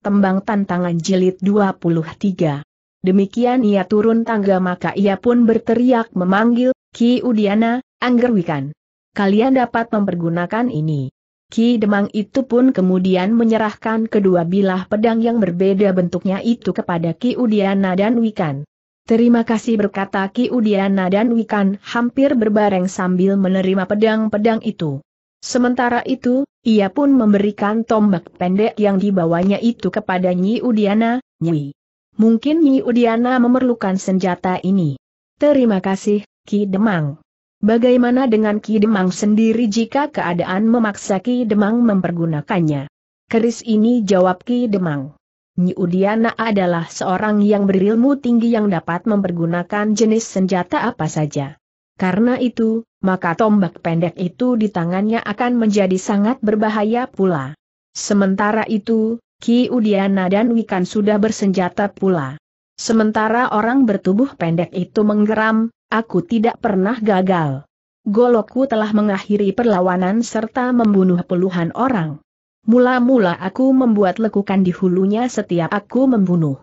tembang tantangan jilid 23. Demikian ia turun tangga maka ia pun berteriak memanggil, Ki Udiana, Anggerwikan. Kalian dapat mempergunakan ini. Ki Demang itu pun kemudian menyerahkan kedua bilah pedang yang berbeda bentuknya itu kepada Ki Udiana dan Wikan. Terima kasih berkata Ki Udiana dan Wikan hampir berbareng sambil menerima pedang-pedang itu. Sementara itu, ia pun memberikan tombak pendek yang dibawanya itu kepada Nyi Udiana, Nyi. Mungkin Nyi Udiana memerlukan senjata ini. Terima kasih, Ki Demang. Bagaimana dengan Ki Demang sendiri jika keadaan memaksa Ki Demang mempergunakannya? Keris ini jawab Ki Demang. Nyi Udiana adalah seorang yang berilmu tinggi yang dapat mempergunakan jenis senjata apa saja. Karena itu, maka tombak pendek itu di tangannya akan menjadi sangat berbahaya pula. Sementara itu, Ki Udiana dan Wikan sudah bersenjata pula. Sementara orang bertubuh pendek itu menggeram, aku tidak pernah gagal. Goloku telah mengakhiri perlawanan serta membunuh puluhan orang. Mula-mula aku membuat lekukan di hulunya setiap aku membunuh.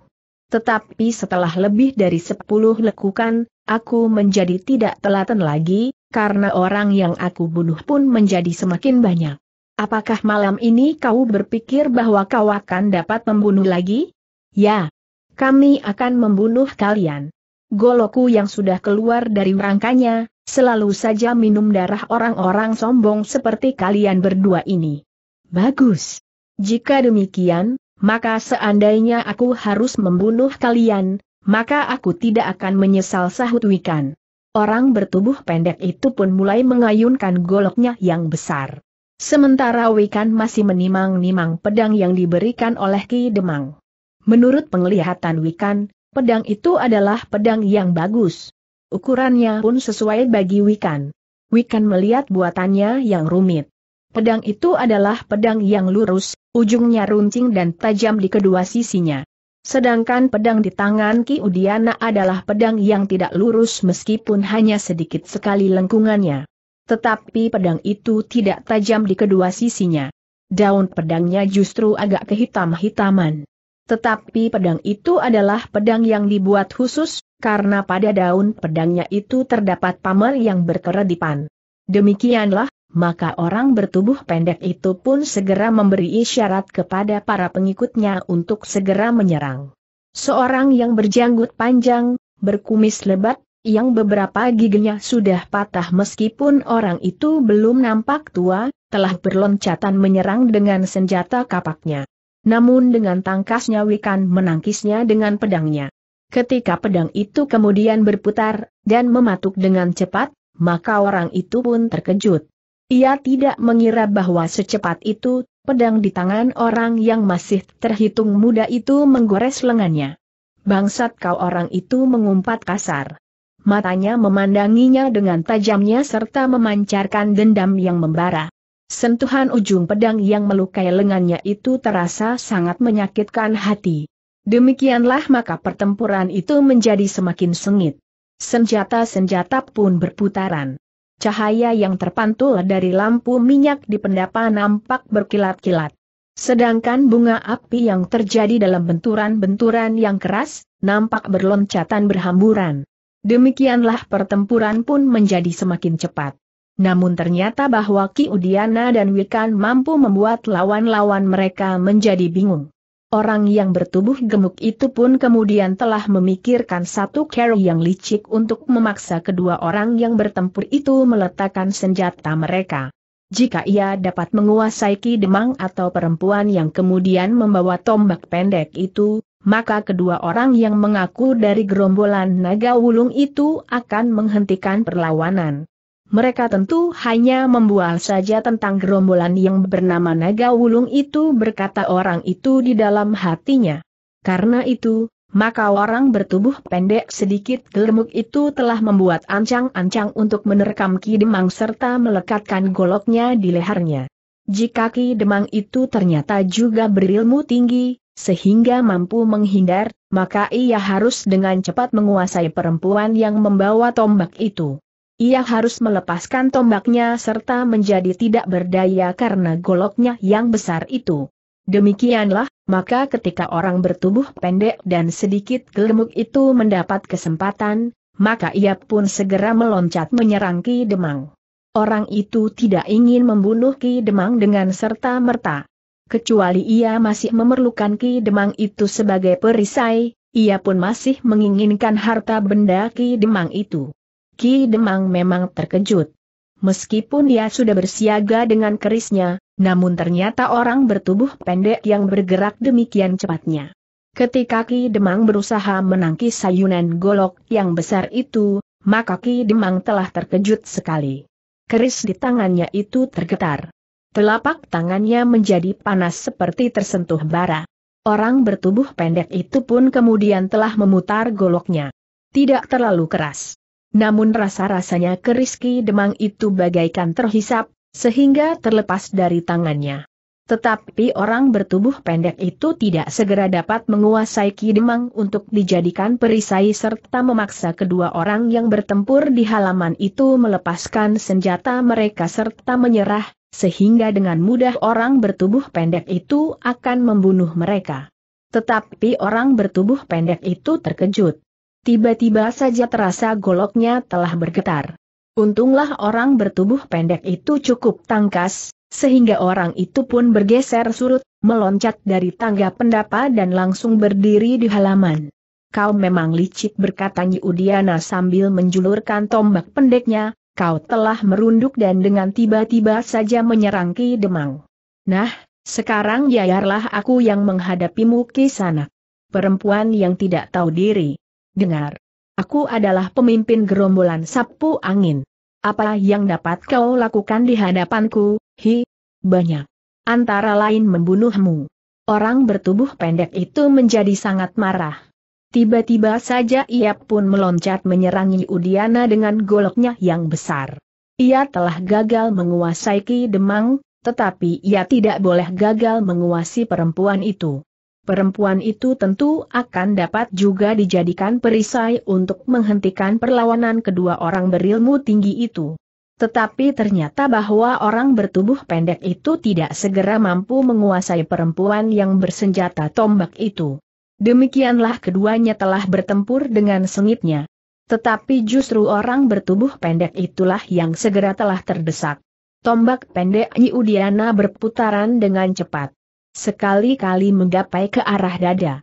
Tetapi setelah lebih dari sepuluh lekukan, aku menjadi tidak telaten lagi, karena orang yang aku bunuh pun menjadi semakin banyak. Apakah malam ini kau berpikir bahwa kau akan dapat membunuh lagi? Ya. Kami akan membunuh kalian. Goloku yang sudah keluar dari rangkanya, selalu saja minum darah orang-orang sombong seperti kalian berdua ini. Bagus. Jika demikian, maka seandainya aku harus membunuh kalian, maka aku tidak akan menyesal sahut Wikan orang bertubuh pendek itu pun mulai mengayunkan goloknya yang besar. Sementara Wikan masih menimang-nimang pedang yang diberikan oleh Ki Demang. Menurut penglihatan Wikan, pedang itu adalah pedang yang bagus. Ukurannya pun sesuai bagi Wikan. Wikan melihat buatannya yang rumit. Pedang itu adalah pedang yang lurus, ujungnya runcing dan tajam di kedua sisinya. Sedangkan pedang di tangan Ki Udiana adalah pedang yang tidak lurus meskipun hanya sedikit sekali lengkungannya. Tetapi pedang itu tidak tajam di kedua sisinya. Daun pedangnya justru agak kehitam-hitaman. Tetapi pedang itu adalah pedang yang dibuat khusus, karena pada daun pedangnya itu terdapat pamer yang berkeredipan. Demikianlah, maka orang bertubuh pendek itu pun segera memberi isyarat kepada para pengikutnya untuk segera menyerang. Seorang yang berjanggut panjang, berkumis lebat, yang beberapa giginya sudah patah meskipun orang itu belum nampak tua, telah berloncatan menyerang dengan senjata kapaknya. Namun dengan tangkasnya Wikan menangkisnya dengan pedangnya. Ketika pedang itu kemudian berputar, dan mematuk dengan cepat, maka orang itu pun terkejut. Ia tidak mengira bahwa secepat itu, pedang di tangan orang yang masih terhitung muda itu menggores lengannya. Bangsat kau orang itu mengumpat kasar. Matanya memandanginya dengan tajamnya serta memancarkan dendam yang membara. Sentuhan ujung pedang yang melukai lengannya itu terasa sangat menyakitkan hati. Demikianlah maka pertempuran itu menjadi semakin sengit. Senjata-senjata pun berputaran. Cahaya yang terpantul dari lampu minyak di pendapa nampak berkilat-kilat. Sedangkan bunga api yang terjadi dalam benturan-benturan yang keras, nampak berloncatan berhamburan. Demikianlah pertempuran pun menjadi semakin cepat. Namun ternyata bahwa Ki Udiana dan Wikan mampu membuat lawan-lawan mereka menjadi bingung. Orang yang bertubuh gemuk itu pun kemudian telah memikirkan satu cara yang licik untuk memaksa kedua orang yang bertempur itu meletakkan senjata mereka. Jika ia dapat menguasai Ki Demang atau perempuan yang kemudian membawa tombak pendek itu, maka kedua orang yang mengaku dari gerombolan naga wulung itu akan menghentikan perlawanan mereka tentu hanya membual saja tentang gerombolan yang bernama Naga Wulung itu berkata orang itu di dalam hatinya. Karena itu, maka orang bertubuh pendek sedikit gemuk itu telah membuat ancang-ancang untuk menerkam Ki Demang serta melekatkan goloknya di lehernya. Jika Ki Demang itu ternyata juga berilmu tinggi, sehingga mampu menghindar, maka ia harus dengan cepat menguasai perempuan yang membawa tombak itu. Ia harus melepaskan tombaknya serta menjadi tidak berdaya karena goloknya yang besar itu. Demikianlah, maka ketika orang bertubuh pendek dan sedikit gemuk itu mendapat kesempatan, maka ia pun segera meloncat menyerang Ki Demang. Orang itu tidak ingin membunuh Ki Demang dengan serta-merta. Kecuali ia masih memerlukan Ki Demang itu sebagai perisai, ia pun masih menginginkan harta benda Ki Demang itu. Ki Demang memang terkejut. Meskipun dia sudah bersiaga dengan kerisnya, namun ternyata orang bertubuh pendek yang bergerak demikian cepatnya. Ketika Ki Demang berusaha menangkis sayunan golok yang besar itu, maka Ki Demang telah terkejut sekali. Keris di tangannya itu tergetar. Telapak tangannya menjadi panas seperti tersentuh bara. Orang bertubuh pendek itu pun kemudian telah memutar goloknya. Tidak terlalu keras. Namun rasa-rasanya keriski demang itu bagaikan terhisap, sehingga terlepas dari tangannya. Tetapi orang bertubuh pendek itu tidak segera dapat menguasai kirimang untuk dijadikan perisai serta memaksa kedua orang yang bertempur di halaman itu melepaskan senjata mereka serta menyerah, sehingga dengan mudah orang bertubuh pendek itu akan membunuh mereka. Tetapi orang bertubuh pendek itu terkejut. Tiba-tiba saja terasa goloknya telah bergetar. Untunglah orang bertubuh pendek itu cukup tangkas, sehingga orang itu pun bergeser surut, meloncat dari tangga pendapa dan langsung berdiri di halaman. Kau memang licik berkata Nyi Udiana sambil menjulurkan tombak pendeknya, kau telah merunduk dan dengan tiba-tiba saja menyerang Ki Demang. Nah, sekarang yayarlah aku yang menghadapimu ke sana. Perempuan yang tidak tahu diri. Dengar. Aku adalah pemimpin gerombolan sapu angin. Apa yang dapat kau lakukan di hadapanku, hi? Banyak. Antara lain membunuhmu. Orang bertubuh pendek itu menjadi sangat marah. Tiba-tiba saja ia pun meloncat menyerangi Udiana dengan goloknya yang besar. Ia telah gagal menguasai Ki Demang, tetapi ia tidak boleh gagal menguasai perempuan itu perempuan itu tentu akan dapat juga dijadikan perisai untuk menghentikan perlawanan kedua orang berilmu tinggi itu. Tetapi ternyata bahwa orang bertubuh pendek itu tidak segera mampu menguasai perempuan yang bersenjata tombak itu. Demikianlah keduanya telah bertempur dengan sengitnya. Tetapi justru orang bertubuh pendek itulah yang segera telah terdesak. Tombak pendek Nyi Yudiana berputaran dengan cepat sekali-kali menggapai ke arah dada.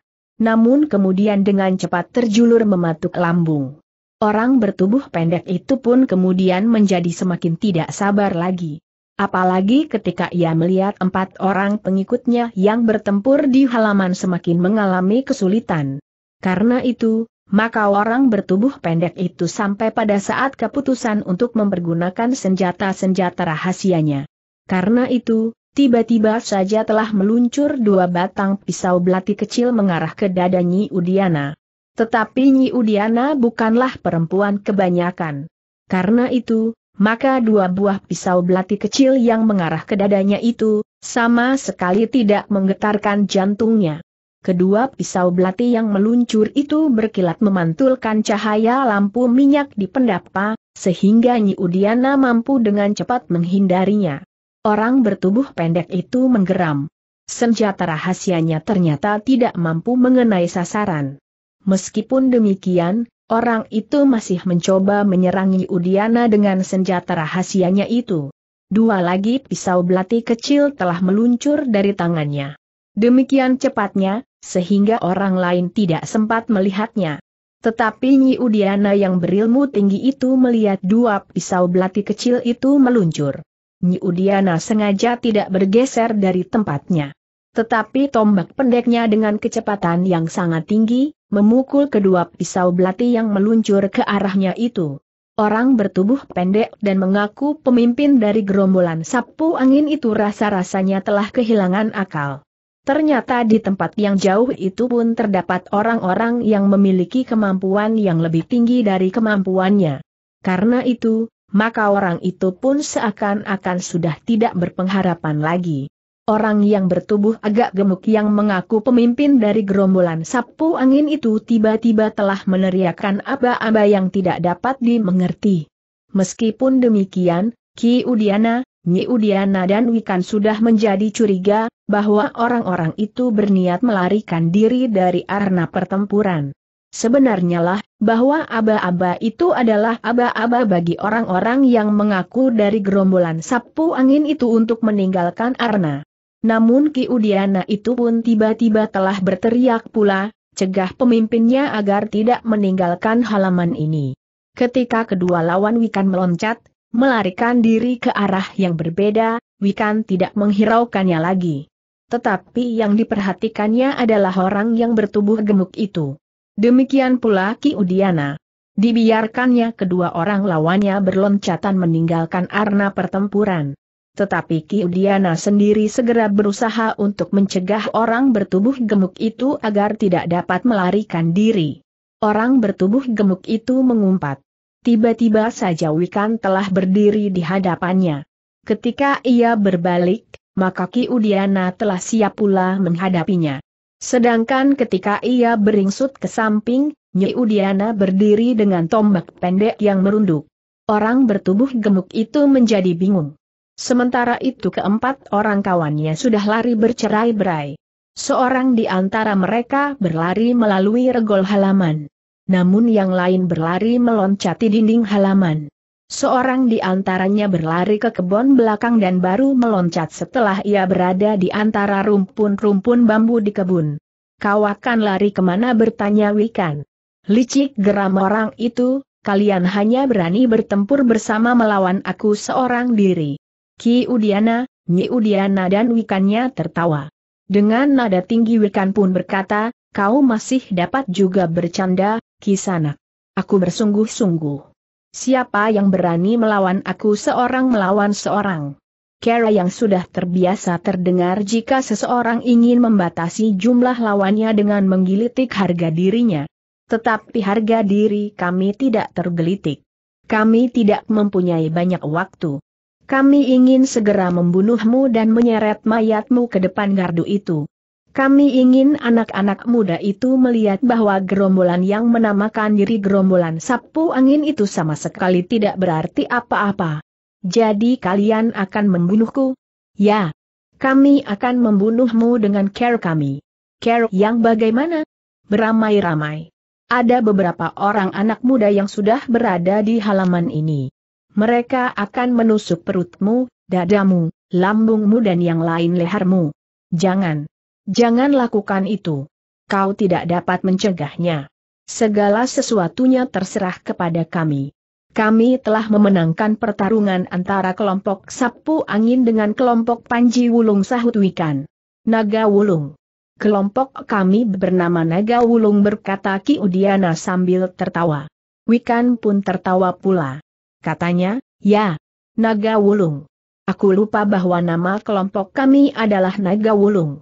Namun kemudian dengan cepat terjulur mematuk lambung. Orang bertubuh pendek itu pun kemudian menjadi semakin tidak sabar lagi. Apalagi ketika ia melihat empat orang pengikutnya yang bertempur di halaman semakin mengalami kesulitan. Karena itu, maka orang bertubuh pendek itu sampai pada saat keputusan untuk mempergunakan senjata-senjata rahasianya. Karena itu, Tiba-tiba saja telah meluncur dua batang pisau belati kecil mengarah ke dada Nyi Udiana. Tetapi Nyi Udiana bukanlah perempuan kebanyakan. Karena itu, maka dua buah pisau belati kecil yang mengarah ke dadanya itu, sama sekali tidak menggetarkan jantungnya. Kedua pisau belati yang meluncur itu berkilat memantulkan cahaya lampu minyak di pendapa, sehingga Nyi Udiana mampu dengan cepat menghindarinya. Orang bertubuh pendek itu menggeram. Senjata rahasianya ternyata tidak mampu mengenai sasaran. Meskipun demikian, orang itu masih mencoba menyerangi Udiana dengan senjata rahasianya itu. Dua lagi pisau belati kecil telah meluncur dari tangannya. Demikian cepatnya, sehingga orang lain tidak sempat melihatnya. Tetapi Nyi Udiana yang berilmu tinggi itu melihat dua pisau belati kecil itu meluncur. Nyudiana sengaja tidak bergeser dari tempatnya. Tetapi tombak pendeknya dengan kecepatan yang sangat tinggi, memukul kedua pisau belati yang meluncur ke arahnya itu. Orang bertubuh pendek dan mengaku pemimpin dari gerombolan sapu angin itu rasa-rasanya telah kehilangan akal. Ternyata di tempat yang jauh itu pun terdapat orang-orang yang memiliki kemampuan yang lebih tinggi dari kemampuannya. Karena itu, maka orang itu pun seakan-akan sudah tidak berpengharapan lagi. Orang yang bertubuh agak gemuk yang mengaku pemimpin dari gerombolan sapu angin itu tiba-tiba telah meneriakkan aba-aba yang tidak dapat dimengerti. Meskipun demikian, Ki Udiana, Nyi Udiana dan Wikan sudah menjadi curiga, bahwa orang-orang itu berniat melarikan diri dari arena pertempuran. Sebenarnya lah, bahwa aba-aba itu adalah aba-aba bagi orang-orang yang mengaku dari gerombolan sapu angin itu untuk meninggalkan Arna. Namun Ki Udiana itu pun tiba-tiba telah berteriak pula, cegah pemimpinnya agar tidak meninggalkan halaman ini. Ketika kedua lawan Wikan meloncat, melarikan diri ke arah yang berbeda, Wikan tidak menghiraukannya lagi. Tetapi yang diperhatikannya adalah orang yang bertubuh gemuk itu. Demikian pula Ki Udiana. Dibiarkannya kedua orang lawannya berloncatan meninggalkan arena pertempuran. Tetapi Ki Udiana sendiri segera berusaha untuk mencegah orang bertubuh gemuk itu agar tidak dapat melarikan diri. Orang bertubuh gemuk itu mengumpat. Tiba-tiba saja Wikan telah berdiri di hadapannya. Ketika ia berbalik, maka Ki Udiana telah siap pula menghadapinya. Sedangkan ketika ia beringsut ke samping, Nyi Udiana berdiri dengan tombak pendek yang merunduk. Orang bertubuh gemuk itu menjadi bingung. Sementara itu keempat orang kawannya sudah lari bercerai-berai. Seorang di antara mereka berlari melalui regol halaman. Namun yang lain berlari meloncati dinding halaman. Seorang di antaranya berlari ke kebun belakang dan baru meloncat setelah ia berada di antara rumpun-rumpun bambu di kebun. Kau akan lari kemana bertanya Wikan. Licik geram orang itu, kalian hanya berani bertempur bersama melawan aku seorang diri. Ki Udiana, Nyi Udiana dan Wikannya tertawa. Dengan nada tinggi Wikan pun berkata, kau masih dapat juga bercanda, Kisanak. Aku bersungguh-sungguh. Siapa yang berani melawan aku seorang melawan seorang? Kera yang sudah terbiasa terdengar jika seseorang ingin membatasi jumlah lawannya dengan menggelitik harga dirinya. Tetapi harga diri kami tidak tergelitik. Kami tidak mempunyai banyak waktu. Kami ingin segera membunuhmu dan menyeret mayatmu ke depan gardu itu. Kami ingin anak-anak muda itu melihat bahwa gerombolan yang menamakan diri gerombolan sapu angin itu sama sekali tidak berarti apa-apa. Jadi kalian akan membunuhku? Ya. Kami akan membunuhmu dengan care kami. Care yang bagaimana? Beramai-ramai. Ada beberapa orang anak muda yang sudah berada di halaman ini. Mereka akan menusuk perutmu, dadamu, lambungmu dan yang lain lehermu. Jangan. Jangan lakukan itu. Kau tidak dapat mencegahnya. Segala sesuatunya terserah kepada kami. Kami telah memenangkan pertarungan antara kelompok Sapu Angin dengan kelompok Panji Wulung Sahut Wikan. Naga Wulung. Kelompok kami bernama Naga Wulung berkata Ki Udiana sambil tertawa. Wikan pun tertawa pula. Katanya, ya, Naga Wulung. Aku lupa bahwa nama kelompok kami adalah Naga Wulung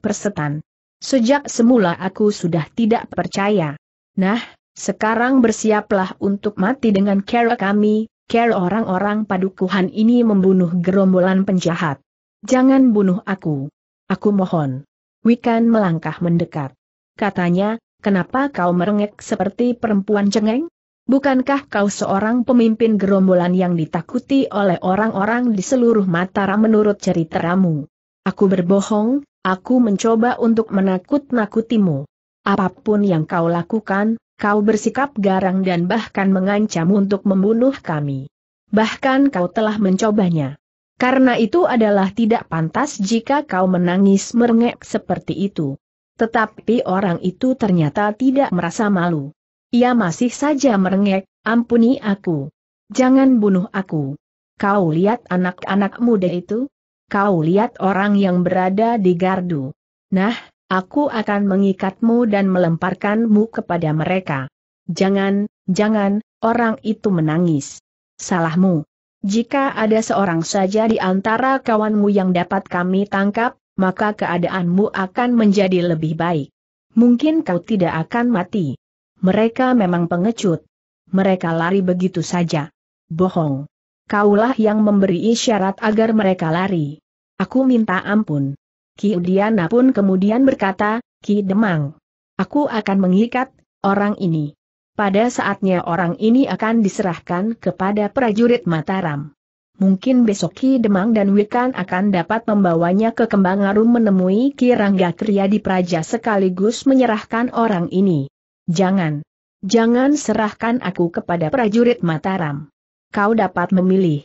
persetan. Sejak semula aku sudah tidak percaya. Nah, sekarang bersiaplah untuk mati dengan cara kami, care orang-orang padukuhan ini membunuh gerombolan penjahat. Jangan bunuh aku. Aku mohon. Wikan melangkah mendekat. Katanya, kenapa kau merengek seperti perempuan cengeng? Bukankah kau seorang pemimpin gerombolan yang ditakuti oleh orang-orang di seluruh Mataram menurut ceritamu? Aku berbohong, Aku mencoba untuk menakut-nakutimu. Apapun yang kau lakukan, kau bersikap garang dan bahkan mengancam untuk membunuh kami. Bahkan kau telah mencobanya. Karena itu adalah tidak pantas jika kau menangis merengek seperti itu. Tetapi orang itu ternyata tidak merasa malu. Ia masih saja merengek, ampuni aku. Jangan bunuh aku. Kau lihat anak-anak muda itu? kau lihat orang yang berada di gardu. Nah, aku akan mengikatmu dan melemparkanmu kepada mereka. Jangan, jangan, orang itu menangis. Salahmu. Jika ada seorang saja di antara kawanmu yang dapat kami tangkap, maka keadaanmu akan menjadi lebih baik. Mungkin kau tidak akan mati. Mereka memang pengecut. Mereka lari begitu saja. Bohong kaulah yang memberi isyarat agar mereka lari. Aku minta ampun. Ki Udiana pun kemudian berkata, Ki Demang. Aku akan mengikat orang ini. Pada saatnya orang ini akan diserahkan kepada prajurit Mataram. Mungkin besok Ki Demang dan Wikan akan dapat membawanya ke Kembang Arum menemui Ki Rangga Kriya di Praja sekaligus menyerahkan orang ini. Jangan. Jangan serahkan aku kepada prajurit Mataram kau dapat memilih.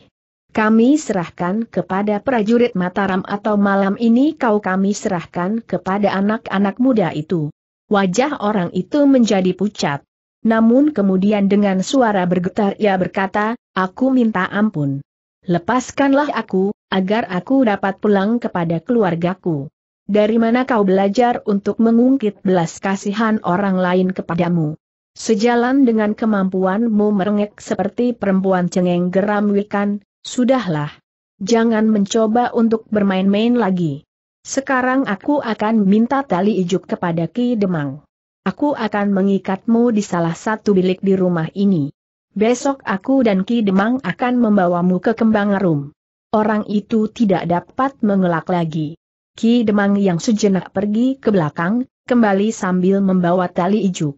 Kami serahkan kepada prajurit Mataram atau malam ini kau kami serahkan kepada anak-anak muda itu. Wajah orang itu menjadi pucat. Namun kemudian dengan suara bergetar ia berkata, aku minta ampun. Lepaskanlah aku, agar aku dapat pulang kepada keluargaku. Dari mana kau belajar untuk mengungkit belas kasihan orang lain kepadamu? Sejalan dengan kemampuanmu merengek seperti perempuan cengeng geram Wikan, sudahlah. Jangan mencoba untuk bermain-main lagi. Sekarang aku akan minta tali ijuk kepada Ki Demang. Aku akan mengikatmu di salah satu bilik di rumah ini. Besok aku dan Ki Demang akan membawamu ke kembang arum. Orang itu tidak dapat mengelak lagi. Ki Demang yang sejenak pergi ke belakang, kembali sambil membawa tali ijuk.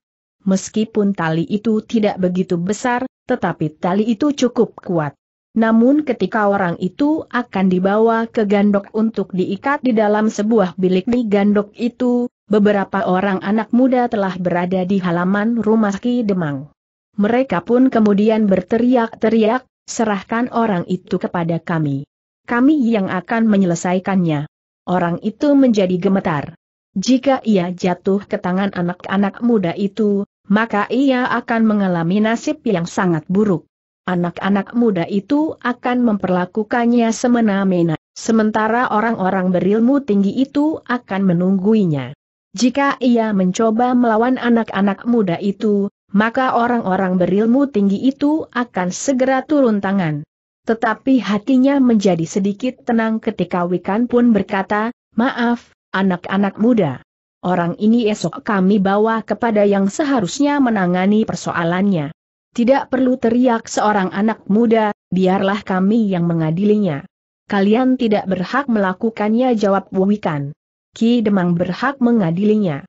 Meskipun tali itu tidak begitu besar, tetapi tali itu cukup kuat. Namun ketika orang itu akan dibawa ke gandok untuk diikat di dalam sebuah bilik di gandok itu, beberapa orang anak muda telah berada di halaman rumah Ki Demang. Mereka pun kemudian berteriak-teriak, serahkan orang itu kepada kami. Kami yang akan menyelesaikannya. Orang itu menjadi gemetar. Jika ia jatuh ke tangan anak-anak muda itu, maka ia akan mengalami nasib yang sangat buruk. Anak-anak muda itu akan memperlakukannya semena-mena, sementara orang-orang berilmu tinggi itu akan menungguinya. Jika ia mencoba melawan anak-anak muda itu, maka orang-orang berilmu tinggi itu akan segera turun tangan. Tetapi hatinya menjadi sedikit tenang ketika Wikan pun berkata, Maaf, anak-anak muda. Orang ini esok kami bawa kepada yang seharusnya menangani persoalannya. Tidak perlu teriak seorang anak muda, biarlah kami yang mengadilinya. Kalian tidak berhak melakukannya jawab Wikan. Ki Demang berhak mengadilinya.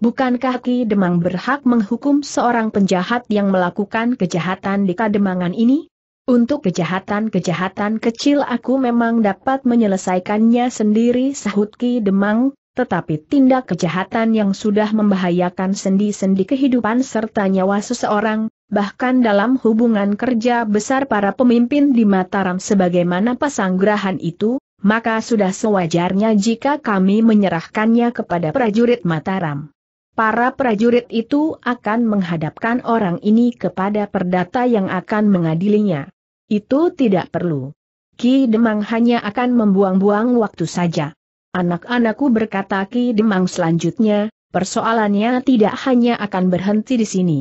Bukankah Ki Demang berhak menghukum seorang penjahat yang melakukan kejahatan di Kademangan ini? Untuk kejahatan-kejahatan kecil aku memang dapat menyelesaikannya sendiri sahut Ki Demang, tetapi tindak kejahatan yang sudah membahayakan sendi-sendi kehidupan serta nyawa seseorang, bahkan dalam hubungan kerja besar para pemimpin di Mataram sebagaimana pasanggrahan itu, maka sudah sewajarnya jika kami menyerahkannya kepada prajurit Mataram. Para prajurit itu akan menghadapkan orang ini kepada perdata yang akan mengadilinya. Itu tidak perlu. Ki Demang hanya akan membuang-buang waktu saja. Anak-anakku berkata Ki Demang selanjutnya, persoalannya tidak hanya akan berhenti di sini.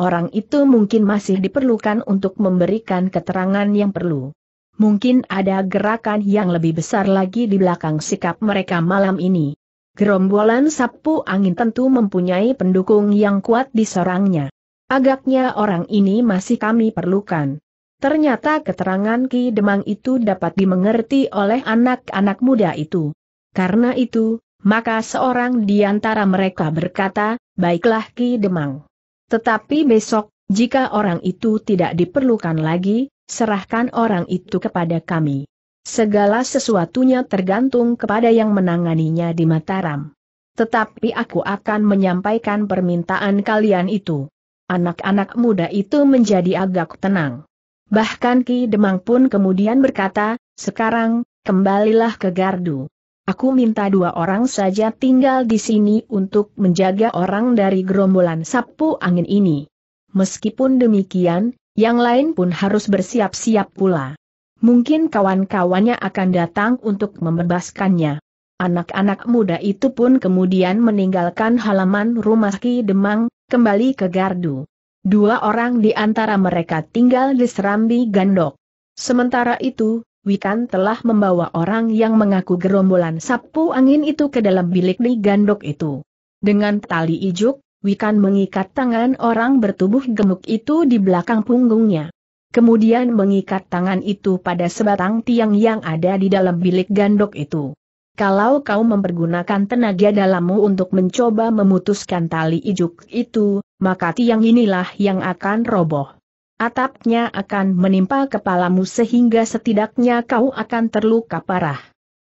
Orang itu mungkin masih diperlukan untuk memberikan keterangan yang perlu. Mungkin ada gerakan yang lebih besar lagi di belakang sikap mereka malam ini. Gerombolan sapu angin tentu mempunyai pendukung yang kuat di sorangnya. Agaknya orang ini masih kami perlukan. Ternyata keterangan Ki Demang itu dapat dimengerti oleh anak-anak muda itu. Karena itu, maka seorang di antara mereka berkata, baiklah Ki Demang. Tetapi besok, jika orang itu tidak diperlukan lagi, serahkan orang itu kepada kami. Segala sesuatunya tergantung kepada yang menanganinya di Mataram. Tetapi aku akan menyampaikan permintaan kalian itu. Anak-anak muda itu menjadi agak tenang. Bahkan Ki Demang pun kemudian berkata, sekarang, kembalilah ke gardu. Aku minta dua orang saja tinggal di sini untuk menjaga orang dari gerombolan sapu angin ini. Meskipun demikian, yang lain pun harus bersiap-siap pula. Mungkin kawan-kawannya akan datang untuk membebaskannya. Anak-anak muda itu pun kemudian meninggalkan halaman rumah Ki Demang, kembali ke gardu. Dua orang di antara mereka tinggal di Serambi Gandok. Sementara itu, Wikan telah membawa orang yang mengaku gerombolan sapu angin itu ke dalam bilik di Gandok itu. Dengan tali ijuk, Wikan mengikat tangan orang bertubuh gemuk itu di belakang punggungnya. Kemudian mengikat tangan itu pada sebatang tiang yang ada di dalam bilik gandok itu. Kalau kau mempergunakan tenaga dalammu untuk mencoba memutuskan tali ijuk itu, maka tiang inilah yang akan roboh. Atapnya akan menimpa kepalamu sehingga setidaknya kau akan terluka parah.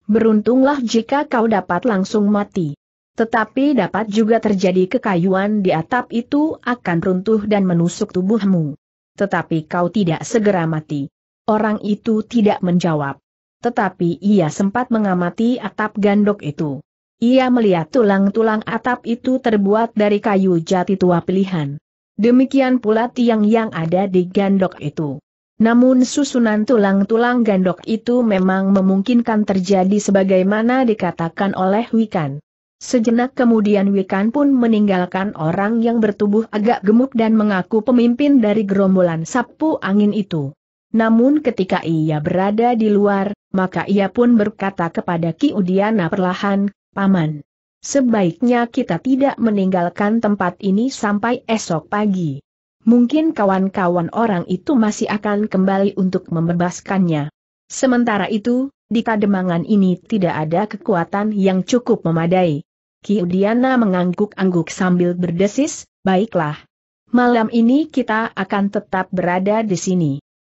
Beruntunglah jika kau dapat langsung mati. Tetapi dapat juga terjadi kekayuan di atap itu akan runtuh dan menusuk tubuhmu. Tetapi kau tidak segera mati. Orang itu tidak menjawab tetapi ia sempat mengamati atap gandok itu. Ia melihat tulang-tulang atap itu terbuat dari kayu jati tua pilihan. Demikian pula tiang yang ada di gandok itu. Namun susunan tulang-tulang gandok itu memang memungkinkan terjadi sebagaimana dikatakan oleh Wikan. Sejenak kemudian Wikan pun meninggalkan orang yang bertubuh agak gemuk dan mengaku pemimpin dari gerombolan sapu angin itu. Namun ketika ia berada di luar, maka ia pun berkata kepada Ki Udiana perlahan, Paman, sebaiknya kita tidak meninggalkan tempat ini sampai esok pagi. Mungkin kawan-kawan orang itu masih akan kembali untuk membebaskannya. Sementara itu, di kademangan ini tidak ada kekuatan yang cukup memadai. Ki Udiana mengangguk-angguk sambil berdesis, baiklah. Malam ini kita akan tetap berada di sini.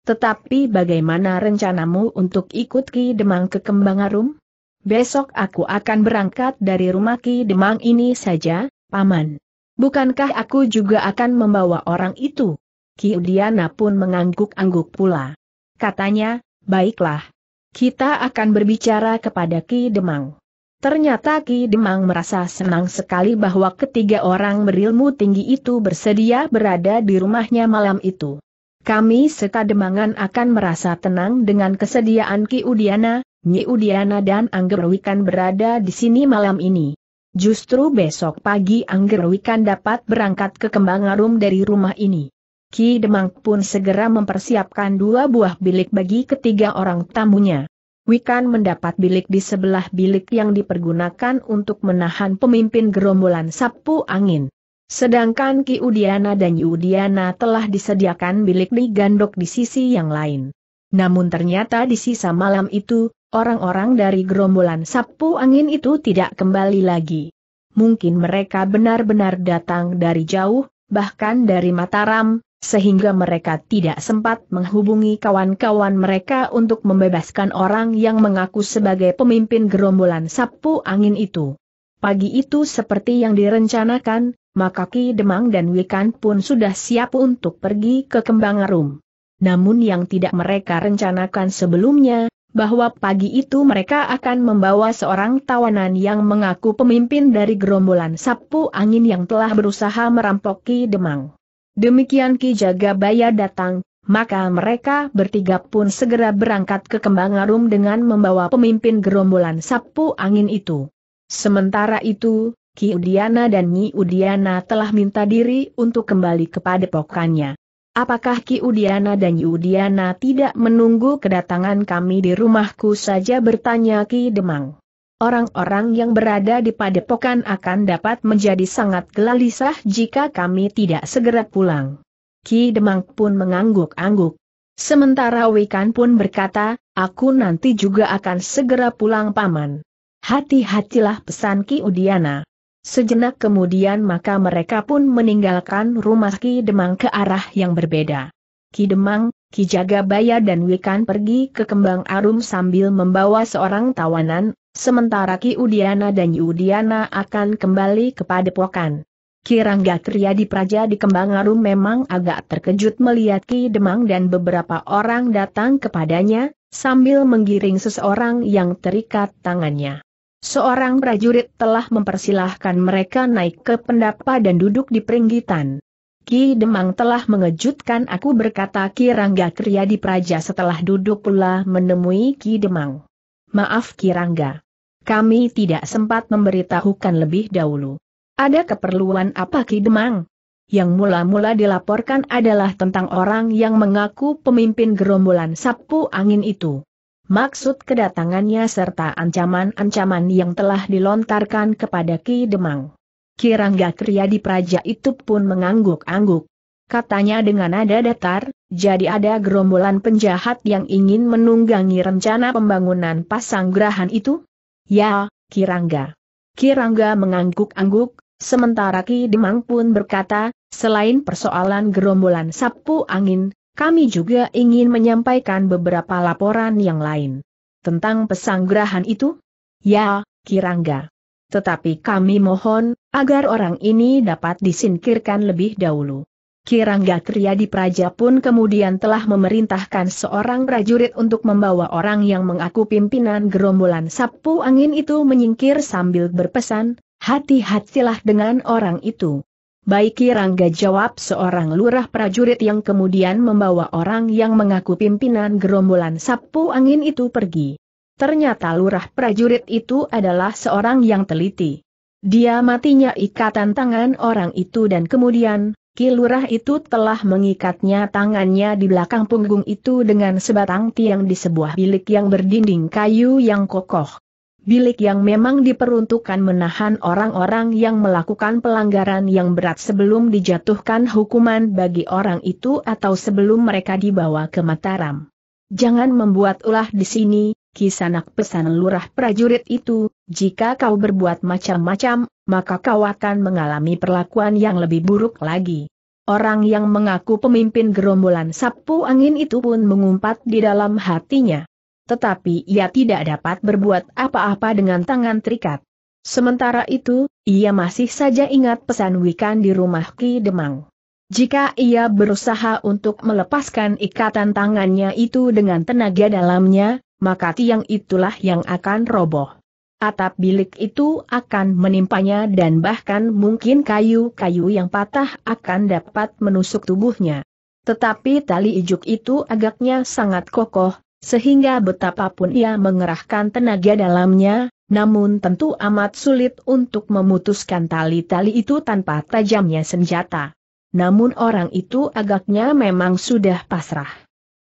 Tetapi bagaimana rencanamu untuk ikut Ki Demang ke Kembangarum? Besok aku akan berangkat dari rumah Ki Demang ini saja, Paman. Bukankah aku juga akan membawa orang itu? Ki Udiana pun mengangguk-angguk pula. Katanya, baiklah. Kita akan berbicara kepada Ki Demang. Ternyata Ki Demang merasa senang sekali bahwa ketiga orang berilmu tinggi itu bersedia berada di rumahnya malam itu. Kami sekademangan akan merasa tenang dengan kesediaan Ki Udiana, Nyi Udiana dan Anggerwikan berada di sini malam ini. Justru besok pagi Anggerwikan dapat berangkat ke Kembangarum dari rumah ini. Ki Demang pun segera mempersiapkan dua buah bilik bagi ketiga orang tamunya. Wikan mendapat bilik di sebelah bilik yang dipergunakan untuk menahan pemimpin gerombolan sapu angin. Sedangkan Ki Udiana dan Yudiana telah disediakan bilik gandok di sisi yang lain. Namun ternyata di sisa malam itu, orang-orang dari gerombolan sapu angin itu tidak kembali lagi. Mungkin mereka benar-benar datang dari jauh, bahkan dari Mataram, sehingga mereka tidak sempat menghubungi kawan-kawan mereka untuk membebaskan orang yang mengaku sebagai pemimpin gerombolan sapu angin itu. Pagi itu seperti yang direncanakan, maka Ki Demang dan Wikan pun sudah siap untuk pergi ke Kembang Arum. Namun yang tidak mereka rencanakan sebelumnya, bahwa pagi itu mereka akan membawa seorang tawanan yang mengaku pemimpin dari gerombolan sapu angin yang telah berusaha merampok Ki Demang. Demikian Ki Jagabaya datang, maka mereka bertiga pun segera berangkat ke Kembang Arum dengan membawa pemimpin gerombolan sapu angin itu. Sementara itu, Ki Udiana dan Nyi Udiana telah minta diri untuk kembali kepada pokannya. Apakah Ki Udiana dan Nyi Udiana tidak menunggu kedatangan kami di rumahku saja bertanya Ki Demang. Orang-orang yang berada di padepokan akan dapat menjadi sangat gelisah jika kami tidak segera pulang. Ki Demang pun mengangguk-angguk. Sementara Wikan pun berkata, aku nanti juga akan segera pulang paman. Hati-hatilah pesan Ki Udiana. Sejenak kemudian maka mereka pun meninggalkan rumah Ki Demang ke arah yang berbeda. Ki Demang, Ki Jagabaya dan Wikan pergi ke Kembang Arum sambil membawa seorang tawanan, sementara Ki Udiana dan Yudiana akan kembali ke padepokan. Rangga Kriadi Praja di Kembang Arum memang agak terkejut melihat Ki Demang dan beberapa orang datang kepadanya, sambil menggiring seseorang yang terikat tangannya. Seorang prajurit telah mempersilahkan mereka naik ke pendapa dan duduk di peringgitan. Ki Demang telah mengejutkan aku berkata Ki Rangga Kriyadi Praja setelah duduk pula menemui Ki Demang. Maaf Ki Rangga. Kami tidak sempat memberitahukan lebih dahulu. Ada keperluan apa Ki Demang? Yang mula-mula dilaporkan adalah tentang orang yang mengaku pemimpin gerombolan sapu angin itu maksud kedatangannya serta ancaman-ancaman yang telah dilontarkan kepada Ki Demang. Kirangga Kriya di Praja itu pun mengangguk-angguk. Katanya dengan nada datar, jadi ada gerombolan penjahat yang ingin menunggangi rencana pembangunan pasang gerahan itu? Ya, Kirangga. Kirangga mengangguk-angguk, sementara Ki Demang pun berkata, selain persoalan gerombolan sapu angin, kami juga ingin menyampaikan beberapa laporan yang lain. Tentang pesanggrahan itu? Ya, Kirangga. Tetapi kami mohon, agar orang ini dapat disingkirkan lebih dahulu. Kirangga Triadi Praja pun kemudian telah memerintahkan seorang prajurit untuk membawa orang yang mengaku pimpinan gerombolan sapu angin itu menyingkir sambil berpesan, hati-hatilah dengan orang itu. Baiki Rangga jawab seorang lurah prajurit yang kemudian membawa orang yang mengaku pimpinan gerombolan sapu angin itu pergi. Ternyata lurah prajurit itu adalah seorang yang teliti. Dia matinya ikatan tangan orang itu dan kemudian, ki lurah itu telah mengikatnya tangannya di belakang punggung itu dengan sebatang tiang di sebuah bilik yang berdinding kayu yang kokoh bilik yang memang diperuntukkan menahan orang-orang yang melakukan pelanggaran yang berat sebelum dijatuhkan hukuman bagi orang itu atau sebelum mereka dibawa ke Mataram. Jangan membuat ulah di sini, kisanak pesan lurah prajurit itu, jika kau berbuat macam-macam, maka kau akan mengalami perlakuan yang lebih buruk lagi. Orang yang mengaku pemimpin gerombolan sapu angin itu pun mengumpat di dalam hatinya tetapi ia tidak dapat berbuat apa-apa dengan tangan terikat. Sementara itu, ia masih saja ingat pesan Wikan di rumah Ki Demang. Jika ia berusaha untuk melepaskan ikatan tangannya itu dengan tenaga dalamnya, maka tiang itulah yang akan roboh. Atap bilik itu akan menimpanya dan bahkan mungkin kayu-kayu yang patah akan dapat menusuk tubuhnya. Tetapi tali ijuk itu agaknya sangat kokoh, sehingga betapapun ia mengerahkan tenaga dalamnya, namun tentu amat sulit untuk memutuskan tali-tali itu tanpa tajamnya senjata. Namun orang itu agaknya memang sudah pasrah.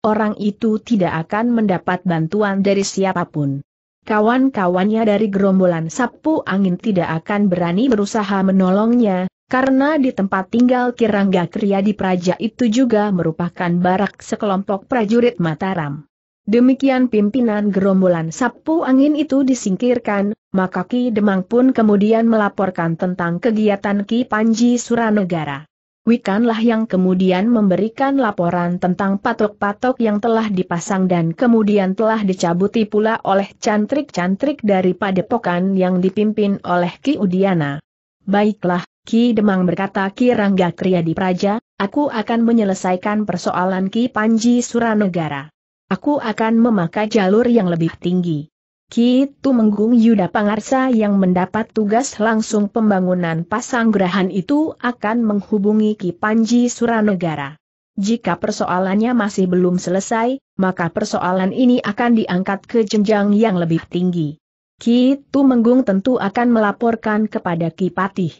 Orang itu tidak akan mendapat bantuan dari siapapun. Kawan-kawannya dari gerombolan sapu angin tidak akan berani berusaha menolongnya, karena di tempat tinggal Kirangga Kriya di Praja itu juga merupakan barak sekelompok prajurit Mataram. Demikian pimpinan gerombolan sapu angin itu disingkirkan, maka Ki Demang pun kemudian melaporkan tentang kegiatan Ki Panji Suranegara. Wikanlah yang kemudian memberikan laporan tentang patok-patok yang telah dipasang dan kemudian telah dicabuti pula oleh cantrik-cantrik dari padepokan yang dipimpin oleh Ki Udiana. Baiklah, Ki Demang berkata Ki Rangga Triadi Praja, aku akan menyelesaikan persoalan Ki Panji Suranegara. Aku akan memakai jalur yang lebih tinggi. Kitu Menggung Yuda Pangarsa yang mendapat tugas langsung pembangunan Pasanggrahan itu akan menghubungi Ki Panji Suranegara. Jika persoalannya masih belum selesai, maka persoalan ini akan diangkat ke jenjang yang lebih tinggi. Kitu Menggung tentu akan melaporkan kepada Ki Patih.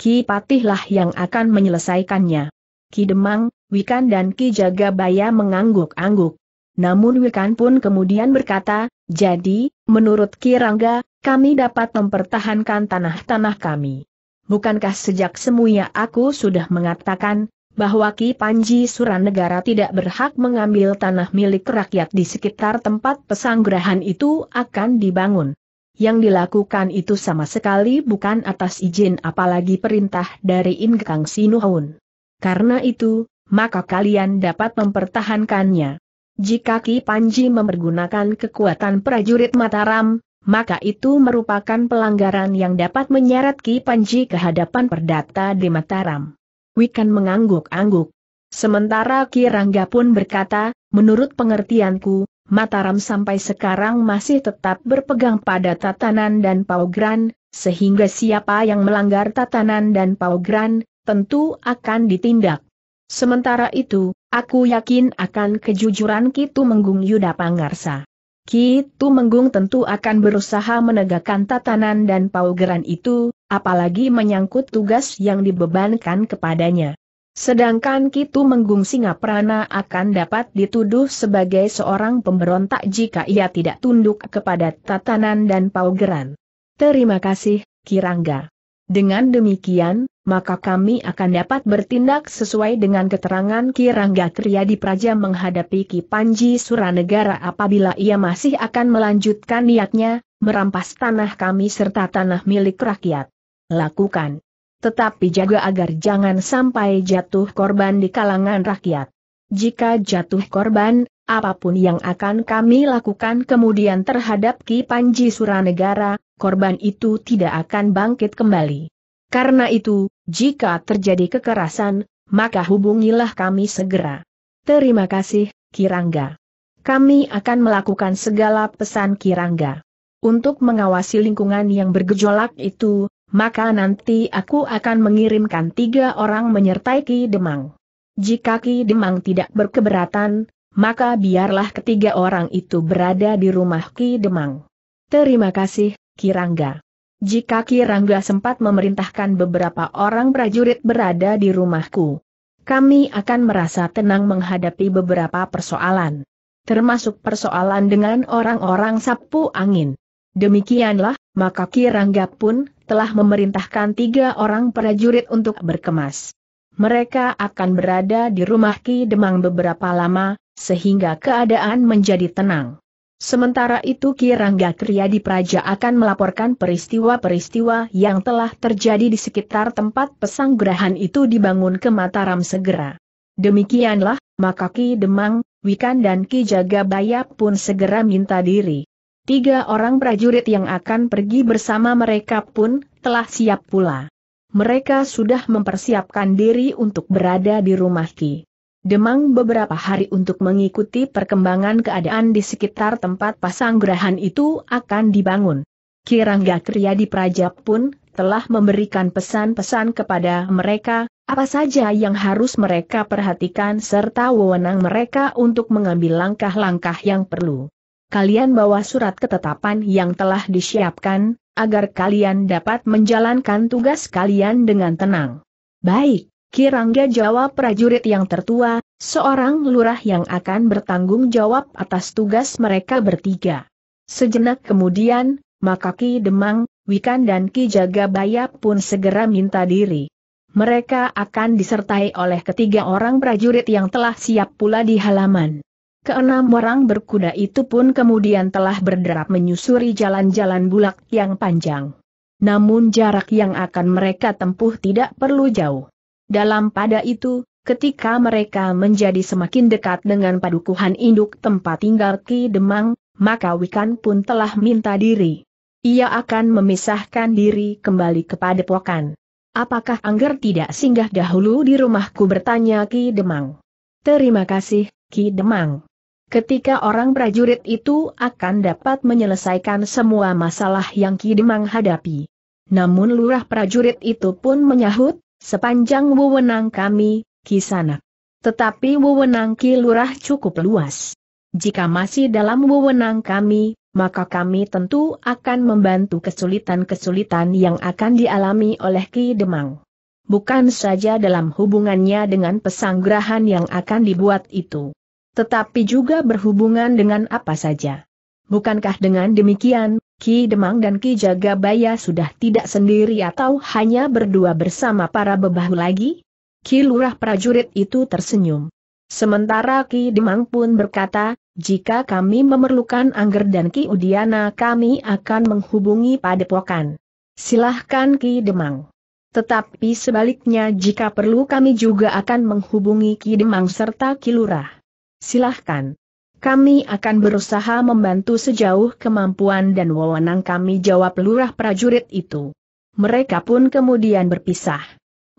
Ki Patihlah yang akan menyelesaikannya. Ki Demang, Wikan dan Ki Jagabaya mengangguk-angguk. Namun Wikan pun kemudian berkata, jadi, menurut Kirangga, kami dapat mempertahankan tanah-tanah kami. Bukankah sejak semuanya aku sudah mengatakan, bahwa Ki Panji Suranegara tidak berhak mengambil tanah milik rakyat di sekitar tempat pesanggrahan itu akan dibangun. Yang dilakukan itu sama sekali bukan atas izin apalagi perintah dari Ingkang Sinuhun. Karena itu, maka kalian dapat mempertahankannya. Jika Ki Panji mempergunakan kekuatan prajurit Mataram, maka itu merupakan pelanggaran yang dapat menyeret Ki Panji ke hadapan perdata di Mataram. Wikan mengangguk-angguk. Sementara Ki Rangga pun berkata, menurut pengertianku, Mataram sampai sekarang masih tetap berpegang pada tatanan dan paugran, sehingga siapa yang melanggar tatanan dan paugran, tentu akan ditindak. Sementara itu, Aku yakin akan kejujuran Kitu Menggung Yuda Pangarsa. Kitu Menggung tentu akan berusaha menegakkan tatanan dan paugeran itu, apalagi menyangkut tugas yang dibebankan kepadanya. Sedangkan Kitu Menggung Singaprana akan dapat dituduh sebagai seorang pemberontak jika ia tidak tunduk kepada tatanan dan paugeran. Terima kasih, Kirangga. Dengan demikian, maka kami akan dapat bertindak sesuai dengan keterangan Kirangga Kriya di Praja menghadapi Ki Panji Suranegara apabila ia masih akan melanjutkan niatnya, merampas tanah kami serta tanah milik rakyat. Lakukan. Tetapi jaga agar jangan sampai jatuh korban di kalangan rakyat. Jika jatuh korban, apapun yang akan kami lakukan kemudian terhadap Ki Panji Suranegara, korban itu tidak akan bangkit kembali. Karena itu, jika terjadi kekerasan, maka hubungilah kami segera. Terima kasih, Kirangga. Kami akan melakukan segala pesan Kirangga. Untuk mengawasi lingkungan yang bergejolak itu, maka nanti aku akan mengirimkan tiga orang menyertai Ki Demang. Jika Ki Demang tidak berkeberatan, maka biarlah ketiga orang itu berada di rumah Ki Demang. Terima kasih, Kirangga jika Kirangga sempat memerintahkan beberapa orang prajurit berada di rumahku. Kami akan merasa tenang menghadapi beberapa persoalan. Termasuk persoalan dengan orang-orang sapu angin. Demikianlah, maka Kirangga pun telah memerintahkan tiga orang prajurit untuk berkemas. Mereka akan berada di rumah Ki Demang beberapa lama, sehingga keadaan menjadi tenang. Sementara itu Kirangga Kriya di Praja akan melaporkan peristiwa-peristiwa yang telah terjadi di sekitar tempat pesanggrahan itu dibangun ke Mataram segera. Demikianlah, maka Ki Demang, Wikan dan Ki Jagabaya pun segera minta diri. Tiga orang prajurit yang akan pergi bersama mereka pun telah siap pula. Mereka sudah mempersiapkan diri untuk berada di rumah Ki demang beberapa hari untuk mengikuti perkembangan keadaan di sekitar tempat pasanggrahan itu akan dibangun. Kirangga Kriya di Prajap pun telah memberikan pesan-pesan kepada mereka, apa saja yang harus mereka perhatikan serta wewenang mereka untuk mengambil langkah-langkah yang perlu. Kalian bawa surat ketetapan yang telah disiapkan, agar kalian dapat menjalankan tugas kalian dengan tenang. Baik, Kirangga jawab prajurit yang tertua, seorang lurah yang akan bertanggung jawab atas tugas mereka bertiga. Sejenak kemudian, maka Ki Demang, Wikan dan Ki Jagabaya pun segera minta diri. Mereka akan disertai oleh ketiga orang prajurit yang telah siap pula di halaman. Keenam orang berkuda itu pun kemudian telah berderap menyusuri jalan-jalan bulak yang panjang. Namun jarak yang akan mereka tempuh tidak perlu jauh. Dalam pada itu, ketika mereka menjadi semakin dekat dengan padukuhan induk tempat tinggal Ki Demang, maka Wikan pun telah minta diri. Ia akan memisahkan diri kembali kepada Pokan. Apakah Angger tidak singgah dahulu di rumahku bertanya Ki Demang? Terima kasih, Ki Demang. Ketika orang prajurit itu akan dapat menyelesaikan semua masalah yang Ki Demang hadapi. Namun lurah prajurit itu pun menyahut, sepanjang wewenang kami, kisanak. Tetapi wewenang Lurah cukup luas. Jika masih dalam wewenang kami, maka kami tentu akan membantu kesulitan-kesulitan yang akan dialami oleh Ki Demang. Bukan saja dalam hubungannya dengan pesanggrahan yang akan dibuat itu, tetapi juga berhubungan dengan apa saja Bukankah dengan demikian, Ki Demang dan Ki Jagabaya sudah tidak sendiri atau hanya berdua bersama para bebahu lagi? Ki Lurah prajurit itu tersenyum. Sementara Ki Demang pun berkata, jika kami memerlukan Angger dan Ki Udiana kami akan menghubungi Padepokan. Silahkan Ki Demang. Tetapi sebaliknya jika perlu kami juga akan menghubungi Ki Demang serta Ki Lurah. Silahkan. Kami akan berusaha membantu sejauh kemampuan dan wewenang kami jawab lurah prajurit itu. Mereka pun kemudian berpisah.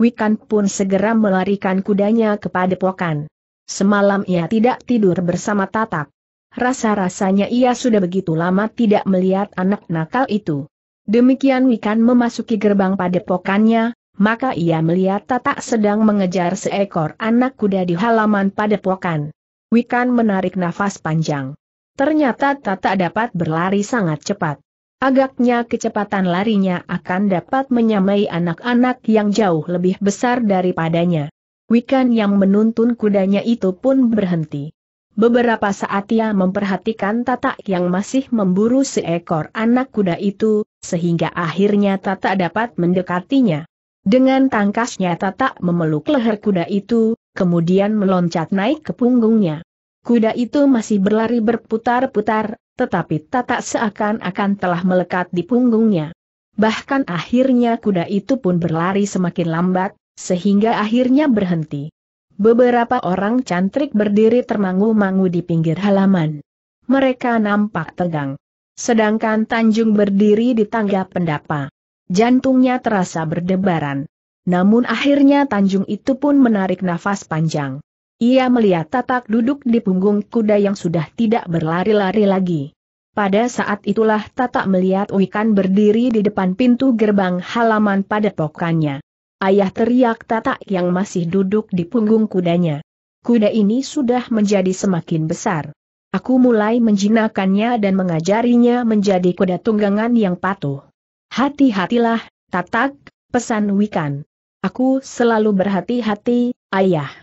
Wikan pun segera melarikan kudanya kepada Pokan. Semalam ia tidak tidur bersama Tatak. Rasa-rasanya ia sudah begitu lama tidak melihat anak nakal itu. Demikian Wikan memasuki gerbang padepokannya, maka ia melihat Tatak sedang mengejar seekor anak kuda di halaman padepokan. Wikan menarik nafas panjang. Ternyata Tata dapat berlari sangat cepat. Agaknya kecepatan larinya akan dapat menyamai anak-anak yang jauh lebih besar daripadanya. Wikan yang menuntun kudanya itu pun berhenti. Beberapa saat ia memperhatikan Tata yang masih memburu seekor anak kuda itu, sehingga akhirnya Tata dapat mendekatinya. Dengan tangkasnya Tata memeluk leher kuda itu, kemudian meloncat naik ke punggungnya. Kuda itu masih berlari berputar-putar, tetapi tatak seakan-akan telah melekat di punggungnya. Bahkan akhirnya kuda itu pun berlari semakin lambat, sehingga akhirnya berhenti. Beberapa orang cantrik berdiri termangu-mangu di pinggir halaman. Mereka nampak tegang. Sedangkan Tanjung berdiri di tangga pendapa. Jantungnya terasa berdebaran. Namun akhirnya Tanjung itu pun menarik nafas panjang. Ia melihat tatak duduk di punggung kuda yang sudah tidak berlari-lari lagi. Pada saat itulah tatak melihat Wikan berdiri di depan pintu gerbang halaman pada pokannya. Ayah teriak tatak yang masih duduk di punggung kudanya. Kuda ini sudah menjadi semakin besar. Aku mulai menjinakannya dan mengajarinya menjadi kuda tunggangan yang patuh. Hati-hatilah, tatak, pesan Wikan. Aku selalu berhati-hati, ayah.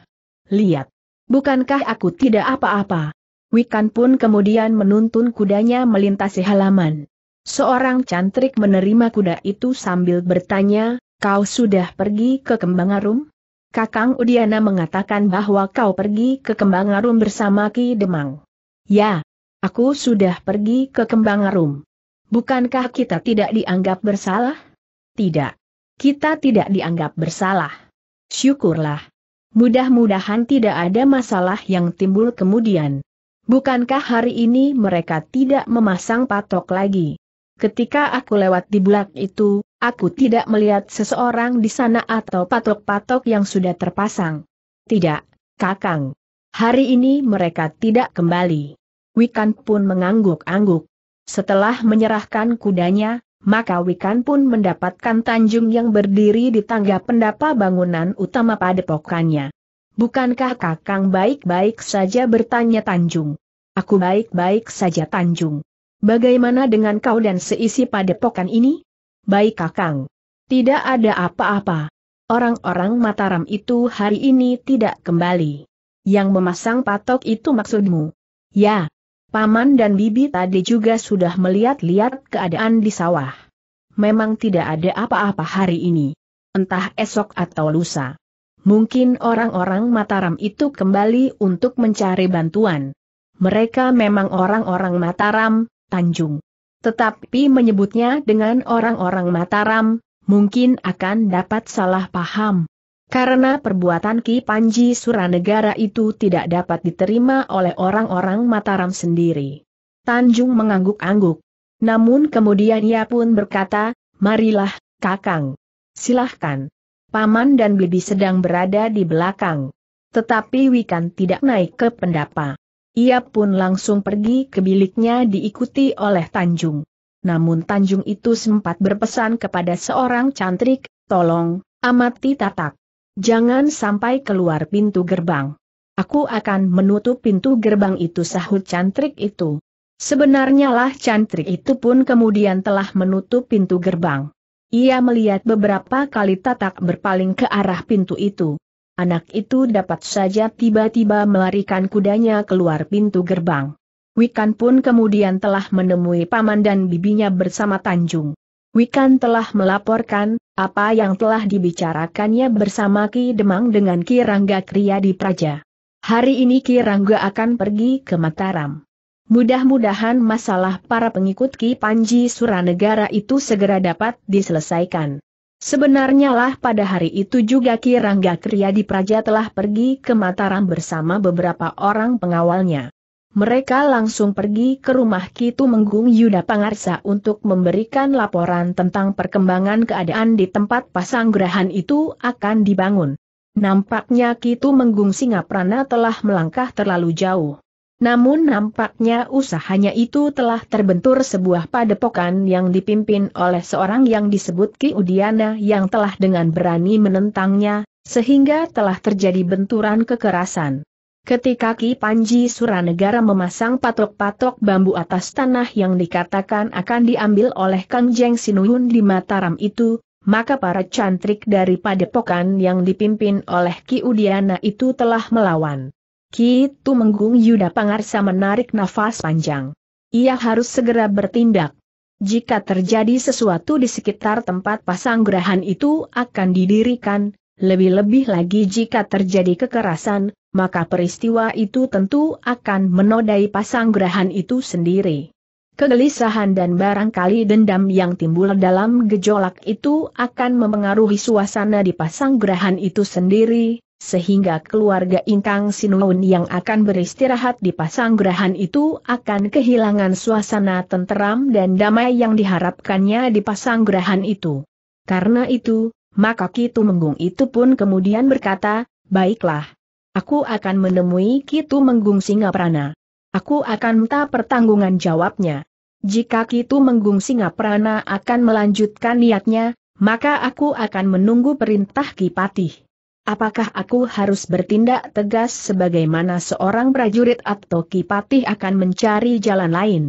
Lihat. Bukankah aku tidak apa-apa? Wikan pun kemudian menuntun kudanya melintasi halaman. Seorang cantrik menerima kuda itu sambil bertanya, kau sudah pergi ke Kembangarum? Kakang Udiana mengatakan bahwa kau pergi ke Kembangarum bersama Ki Demang. Ya, aku sudah pergi ke Kembangarum. Bukankah kita tidak dianggap bersalah? Tidak. Kita tidak dianggap bersalah. Syukurlah. Mudah-mudahan tidak ada masalah yang timbul kemudian. Bukankah hari ini mereka tidak memasang patok lagi? Ketika aku lewat di belak itu, aku tidak melihat seseorang di sana atau patok-patok yang sudah terpasang. Tidak, Kakang. Hari ini mereka tidak kembali. Wikan pun mengangguk-angguk. Setelah menyerahkan kudanya, maka Wikan pun mendapatkan Tanjung yang berdiri di tangga pendapa bangunan utama padepokannya. Bukankah Kakang baik-baik saja bertanya Tanjung? Aku baik-baik saja Tanjung. Bagaimana dengan kau dan seisi padepokan ini? Baik Kakang. Tidak ada apa-apa. Orang-orang Mataram itu hari ini tidak kembali. Yang memasang patok itu maksudmu? Ya, Paman dan bibi tadi juga sudah melihat-lihat keadaan di sawah. Memang tidak ada apa-apa hari ini. Entah esok atau lusa. Mungkin orang-orang Mataram itu kembali untuk mencari bantuan. Mereka memang orang-orang Mataram, Tanjung. Tetapi menyebutnya dengan orang-orang Mataram, mungkin akan dapat salah paham. Karena perbuatan Ki Panji Suranegara itu tidak dapat diterima oleh orang-orang Mataram sendiri. Tanjung mengangguk-angguk. Namun kemudian ia pun berkata, marilah, kakang. Silahkan. Paman dan bibi sedang berada di belakang. Tetapi Wikan tidak naik ke pendapa. Ia pun langsung pergi ke biliknya diikuti oleh Tanjung. Namun Tanjung itu sempat berpesan kepada seorang cantrik, tolong, amati tatak. Jangan sampai keluar pintu gerbang. Aku akan menutup pintu gerbang itu sahut cantrik itu. Sebenarnya lah cantrik itu pun kemudian telah menutup pintu gerbang. Ia melihat beberapa kali tatak berpaling ke arah pintu itu. Anak itu dapat saja tiba-tiba melarikan kudanya keluar pintu gerbang. Wikan pun kemudian telah menemui paman dan bibinya bersama Tanjung. Wikan telah melaporkan, apa yang telah dibicarakannya bersama Ki Demang dengan Ki Rangga Kriya di Praja. Hari ini Ki Rangga akan pergi ke Mataram. Mudah-mudahan masalah para pengikut Ki Panji Suranegara itu segera dapat diselesaikan. Sebenarnya lah pada hari itu juga Ki Rangga Kriya di Praja telah pergi ke Mataram bersama beberapa orang pengawalnya. Mereka langsung pergi ke rumah Kitu Menggung Yuda Pangarsa untuk memberikan laporan tentang perkembangan keadaan di tempat pasanggrahan itu akan dibangun. Nampaknya Kitu Menggung Singaprana telah melangkah terlalu jauh. Namun nampaknya usahanya itu telah terbentur sebuah padepokan yang dipimpin oleh seorang yang disebut Ki Udiana yang telah dengan berani menentangnya, sehingga telah terjadi benturan kekerasan. Ketika Ki Panji Suranegara memasang patok-patok bambu atas tanah yang dikatakan akan diambil oleh Kang Jeng Sinuhun di Mataram itu, maka para cantrik dari padepokan yang dipimpin oleh Ki Udiana itu telah melawan. Ki itu Tumenggung Yuda Pangarsa menarik nafas panjang. Ia harus segera bertindak. Jika terjadi sesuatu di sekitar tempat pasanggrahan itu akan didirikan, lebih-lebih lagi jika terjadi kekerasan, maka peristiwa itu tentu akan menodai pasanggerahan itu sendiri. Kegelisahan dan barangkali dendam yang timbul dalam gejolak itu akan memengaruhi suasana di pasanggerahan itu sendiri, sehingga keluarga Ingkang Sinun yang akan beristirahat di pasanggerahan itu akan kehilangan suasana tenteram dan damai yang diharapkannya di pasanggerahan itu. Karena itu, maka Kitu Menggung itu pun kemudian berkata, baiklah. Aku akan menemui Kitu Menggung Singaprana. Aku akan minta pertanggungan jawabnya. Jika Kitu Menggung Singaprana akan melanjutkan niatnya, maka aku akan menunggu perintah Kipatih. Apakah aku harus bertindak tegas sebagaimana seorang prajurit atau Kipatih akan mencari jalan lain?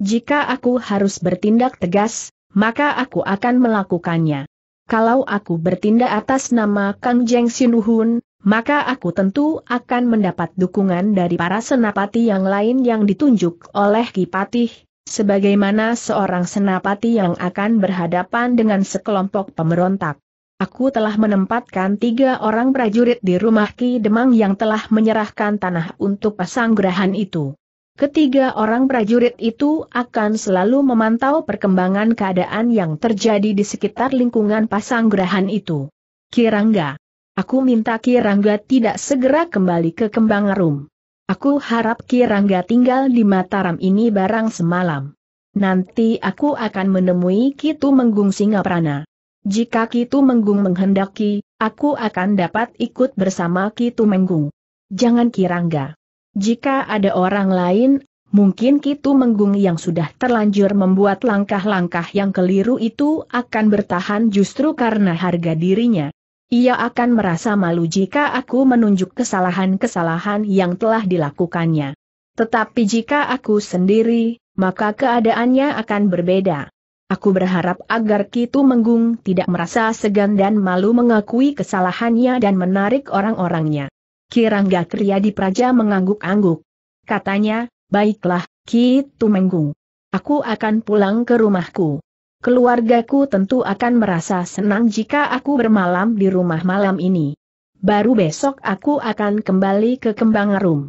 Jika aku harus bertindak tegas, maka aku akan melakukannya kalau aku bertindak atas nama Kang Jeng Sinuhun, maka aku tentu akan mendapat dukungan dari para senapati yang lain yang ditunjuk oleh Kipatih, sebagaimana seorang senapati yang akan berhadapan dengan sekelompok pemberontak. Aku telah menempatkan tiga orang prajurit di rumah Ki Demang yang telah menyerahkan tanah untuk pasanggrahan itu. Ketiga orang prajurit itu akan selalu memantau perkembangan keadaan yang terjadi di sekitar lingkungan pasanggerahan itu. Kirangga. Aku minta Kirangga tidak segera kembali ke Kembangarum. Aku harap Kirangga tinggal di Mataram ini barang semalam. Nanti aku akan menemui Kitu Menggung Singaprana. Jika Kitu Menggung menghendaki, aku akan dapat ikut bersama Kitu Menggung. Jangan Kirangga. Jika ada orang lain, mungkin Kitu Menggung yang sudah terlanjur membuat langkah-langkah yang keliru itu akan bertahan justru karena harga dirinya. Ia akan merasa malu jika aku menunjuk kesalahan-kesalahan yang telah dilakukannya. Tetapi jika aku sendiri, maka keadaannya akan berbeda. Aku berharap agar Kitu Menggung tidak merasa segan dan malu mengakui kesalahannya dan menarik orang-orangnya. Kirangga Kriyadi Praja mengangguk-angguk. Katanya, baiklah, Ki Tumenggung. Aku akan pulang ke rumahku. Keluargaku tentu akan merasa senang jika aku bermalam di rumah malam ini. Baru besok aku akan kembali ke Kembang Kembangarum.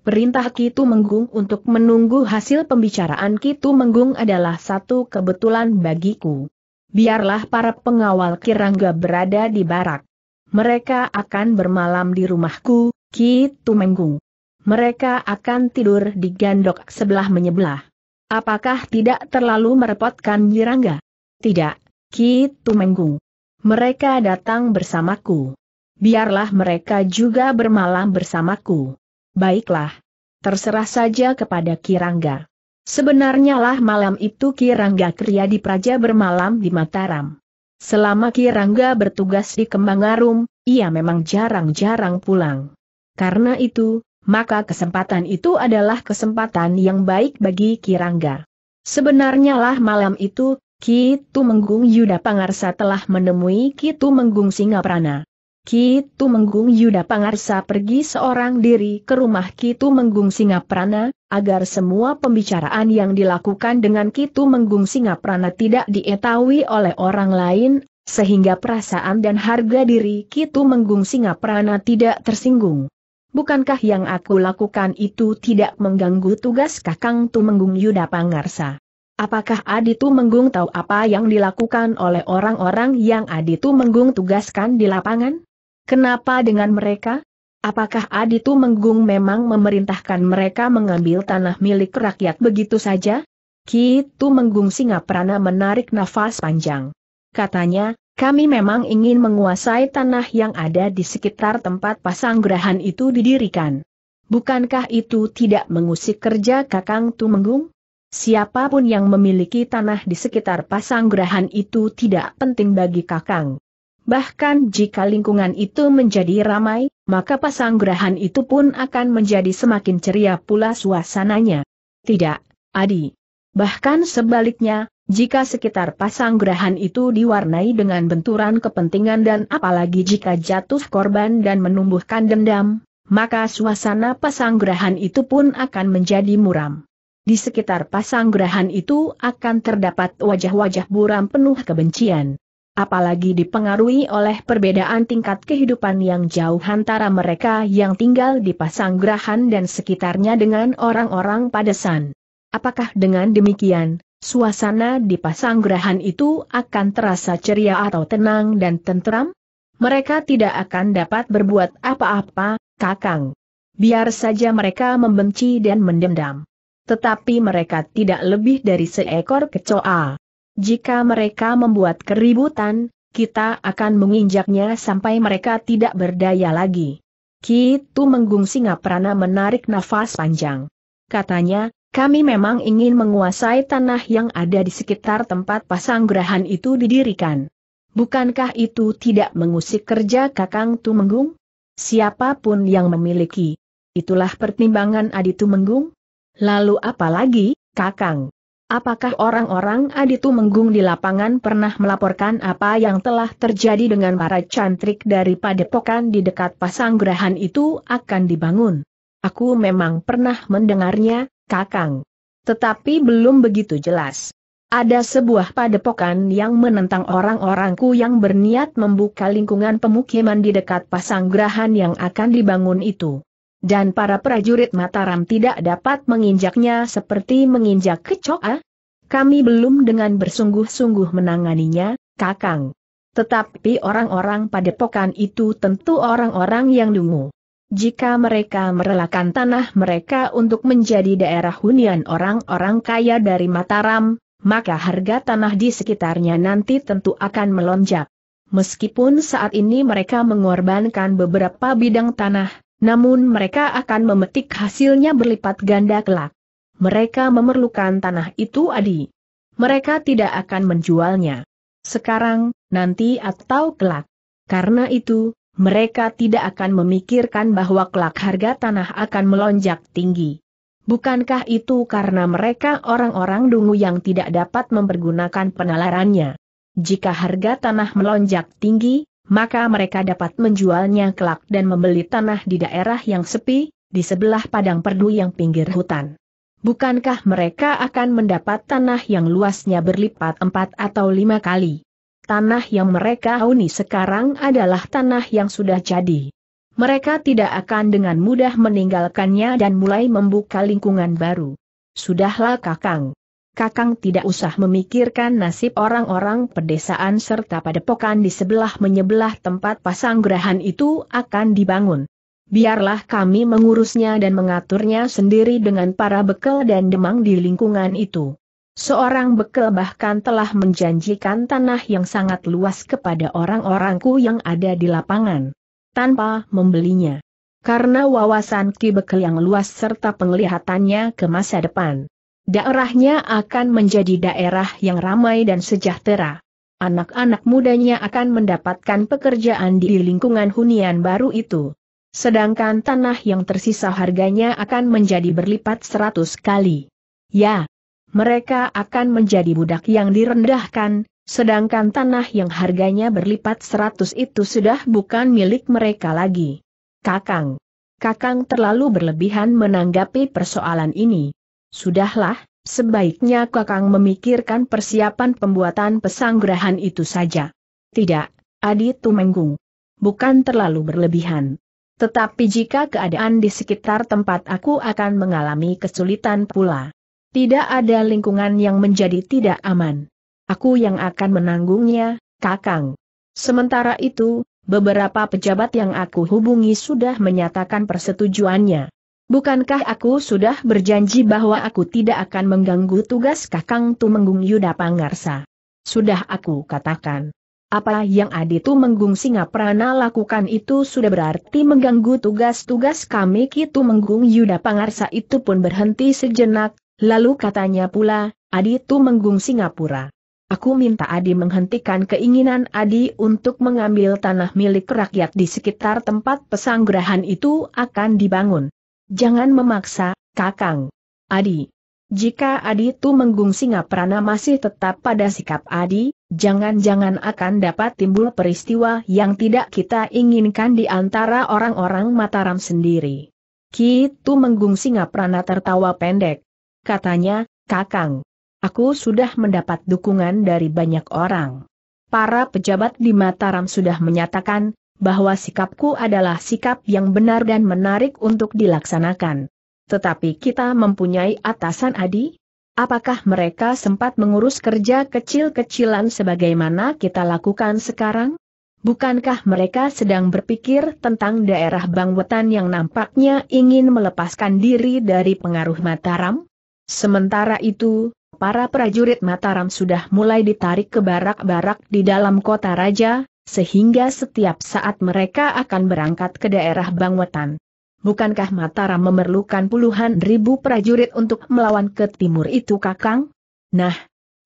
Perintah Kitu Menggung untuk menunggu hasil pembicaraan Kitu Menggung adalah satu kebetulan bagiku. Biarlah para pengawal Kirangga berada di barak. Mereka akan bermalam di rumahku, Ki Tumenggung. Mereka akan tidur di gandok sebelah menyebelah. Apakah tidak terlalu merepotkan Wirangga? Tidak, Ki Tumenggung. Mereka datang bersamaku. Biarlah mereka juga bermalam bersamaku. Baiklah. Terserah saja kepada Kirangga. Sebenarnya lah malam itu Kirangga Rangga Praja bermalam di Mataram. Selama Kirangga bertugas di Kemangarum, ia memang jarang-jarang pulang. Karena itu, maka kesempatan itu adalah kesempatan yang baik bagi Kirangga. Sebenarnya lah malam itu, Ki Tumenggung Yuda Pangarsa telah menemui Ki Tumenggung Singaprana. Kitu Menggung Yuda Pangarsa pergi seorang diri ke rumah Kitu Menggung Singaprana, agar semua pembicaraan yang dilakukan dengan Kitu Menggung Singaprana tidak diketahui oleh orang lain, sehingga perasaan dan harga diri Kitu Menggung Singaprana tidak tersinggung. Bukankah yang aku lakukan itu tidak mengganggu tugas Kakang Tu menggung Yuda Pangarsa? Apakah Adi menggung tahu apa yang dilakukan oleh orang-orang yang Adi menggung tugaskan di lapangan? Kenapa dengan mereka? Apakah Aditu Menggung memang memerintahkan mereka mengambil tanah milik rakyat begitu saja? Kitu Menggung Singaprana menarik nafas panjang. Katanya, kami memang ingin menguasai tanah yang ada di sekitar tempat pasanggrahan itu didirikan. Bukankah itu tidak mengusik kerja Kakang Tumenggung? Siapapun yang memiliki tanah di sekitar pasanggrahan itu tidak penting bagi Kakang. Bahkan jika lingkungan itu menjadi ramai, maka pasanggrahan itu pun akan menjadi semakin ceria pula suasananya. Tidak, Adi. Bahkan sebaliknya, jika sekitar pasanggrahan itu diwarnai dengan benturan kepentingan dan apalagi jika jatuh korban dan menumbuhkan dendam, maka suasana pasanggrahan itu pun akan menjadi muram. Di sekitar pasanggrahan itu akan terdapat wajah-wajah buram penuh kebencian apalagi dipengaruhi oleh perbedaan tingkat kehidupan yang jauh antara mereka yang tinggal di Pasanggrahan dan sekitarnya dengan orang-orang padesan. Apakah dengan demikian, suasana di Pasanggrahan itu akan terasa ceria atau tenang dan tentram? Mereka tidak akan dapat berbuat apa-apa, Kakang. Biar saja mereka membenci dan mendendam. Tetapi mereka tidak lebih dari seekor kecoa. Jika mereka membuat keributan, kita akan menginjaknya sampai mereka tidak berdaya lagi. Kitu Menggung Singaprana menarik nafas panjang. Katanya, kami memang ingin menguasai tanah yang ada di sekitar tempat pasanggerahan itu didirikan. Bukankah itu tidak mengusik kerja Kakang Tumenggung? Siapapun yang memiliki. Itulah pertimbangan Adi Tumenggung. Lalu apa lagi, Kakang? Apakah orang-orang Aditu Menggung di lapangan pernah melaporkan apa yang telah terjadi dengan para cantrik dari padepokan di dekat Pasanggrahan itu akan dibangun? Aku memang pernah mendengarnya, Kakang. Tetapi belum begitu jelas. Ada sebuah padepokan yang menentang orang-orangku yang berniat membuka lingkungan pemukiman di dekat Pasanggrahan yang akan dibangun itu dan para prajurit Mataram tidak dapat menginjaknya seperti menginjak kecoa? Kami belum dengan bersungguh-sungguh menanganinya, Kakang. Tetapi orang-orang padepokan itu tentu orang-orang yang dungu. Jika mereka merelakan tanah mereka untuk menjadi daerah hunian orang-orang kaya dari Mataram, maka harga tanah di sekitarnya nanti tentu akan melonjak. Meskipun saat ini mereka mengorbankan beberapa bidang tanah, namun mereka akan memetik hasilnya berlipat ganda kelak. Mereka memerlukan tanah itu adi. Mereka tidak akan menjualnya. Sekarang, nanti atau kelak. Karena itu, mereka tidak akan memikirkan bahwa kelak harga tanah akan melonjak tinggi. Bukankah itu karena mereka orang-orang dungu yang tidak dapat mempergunakan penalarannya? Jika harga tanah melonjak tinggi, maka mereka dapat menjualnya kelak dan membeli tanah di daerah yang sepi, di sebelah padang perdu yang pinggir hutan. Bukankah mereka akan mendapat tanah yang luasnya berlipat empat atau lima kali? Tanah yang mereka huni sekarang adalah tanah yang sudah jadi. Mereka tidak akan dengan mudah meninggalkannya dan mulai membuka lingkungan baru. Sudahlah kakang, Kakang tidak usah memikirkan nasib orang-orang pedesaan serta padepokan di sebelah menyebelah tempat pasanggerahan itu akan dibangun. Biarlah kami mengurusnya dan mengaturnya sendiri dengan para bekel dan demang di lingkungan itu. Seorang bekel bahkan telah menjanjikan tanah yang sangat luas kepada orang-orangku yang ada di lapangan. Tanpa membelinya. Karena wawasan Ki Bekel yang luas serta penglihatannya ke masa depan. Daerahnya akan menjadi daerah yang ramai dan sejahtera. Anak-anak mudanya akan mendapatkan pekerjaan di lingkungan hunian baru itu. Sedangkan tanah yang tersisa harganya akan menjadi berlipat seratus kali. Ya, mereka akan menjadi budak yang direndahkan, sedangkan tanah yang harganya berlipat seratus itu sudah bukan milik mereka lagi. Kakang. Kakang terlalu berlebihan menanggapi persoalan ini. Sudahlah, sebaiknya Kakang memikirkan persiapan pembuatan pesanggrahan itu saja. Tidak, Adi Tumenggung. Bukan terlalu berlebihan. Tetapi jika keadaan di sekitar tempat aku akan mengalami kesulitan pula. Tidak ada lingkungan yang menjadi tidak aman. Aku yang akan menanggungnya, Kakang. Sementara itu, beberapa pejabat yang aku hubungi sudah menyatakan persetujuannya. Bukankah aku sudah berjanji bahwa aku tidak akan mengganggu tugas Kakang Tumenggung Yuda Pangarsa? Sudah aku katakan. Apa yang Adi Tumenggung Singaprana lakukan itu sudah berarti mengganggu tugas-tugas kami Ki Tumenggung Yuda Pangarsa itu pun berhenti sejenak, lalu katanya pula, Adi Tumenggung Singapura. Aku minta Adi menghentikan keinginan Adi untuk mengambil tanah milik rakyat di sekitar tempat pesanggerahan itu akan dibangun. Jangan memaksa, Kakang. Adi. Jika Adi Tumenggung Singaprana masih tetap pada sikap Adi, jangan-jangan akan dapat timbul peristiwa yang tidak kita inginkan di antara orang-orang Mataram sendiri. Ki Tumenggung Singaprana tertawa pendek. Katanya, Kakang, aku sudah mendapat dukungan dari banyak orang. Para pejabat di Mataram sudah menyatakan, bahwa sikapku adalah sikap yang benar dan menarik untuk dilaksanakan. Tetapi kita mempunyai atasan Adi? Apakah mereka sempat mengurus kerja kecil-kecilan sebagaimana kita lakukan sekarang? Bukankah mereka sedang berpikir tentang daerah Bangwetan yang nampaknya ingin melepaskan diri dari pengaruh Mataram? Sementara itu, para prajurit Mataram sudah mulai ditarik ke barak-barak di dalam kota raja, sehingga setiap saat mereka akan berangkat ke daerah Bangwetan. Bukankah Mataram memerlukan puluhan ribu prajurit untuk melawan ke timur itu kakang? Nah,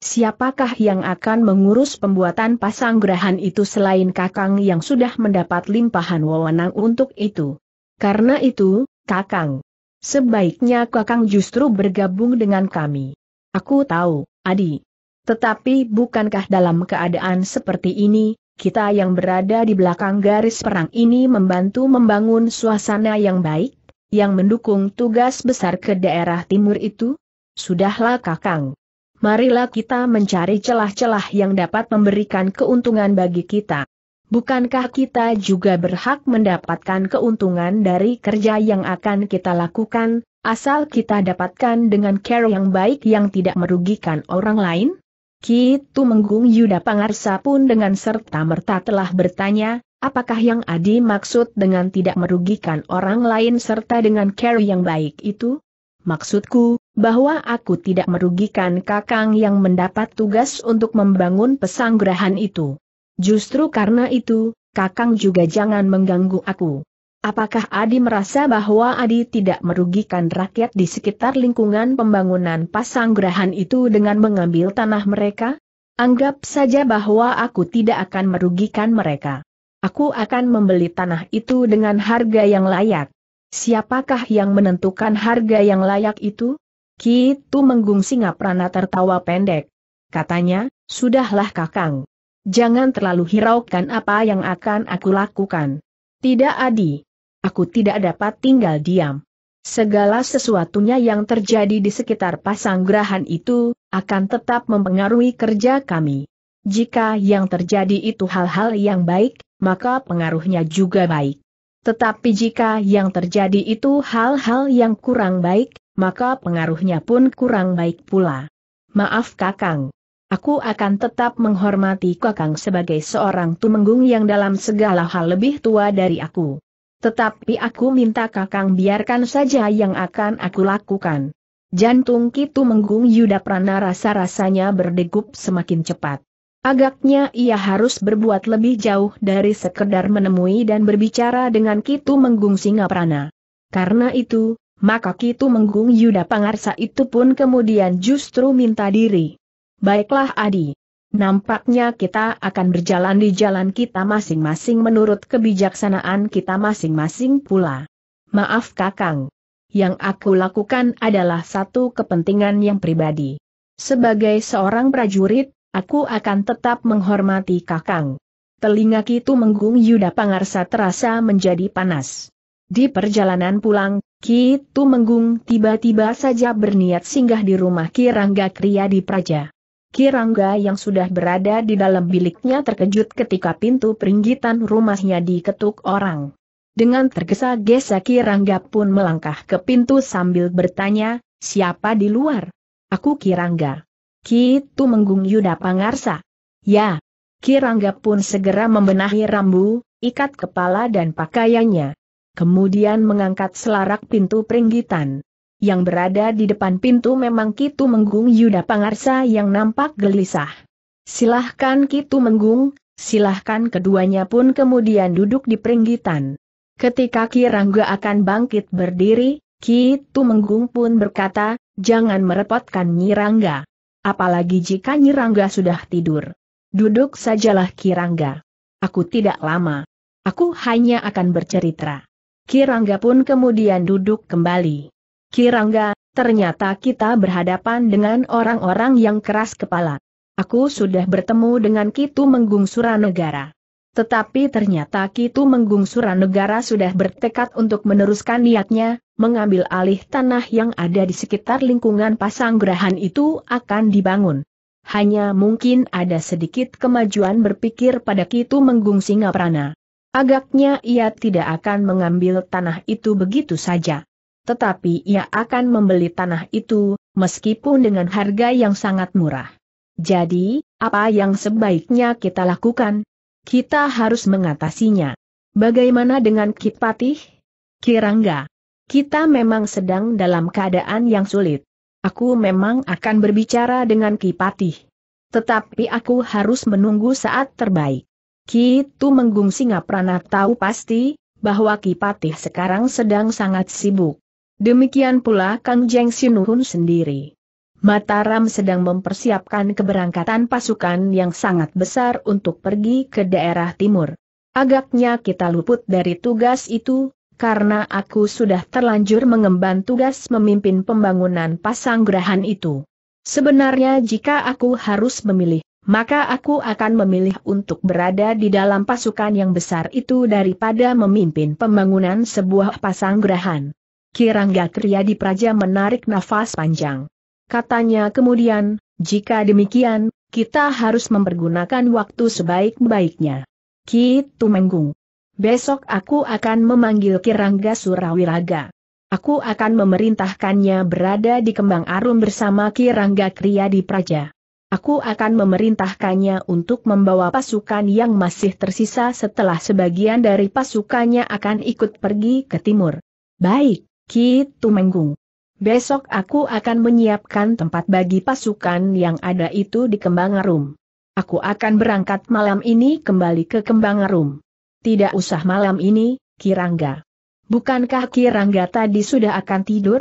siapakah yang akan mengurus pembuatan pasang gerahan itu selain kakang yang sudah mendapat limpahan wewenang untuk itu? Karena itu, kakang, sebaiknya kakang justru bergabung dengan kami. Aku tahu, Adi. Tetapi bukankah dalam keadaan seperti ini, kita yang berada di belakang garis perang ini membantu membangun suasana yang baik, yang mendukung tugas besar ke daerah timur itu? Sudahlah kakang. Marilah kita mencari celah-celah yang dapat memberikan keuntungan bagi kita. Bukankah kita juga berhak mendapatkan keuntungan dari kerja yang akan kita lakukan, asal kita dapatkan dengan care yang baik yang tidak merugikan orang lain? Ki Tumenggung Yuda Pangarsa pun dengan serta-merta telah bertanya, apakah yang Adi maksud dengan tidak merugikan orang lain serta dengan care yang baik itu? Maksudku, bahwa aku tidak merugikan kakang yang mendapat tugas untuk membangun pesanggrahan itu. Justru karena itu, kakang juga jangan mengganggu aku. Apakah Adi merasa bahwa Adi tidak merugikan rakyat di sekitar lingkungan pembangunan pasanggrahan itu dengan mengambil tanah mereka? Anggap saja bahwa aku tidak akan merugikan mereka. Aku akan membeli tanah itu dengan harga yang layak. Siapakah yang menentukan harga yang layak itu? Kitu Menggung Singaprana tertawa pendek. Katanya, sudahlah kakang. Jangan terlalu hiraukan apa yang akan aku lakukan. Tidak adi, Aku tidak dapat tinggal diam. Segala sesuatunya yang terjadi di sekitar pasanggrahan itu, akan tetap mempengaruhi kerja kami. Jika yang terjadi itu hal-hal yang baik, maka pengaruhnya juga baik. Tetapi jika yang terjadi itu hal-hal yang kurang baik, maka pengaruhnya pun kurang baik pula. Maaf Kakang. Aku akan tetap menghormati Kakang sebagai seorang tumenggung yang dalam segala hal lebih tua dari aku. Tetapi aku minta kakang biarkan saja yang akan aku lakukan. Jantung Kitu Menggung Yuda Prana rasa-rasanya berdegup semakin cepat. Agaknya ia harus berbuat lebih jauh dari sekedar menemui dan berbicara dengan Kitu Menggung Singaprana. Karena itu, maka Kitu Menggung Yuda Pangarsa itu pun kemudian justru minta diri. Baiklah Adi, Nampaknya kita akan berjalan di jalan kita masing-masing menurut kebijaksanaan kita masing-masing pula. Maaf Kakang. Yang aku lakukan adalah satu kepentingan yang pribadi. Sebagai seorang prajurit, aku akan tetap menghormati Kakang. Telinga Kitu Menggung Yuda Pangarsa terasa menjadi panas. Di perjalanan pulang, Kitu Menggung tiba-tiba saja berniat singgah di rumah Kirangga Kriya di Praja. Kirangga yang sudah berada di dalam biliknya terkejut ketika pintu peringgitan rumahnya diketuk orang. Dengan tergesa-gesa Kirangga pun melangkah ke pintu sambil bertanya, siapa di luar? Aku Kirangga. Kitu menggung Yuda Pangarsa. Ya. Kirangga pun segera membenahi rambu, ikat kepala dan pakaiannya. Kemudian mengangkat selarak pintu peringgitan yang berada di depan pintu memang Kitu Menggung Yuda Pangarsa yang nampak gelisah. Silahkan Kitu Menggung, silahkan keduanya pun kemudian duduk di peringgitan. Ketika Kirangga akan bangkit berdiri, Kitu Menggung pun berkata, jangan merepotkan Nyirangga. Apalagi jika Nyirangga sudah tidur. Duduk sajalah Kirangga. Aku tidak lama. Aku hanya akan bercerita. Kirangga pun kemudian duduk kembali. Kirangga, ternyata kita berhadapan dengan orang-orang yang keras kepala. Aku sudah bertemu dengan Kitu Menggung Suranegara. Tetapi ternyata Kitu Menggung Suranegara sudah bertekad untuk meneruskan niatnya, mengambil alih tanah yang ada di sekitar lingkungan Pasanggrahan itu akan dibangun. Hanya mungkin ada sedikit kemajuan berpikir pada Kitu Menggung Singaprana. Agaknya ia tidak akan mengambil tanah itu begitu saja tetapi ia akan membeli tanah itu, meskipun dengan harga yang sangat murah. Jadi, apa yang sebaiknya kita lakukan? Kita harus mengatasinya. Bagaimana dengan Kipatih? Kirangga. Kita memang sedang dalam keadaan yang sulit. Aku memang akan berbicara dengan Kipatih. Tetapi aku harus menunggu saat terbaik. Kitu Menggung Singaprana tahu pasti, bahwa Kipatih sekarang sedang sangat sibuk. Demikian pula Kang Jeng Sinuhun sendiri. Mataram sedang mempersiapkan keberangkatan pasukan yang sangat besar untuk pergi ke daerah timur. Agaknya kita luput dari tugas itu, karena aku sudah terlanjur mengemban tugas memimpin pembangunan pasanggrahan itu. Sebenarnya jika aku harus memilih, maka aku akan memilih untuk berada di dalam pasukan yang besar itu daripada memimpin pembangunan sebuah pasanggrahan. Kirangga Triadi Praja menarik nafas panjang. Katanya kemudian, jika demikian, kita harus mempergunakan waktu sebaik-baiknya. Ki Tumenggung. Besok aku akan memanggil Kirangga Surawiraga. Aku akan memerintahkannya berada di Kembang Arum bersama Kirangga Kriadi Praja. Aku akan memerintahkannya untuk membawa pasukan yang masih tersisa setelah sebagian dari pasukannya akan ikut pergi ke timur. Baik. Ki Tumenggung. Besok aku akan menyiapkan tempat bagi pasukan yang ada itu di Kembangarum. Aku akan berangkat malam ini kembali ke Kembangarum. Tidak usah malam ini, Kirangga. Bukankah Kirangga tadi sudah akan tidur?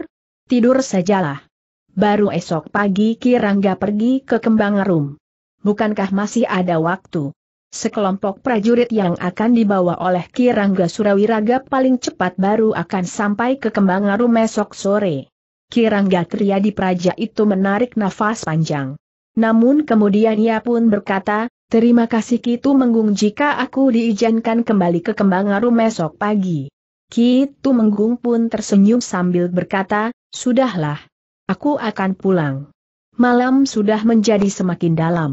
Tidur sajalah. Baru esok pagi Kirangga pergi ke Kembangarum. Bukankah masih ada waktu? Sekelompok prajurit yang akan dibawa oleh Kirangga Surawiraga paling cepat baru akan sampai ke Kembangaru mesok sore. Kirangga Triadi Praja itu menarik nafas panjang. Namun kemudian ia pun berkata, terima kasih Kitu Menggung jika aku diizinkan kembali ke Kembangaru mesok pagi. Kitu Menggung pun tersenyum sambil berkata, sudahlah. Aku akan pulang. Malam sudah menjadi semakin dalam.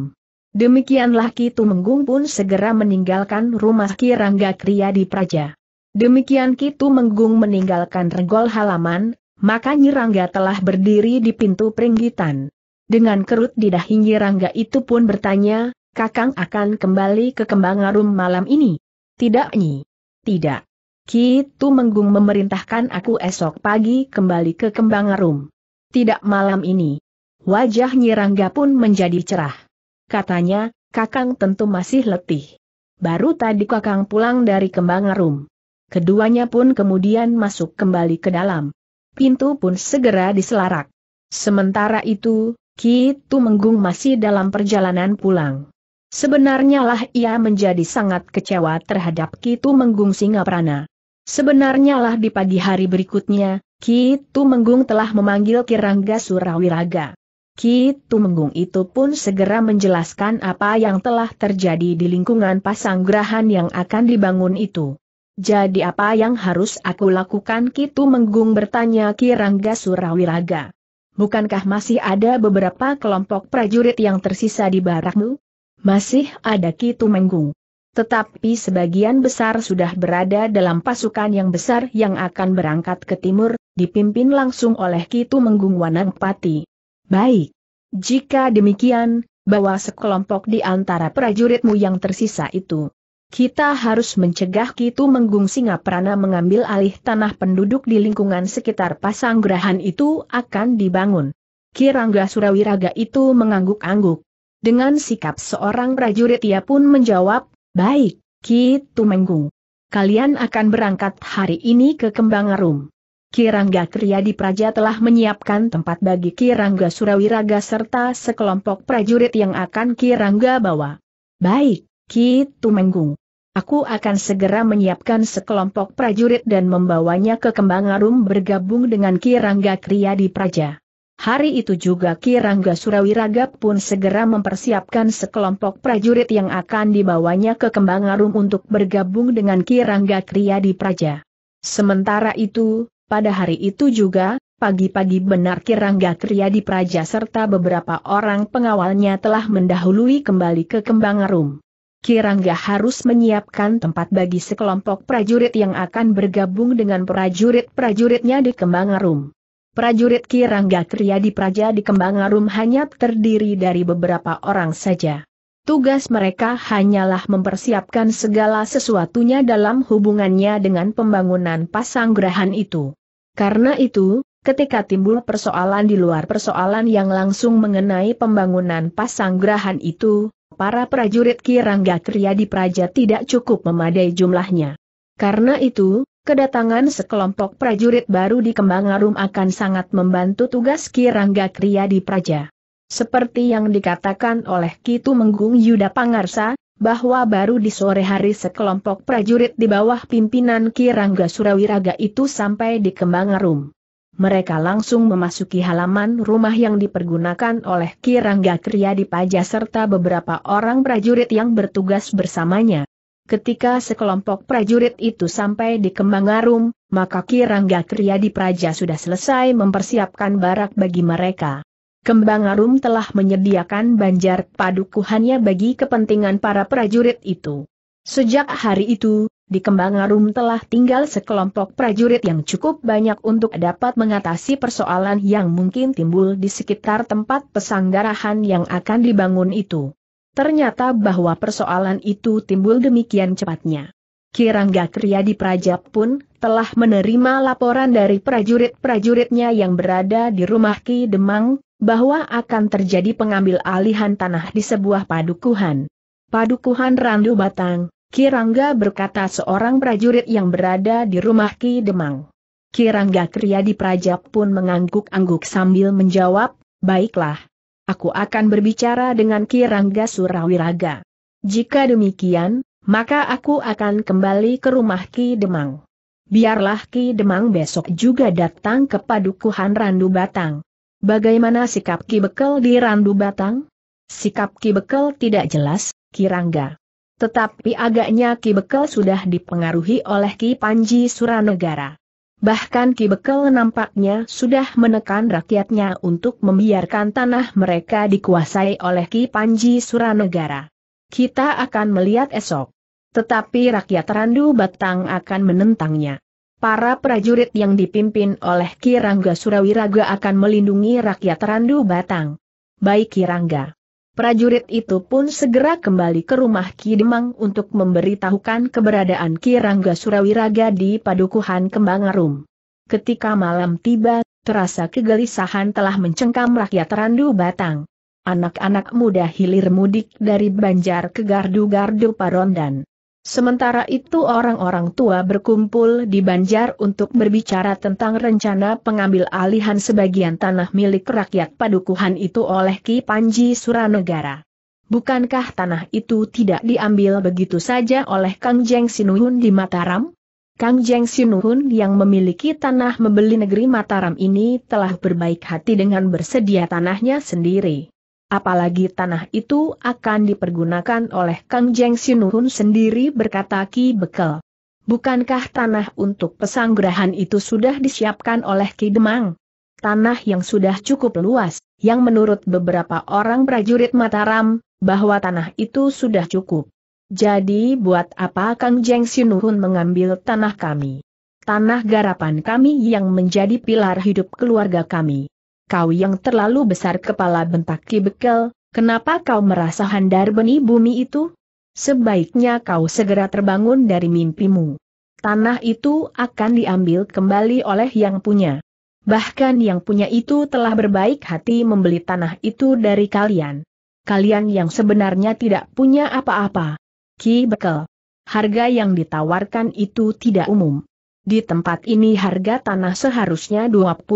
Demikianlah Ki Tumenggung pun segera meninggalkan rumah Ki Rangga Kriya di Praja. Demikian Ki Tumenggung meninggalkan regol halaman, maka Nyi Rangga telah berdiri di pintu peringgitan. Dengan kerut di dahi Rangga itu pun bertanya, Kakang akan kembali ke kembang arum malam ini? Tidak Nyi. Tidak. Ki Tumenggung memerintahkan aku esok pagi kembali ke kembang arum. Tidak malam ini. Wajah Nyi Rangga pun menjadi cerah katanya, Kakang tentu masih letih. Baru tadi Kakang pulang dari kembang arum. Keduanya pun kemudian masuk kembali ke dalam. Pintu pun segera diselarak. Sementara itu, Ki Tumenggung masih dalam perjalanan pulang. Sebenarnya lah ia menjadi sangat kecewa terhadap Ki Tumenggung Menggung Singaprana. Sebenarnya lah di pagi hari berikutnya, Ki Tumenggung telah memanggil Kirangga Surawiraga. Ki Tumenggung itu pun segera menjelaskan apa yang telah terjadi di lingkungan pasanggrahan yang akan dibangun itu. Jadi apa yang harus aku lakukan Ki Tumenggung bertanya Ki Rangga Surawiraga. Bukankah masih ada beberapa kelompok prajurit yang tersisa di barakmu? Masih ada Ki Tumenggung. Tetapi sebagian besar sudah berada dalam pasukan yang besar yang akan berangkat ke timur, dipimpin langsung oleh Ki Tumenggung Wanangpati. Baik. Jika demikian, bawa sekelompok di antara prajuritmu yang tersisa itu. Kita harus mencegah Kitu Menggung Singaprana mengambil alih tanah penduduk di lingkungan sekitar Pasanggrahan itu akan dibangun. Kirangga Surawiraga itu mengangguk-angguk. Dengan sikap seorang prajurit ia pun menjawab, Baik, Kitu Menggung. Kalian akan berangkat hari ini ke Kembangarum. Kirangga Kriadi Praja telah menyiapkan tempat bagi Kirangga Surawiraga serta sekelompok prajurit yang akan Kirangga bawa. Baik, Ki Tumenggung. Aku akan segera menyiapkan sekelompok prajurit dan membawanya ke Kembangarum bergabung dengan Kirangga Kriadi Praja. Hari itu juga Kirangga Surawiraga pun segera mempersiapkan sekelompok prajurit yang akan dibawanya ke Kembangarum untuk bergabung dengan Kirangga Kriadi Praja. Sementara itu, pada hari itu juga, pagi-pagi benar Kirangga Kriya Praja serta beberapa orang pengawalnya telah mendahului kembali ke Kembang Arum. Kirangga harus menyiapkan tempat bagi sekelompok prajurit yang akan bergabung dengan prajurit-prajuritnya di Kembang Arum. Prajurit Kirangga Kriya Praja di Kembang Arum hanya terdiri dari beberapa orang saja. Tugas mereka hanyalah mempersiapkan segala sesuatunya dalam hubungannya dengan pembangunan pasanggrahan itu. Karena itu, ketika timbul persoalan di luar persoalan yang langsung mengenai pembangunan pasanggrahan itu, para prajurit Kirangga Kriya di Praja tidak cukup memadai jumlahnya. Karena itu, kedatangan sekelompok prajurit baru di Kembangarum akan sangat membantu tugas Kirangga Kriya di Praja. Seperti yang dikatakan oleh Kitu Menggung Yuda Pangarsa, bahwa baru di sore hari sekelompok prajurit di bawah pimpinan Kirangga Surawiraga itu sampai di Kembangarum. Mereka langsung memasuki halaman rumah yang dipergunakan oleh Kirangga Kriya di Paja serta beberapa orang prajurit yang bertugas bersamanya. Ketika sekelompok prajurit itu sampai di Kembangarum, maka Kirangga Kriya di Praja sudah selesai mempersiapkan barak bagi mereka. Kembang Arum telah menyediakan banjar padukuhannya bagi kepentingan para prajurit itu. Sejak hari itu, di Kembang Arum telah tinggal sekelompok prajurit yang cukup banyak untuk dapat mengatasi persoalan yang mungkin timbul di sekitar tempat pesanggarahan yang akan dibangun itu. Ternyata bahwa persoalan itu timbul demikian cepatnya. Kirangga Kriya di Prajap pun telah menerima laporan dari prajurit-prajuritnya yang berada di rumah Ki Demang, bahwa akan terjadi pengambil alihan tanah di sebuah padukuhan. Padukuhan Randu Batang, Kirangga berkata seorang prajurit yang berada di rumah Ki Demang. Kirangga Kriadi Praja pun mengangguk-angguk sambil menjawab, baiklah. Aku akan berbicara dengan Kirangga Surawiraga. Jika demikian, maka aku akan kembali ke rumah Ki Demang. Biarlah Ki Demang besok juga datang ke padukuhan Randu Batang. Bagaimana sikap Ki Bekel di Randu Batang? Sikap Ki Bekel tidak jelas, Kirangga. Tetapi agaknya Ki Bekel sudah dipengaruhi oleh Ki Panji Suranegara. Bahkan Ki Bekel nampaknya sudah menekan rakyatnya untuk membiarkan tanah mereka dikuasai oleh Ki Panji Suranegara. Kita akan melihat esok. Tetapi rakyat Randu Batang akan menentangnya para prajurit yang dipimpin oleh Kirangga Surawiraga akan melindungi rakyat Randu Batang. Baik Kirangga. Prajurit itu pun segera kembali ke rumah Kidemang untuk memberitahukan keberadaan Kirangga Surawiraga di Padukuhan Kembangarum. Ketika malam tiba, terasa kegelisahan telah mencengkam rakyat Randu Batang. Anak-anak muda hilir mudik dari Banjar ke Gardu-Gardu Parondan. Sementara itu orang-orang tua berkumpul di Banjar untuk berbicara tentang rencana pengambil alihan sebagian tanah milik rakyat padukuhan itu oleh Ki Panji Suranegara. Bukankah tanah itu tidak diambil begitu saja oleh Kang Jeng Sinuhun di Mataram? Kang Jeng Sinuhun yang memiliki tanah membeli negeri Mataram ini telah berbaik hati dengan bersedia tanahnya sendiri. Apalagi tanah itu akan dipergunakan oleh Kang Jeng Sinuhun sendiri berkata Ki Bekel. Bukankah tanah untuk pesanggrahan itu sudah disiapkan oleh Ki Demang? Tanah yang sudah cukup luas, yang menurut beberapa orang prajurit Mataram, bahwa tanah itu sudah cukup. Jadi buat apa Kang Jeng Sinuhun mengambil tanah kami? Tanah garapan kami yang menjadi pilar hidup keluarga kami kau yang terlalu besar kepala bentak Ki Bekel, kenapa kau merasa handar benih bumi itu? Sebaiknya kau segera terbangun dari mimpimu. Tanah itu akan diambil kembali oleh yang punya. Bahkan yang punya itu telah berbaik hati membeli tanah itu dari kalian. Kalian yang sebenarnya tidak punya apa-apa. Ki Bekel. Harga yang ditawarkan itu tidak umum. Di tempat ini harga tanah seharusnya 25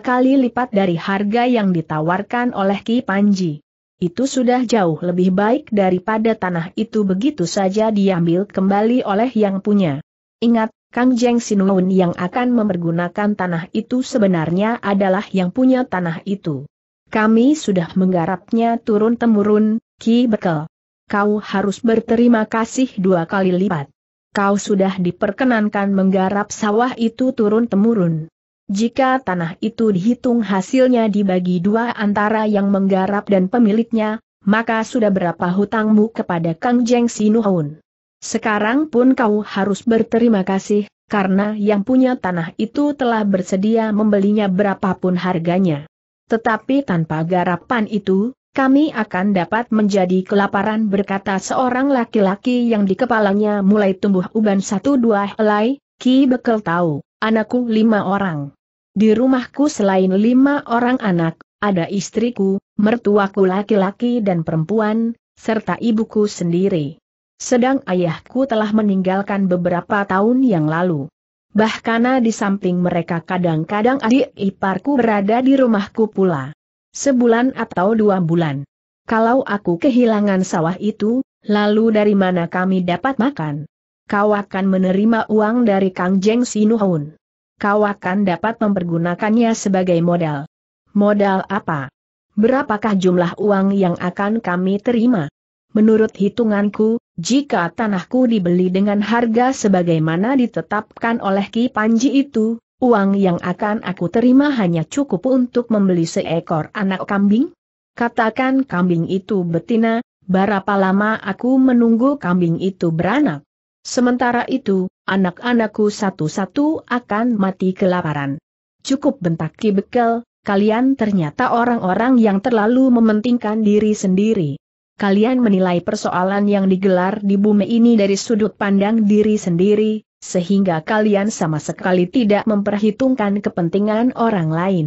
kali lipat dari harga yang ditawarkan oleh Ki Panji. Itu sudah jauh lebih baik daripada tanah itu begitu saja diambil kembali oleh yang punya. Ingat, Kang Jeng Sinuun yang akan memergunakan tanah itu sebenarnya adalah yang punya tanah itu. Kami sudah menggarapnya turun-temurun, Ki Bekel. Kau harus berterima kasih dua kali lipat kau sudah diperkenankan menggarap sawah itu turun-temurun. Jika tanah itu dihitung hasilnya dibagi dua antara yang menggarap dan pemiliknya, maka sudah berapa hutangmu kepada Kang Jeng Sinuhun. Sekarang pun kau harus berterima kasih, karena yang punya tanah itu telah bersedia membelinya berapapun harganya. Tetapi tanpa garapan itu, kami akan dapat menjadi kelaparan berkata seorang laki-laki yang di kepalanya mulai tumbuh uban satu dua helai, Ki Bekel tahu, anakku lima orang. Di rumahku selain lima orang anak, ada istriku, mertuaku laki-laki dan perempuan, serta ibuku sendiri. Sedang ayahku telah meninggalkan beberapa tahun yang lalu. Bahkan di samping mereka kadang-kadang adik iparku berada di rumahku pula sebulan atau dua bulan. Kalau aku kehilangan sawah itu, lalu dari mana kami dapat makan? Kau akan menerima uang dari Kang Jeng Sinuhun. Kau akan dapat mempergunakannya sebagai modal. Modal apa? Berapakah jumlah uang yang akan kami terima? Menurut hitunganku, jika tanahku dibeli dengan harga sebagaimana ditetapkan oleh Ki Panji itu, uang yang akan aku terima hanya cukup untuk membeli seekor anak kambing? Katakan kambing itu betina, berapa lama aku menunggu kambing itu beranak? Sementara itu, anak-anakku satu-satu akan mati kelaparan. Cukup bentak Ki Bekel, kalian ternyata orang-orang yang terlalu mementingkan diri sendiri kalian menilai persoalan yang digelar di bumi ini dari sudut pandang diri sendiri, sehingga kalian sama sekali tidak memperhitungkan kepentingan orang lain.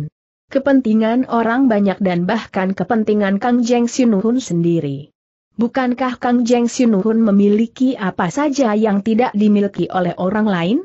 Kepentingan orang banyak dan bahkan kepentingan Kang Jeng Sinuhun sendiri. Bukankah Kang Jeng Sinuhun memiliki apa saja yang tidak dimiliki oleh orang lain?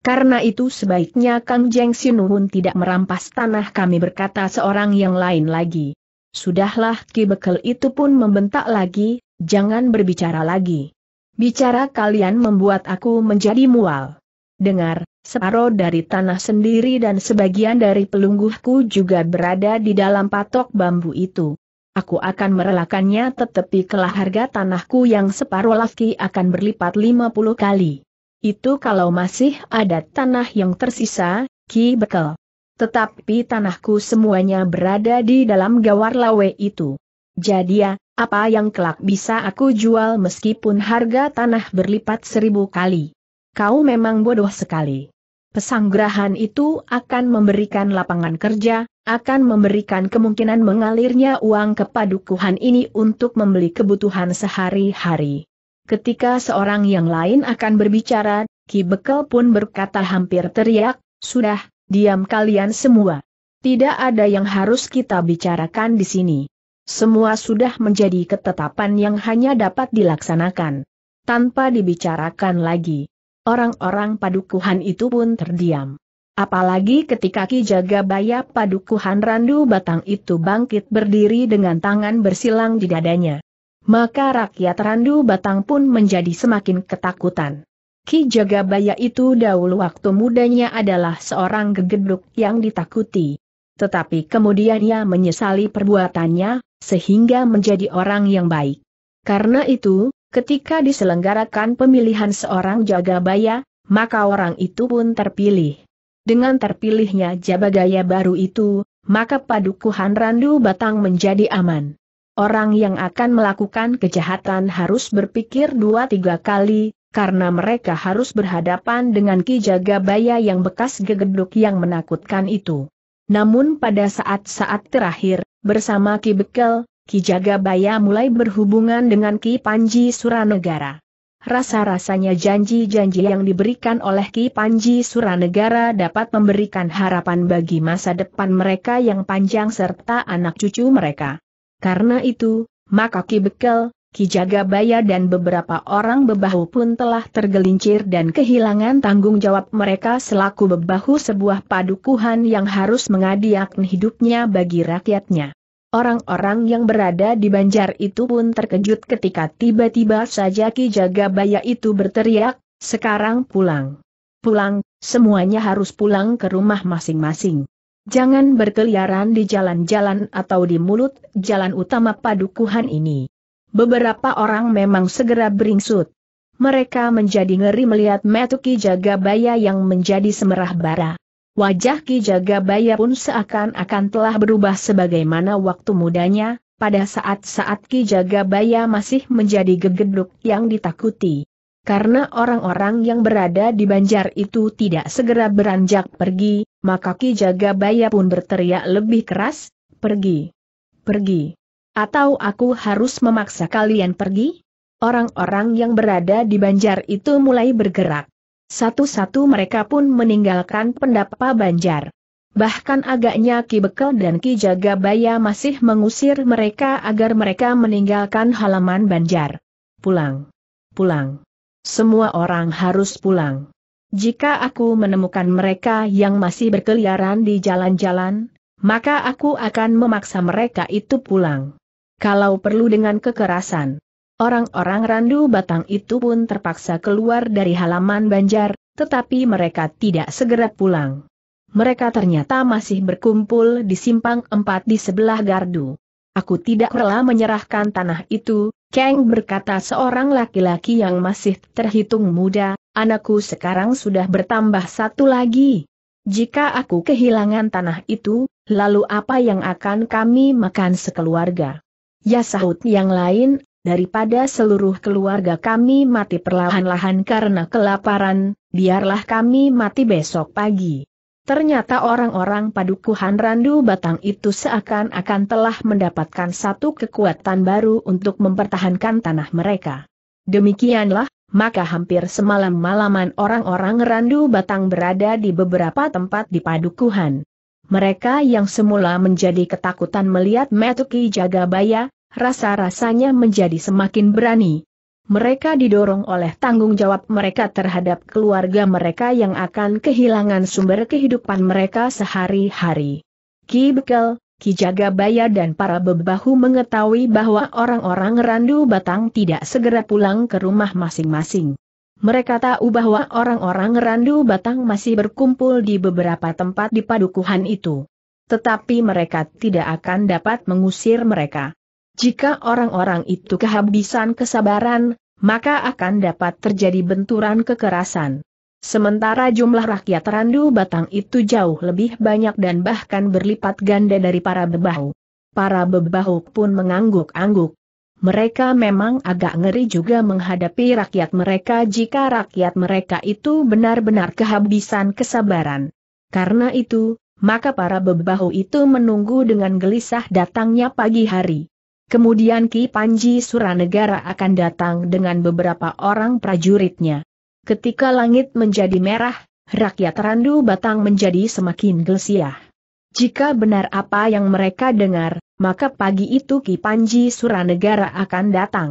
Karena itu sebaiknya Kang Jeng Sinuhun tidak merampas tanah kami berkata seorang yang lain lagi. Sudahlah Ki Bekel itu pun membentak lagi, jangan berbicara lagi. Bicara kalian membuat aku menjadi mual. Dengar, separuh dari tanah sendiri dan sebagian dari pelungguhku juga berada di dalam patok bambu itu. Aku akan merelakannya tetapi kelah harga tanahku yang separuh laki akan berlipat 50 kali. Itu kalau masih ada tanah yang tersisa, Ki Bekel. Tetapi tanahku semuanya berada di dalam gawar lawe itu. Jadi ya, apa yang kelak bisa aku jual meskipun harga tanah berlipat seribu kali. Kau memang bodoh sekali. Pesanggrahan itu akan memberikan lapangan kerja, akan memberikan kemungkinan mengalirnya uang ke padukuhan ini untuk membeli kebutuhan sehari-hari. Ketika seorang yang lain akan berbicara, Ki Bekel pun berkata hampir teriak, sudah, Diam kalian semua. Tidak ada yang harus kita bicarakan di sini. Semua sudah menjadi ketetapan yang hanya dapat dilaksanakan. Tanpa dibicarakan lagi. Orang-orang padukuhan itu pun terdiam. Apalagi ketika Ki Jagabaya padukuhan Randu Batang itu bangkit berdiri dengan tangan bersilang di dadanya. Maka rakyat Randu Batang pun menjadi semakin ketakutan. Ki Jagabaya itu dahulu waktu mudanya adalah seorang gegeduk yang ditakuti. Tetapi kemudian ia menyesali perbuatannya, sehingga menjadi orang yang baik. Karena itu, ketika diselenggarakan pemilihan seorang Jagabaya, maka orang itu pun terpilih. Dengan terpilihnya Jabagaya baru itu, maka padukuhan Randu Batang menjadi aman. Orang yang akan melakukan kejahatan harus berpikir dua tiga kali, karena mereka harus berhadapan dengan Ki Jagabaya yang bekas gegeduk yang menakutkan itu. Namun pada saat-saat terakhir, bersama Ki Bekel, Ki Jagabaya mulai berhubungan dengan Ki Panji Suranegara. Rasa-rasanya janji-janji yang diberikan oleh Ki Panji Suranegara dapat memberikan harapan bagi masa depan mereka yang panjang serta anak cucu mereka. Karena itu, maka Ki Bekel, Jagabaya dan beberapa orang bebahu pun telah tergelincir dan kehilangan tanggung jawab mereka selaku bebahu sebuah padukuhan yang harus mengadiakan hidupnya bagi rakyatnya. Orang-orang yang berada di banjar itu pun terkejut ketika tiba-tiba saja Jagabaya itu berteriak, sekarang pulang. Pulang, semuanya harus pulang ke rumah masing-masing. Jangan berkeliaran di jalan-jalan atau di mulut jalan utama padukuhan ini. Beberapa orang memang segera beringsut. Mereka menjadi ngeri melihat Metuki Jagabaya yang menjadi semerah bara. Wajah Ki Jagabaya pun seakan-akan telah berubah sebagaimana waktu mudanya, pada saat-saat Ki Jagabaya masih menjadi gegeduk yang ditakuti. Karena orang-orang yang berada di banjar itu tidak segera beranjak pergi, maka Ki Jagabaya pun berteriak lebih keras, pergi, pergi. Atau aku harus memaksa kalian pergi? Orang-orang yang berada di banjar itu mulai bergerak. Satu-satu mereka pun meninggalkan pendapa banjar. Bahkan agaknya Ki Bekel dan Ki Jagabaya masih mengusir mereka agar mereka meninggalkan halaman banjar. Pulang. Pulang. Semua orang harus pulang. Jika aku menemukan mereka yang masih berkeliaran di jalan-jalan, maka aku akan memaksa mereka itu pulang kalau perlu dengan kekerasan. Orang-orang randu batang itu pun terpaksa keluar dari halaman banjar, tetapi mereka tidak segera pulang. Mereka ternyata masih berkumpul di simpang empat di sebelah gardu. Aku tidak rela menyerahkan tanah itu, Kang berkata seorang laki-laki yang masih terhitung muda, anakku sekarang sudah bertambah satu lagi. Jika aku kehilangan tanah itu, lalu apa yang akan kami makan sekeluarga? Ya sahut yang lain, daripada seluruh keluarga kami mati perlahan-lahan karena kelaparan, biarlah kami mati besok pagi. Ternyata orang-orang padukuhan Randu Batang itu seakan-akan telah mendapatkan satu kekuatan baru untuk mempertahankan tanah mereka. Demikianlah, maka hampir semalam-malaman orang-orang Randu Batang berada di beberapa tempat di padukuhan. Mereka yang semula menjadi ketakutan melihat Metuki Jagabaya, rasa-rasanya menjadi semakin berani. Mereka didorong oleh tanggung jawab mereka terhadap keluarga mereka yang akan kehilangan sumber kehidupan mereka sehari-hari. Ki Bekel, Ki Jagabaya dan para bebahu mengetahui bahwa orang-orang Randu Batang tidak segera pulang ke rumah masing-masing. Mereka tahu bahwa orang-orang Randu Batang masih berkumpul di beberapa tempat di padukuhan itu. Tetapi mereka tidak akan dapat mengusir mereka. Jika orang-orang itu kehabisan kesabaran, maka akan dapat terjadi benturan kekerasan. Sementara jumlah rakyat Randu Batang itu jauh lebih banyak dan bahkan berlipat ganda dari para bebahu. Para bebahu pun mengangguk-angguk. Mereka memang agak ngeri juga menghadapi rakyat mereka jika rakyat mereka itu benar-benar kehabisan kesabaran. Karena itu, maka para bebahu itu menunggu dengan gelisah datangnya pagi hari. Kemudian Ki Panji Suranegara akan datang dengan beberapa orang prajuritnya. Ketika langit menjadi merah, rakyat Randu Batang menjadi semakin gelisah. Jika benar apa yang mereka dengar, maka pagi itu Ki Panji Suranegara akan datang.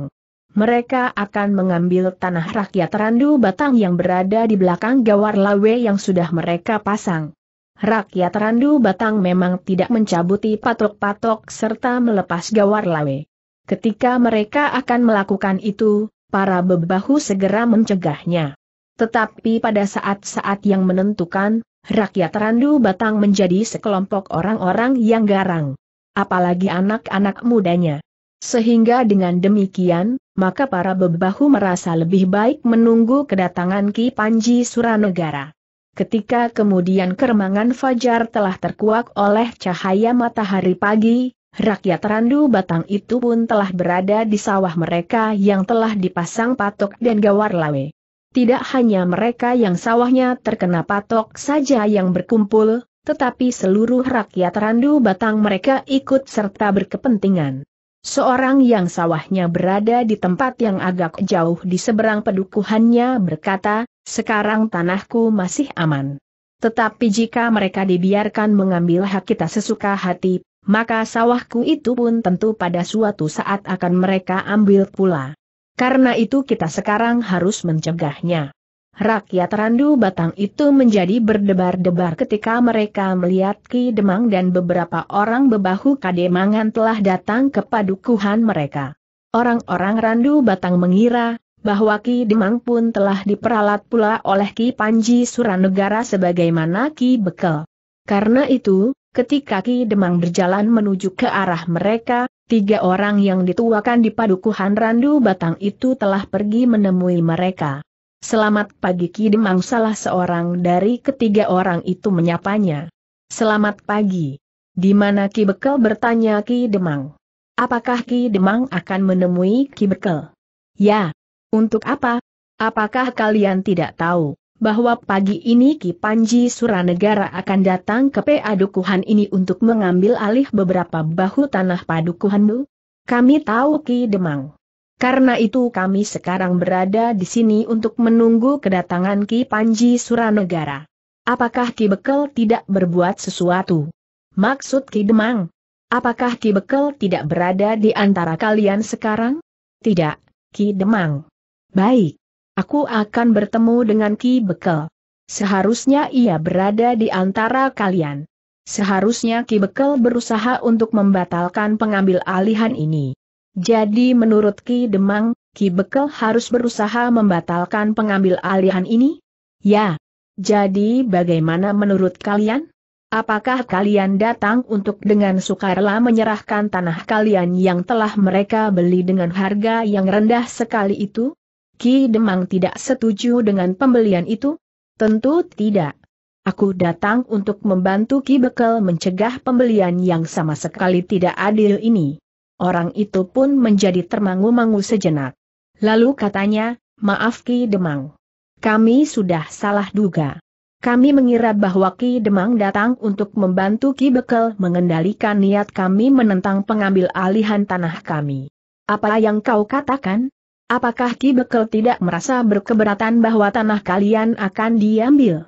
Mereka akan mengambil tanah rakyat Randu Batang yang berada di belakang Gawar Lawe yang sudah mereka pasang. Rakyat Randu Batang memang tidak mencabuti patok-patok serta melepas Gawar Lawe. Ketika mereka akan melakukan itu, para bebahu segera mencegahnya. Tetapi pada saat-saat yang menentukan, rakyat Randu Batang menjadi sekelompok orang-orang yang garang apalagi anak-anak mudanya. Sehingga dengan demikian, maka para bebahu merasa lebih baik menunggu kedatangan Ki Panji Suranegara. Ketika kemudian keremangan fajar telah terkuak oleh cahaya matahari pagi, rakyat Randu Batang itu pun telah berada di sawah mereka yang telah dipasang patok dan gawar lawe. Tidak hanya mereka yang sawahnya terkena patok saja yang berkumpul, tetapi seluruh rakyat randu batang mereka ikut serta berkepentingan. Seorang yang sawahnya berada di tempat yang agak jauh di seberang pedukuhannya berkata, sekarang tanahku masih aman. Tetapi jika mereka dibiarkan mengambil hak kita sesuka hati, maka sawahku itu pun tentu pada suatu saat akan mereka ambil pula. Karena itu kita sekarang harus mencegahnya. Rakyat Randu Batang itu menjadi berdebar-debar ketika mereka melihat Ki Demang dan beberapa orang bebahu Kademangan telah datang ke padukuhan mereka. Orang-orang Randu Batang mengira bahwa Ki Demang pun telah diperalat pula oleh Ki Panji Suranegara sebagaimana Ki Bekel. Karena itu, ketika Ki Demang berjalan menuju ke arah mereka, tiga orang yang dituakan di padukuhan Randu Batang itu telah pergi menemui mereka. Selamat pagi Ki Demang salah seorang dari ketiga orang itu menyapanya. Selamat pagi. Di mana Ki Bekel bertanya Ki Demang. Apakah Ki Demang akan menemui Ki Bekel? Ya. Untuk apa? Apakah kalian tidak tahu? bahwa pagi ini Ki Panji Suranegara akan datang ke PA Dukuhan ini untuk mengambil alih beberapa bahu tanah padukuhanmu? Kami tahu Ki Demang. Karena itu kami sekarang berada di sini untuk menunggu kedatangan Ki Panji Suranegara. Apakah Ki Bekel tidak berbuat sesuatu? Maksud Ki Demang? Apakah Ki Bekel tidak berada di antara kalian sekarang? Tidak, Ki Demang. Baik. Aku akan bertemu dengan Ki Bekel. Seharusnya ia berada di antara kalian. Seharusnya Ki Bekel berusaha untuk membatalkan pengambil alihan ini. Jadi menurut Ki Demang, Ki Bekel harus berusaha membatalkan pengambil alihan ini? Ya. Jadi bagaimana menurut kalian? Apakah kalian datang untuk dengan sukarela menyerahkan tanah kalian yang telah mereka beli dengan harga yang rendah sekali itu? Ki Demang tidak setuju dengan pembelian itu? Tentu tidak. Aku datang untuk membantu Ki Bekel mencegah pembelian yang sama sekali tidak adil ini. Orang itu pun menjadi termangu-mangu sejenak. Lalu katanya, maaf Ki Demang. Kami sudah salah duga. Kami mengira bahwa Ki Demang datang untuk membantu Ki Bekel mengendalikan niat kami menentang pengambil alihan tanah kami. Apa yang kau katakan? Apakah Ki Bekel tidak merasa berkeberatan bahwa tanah kalian akan diambil?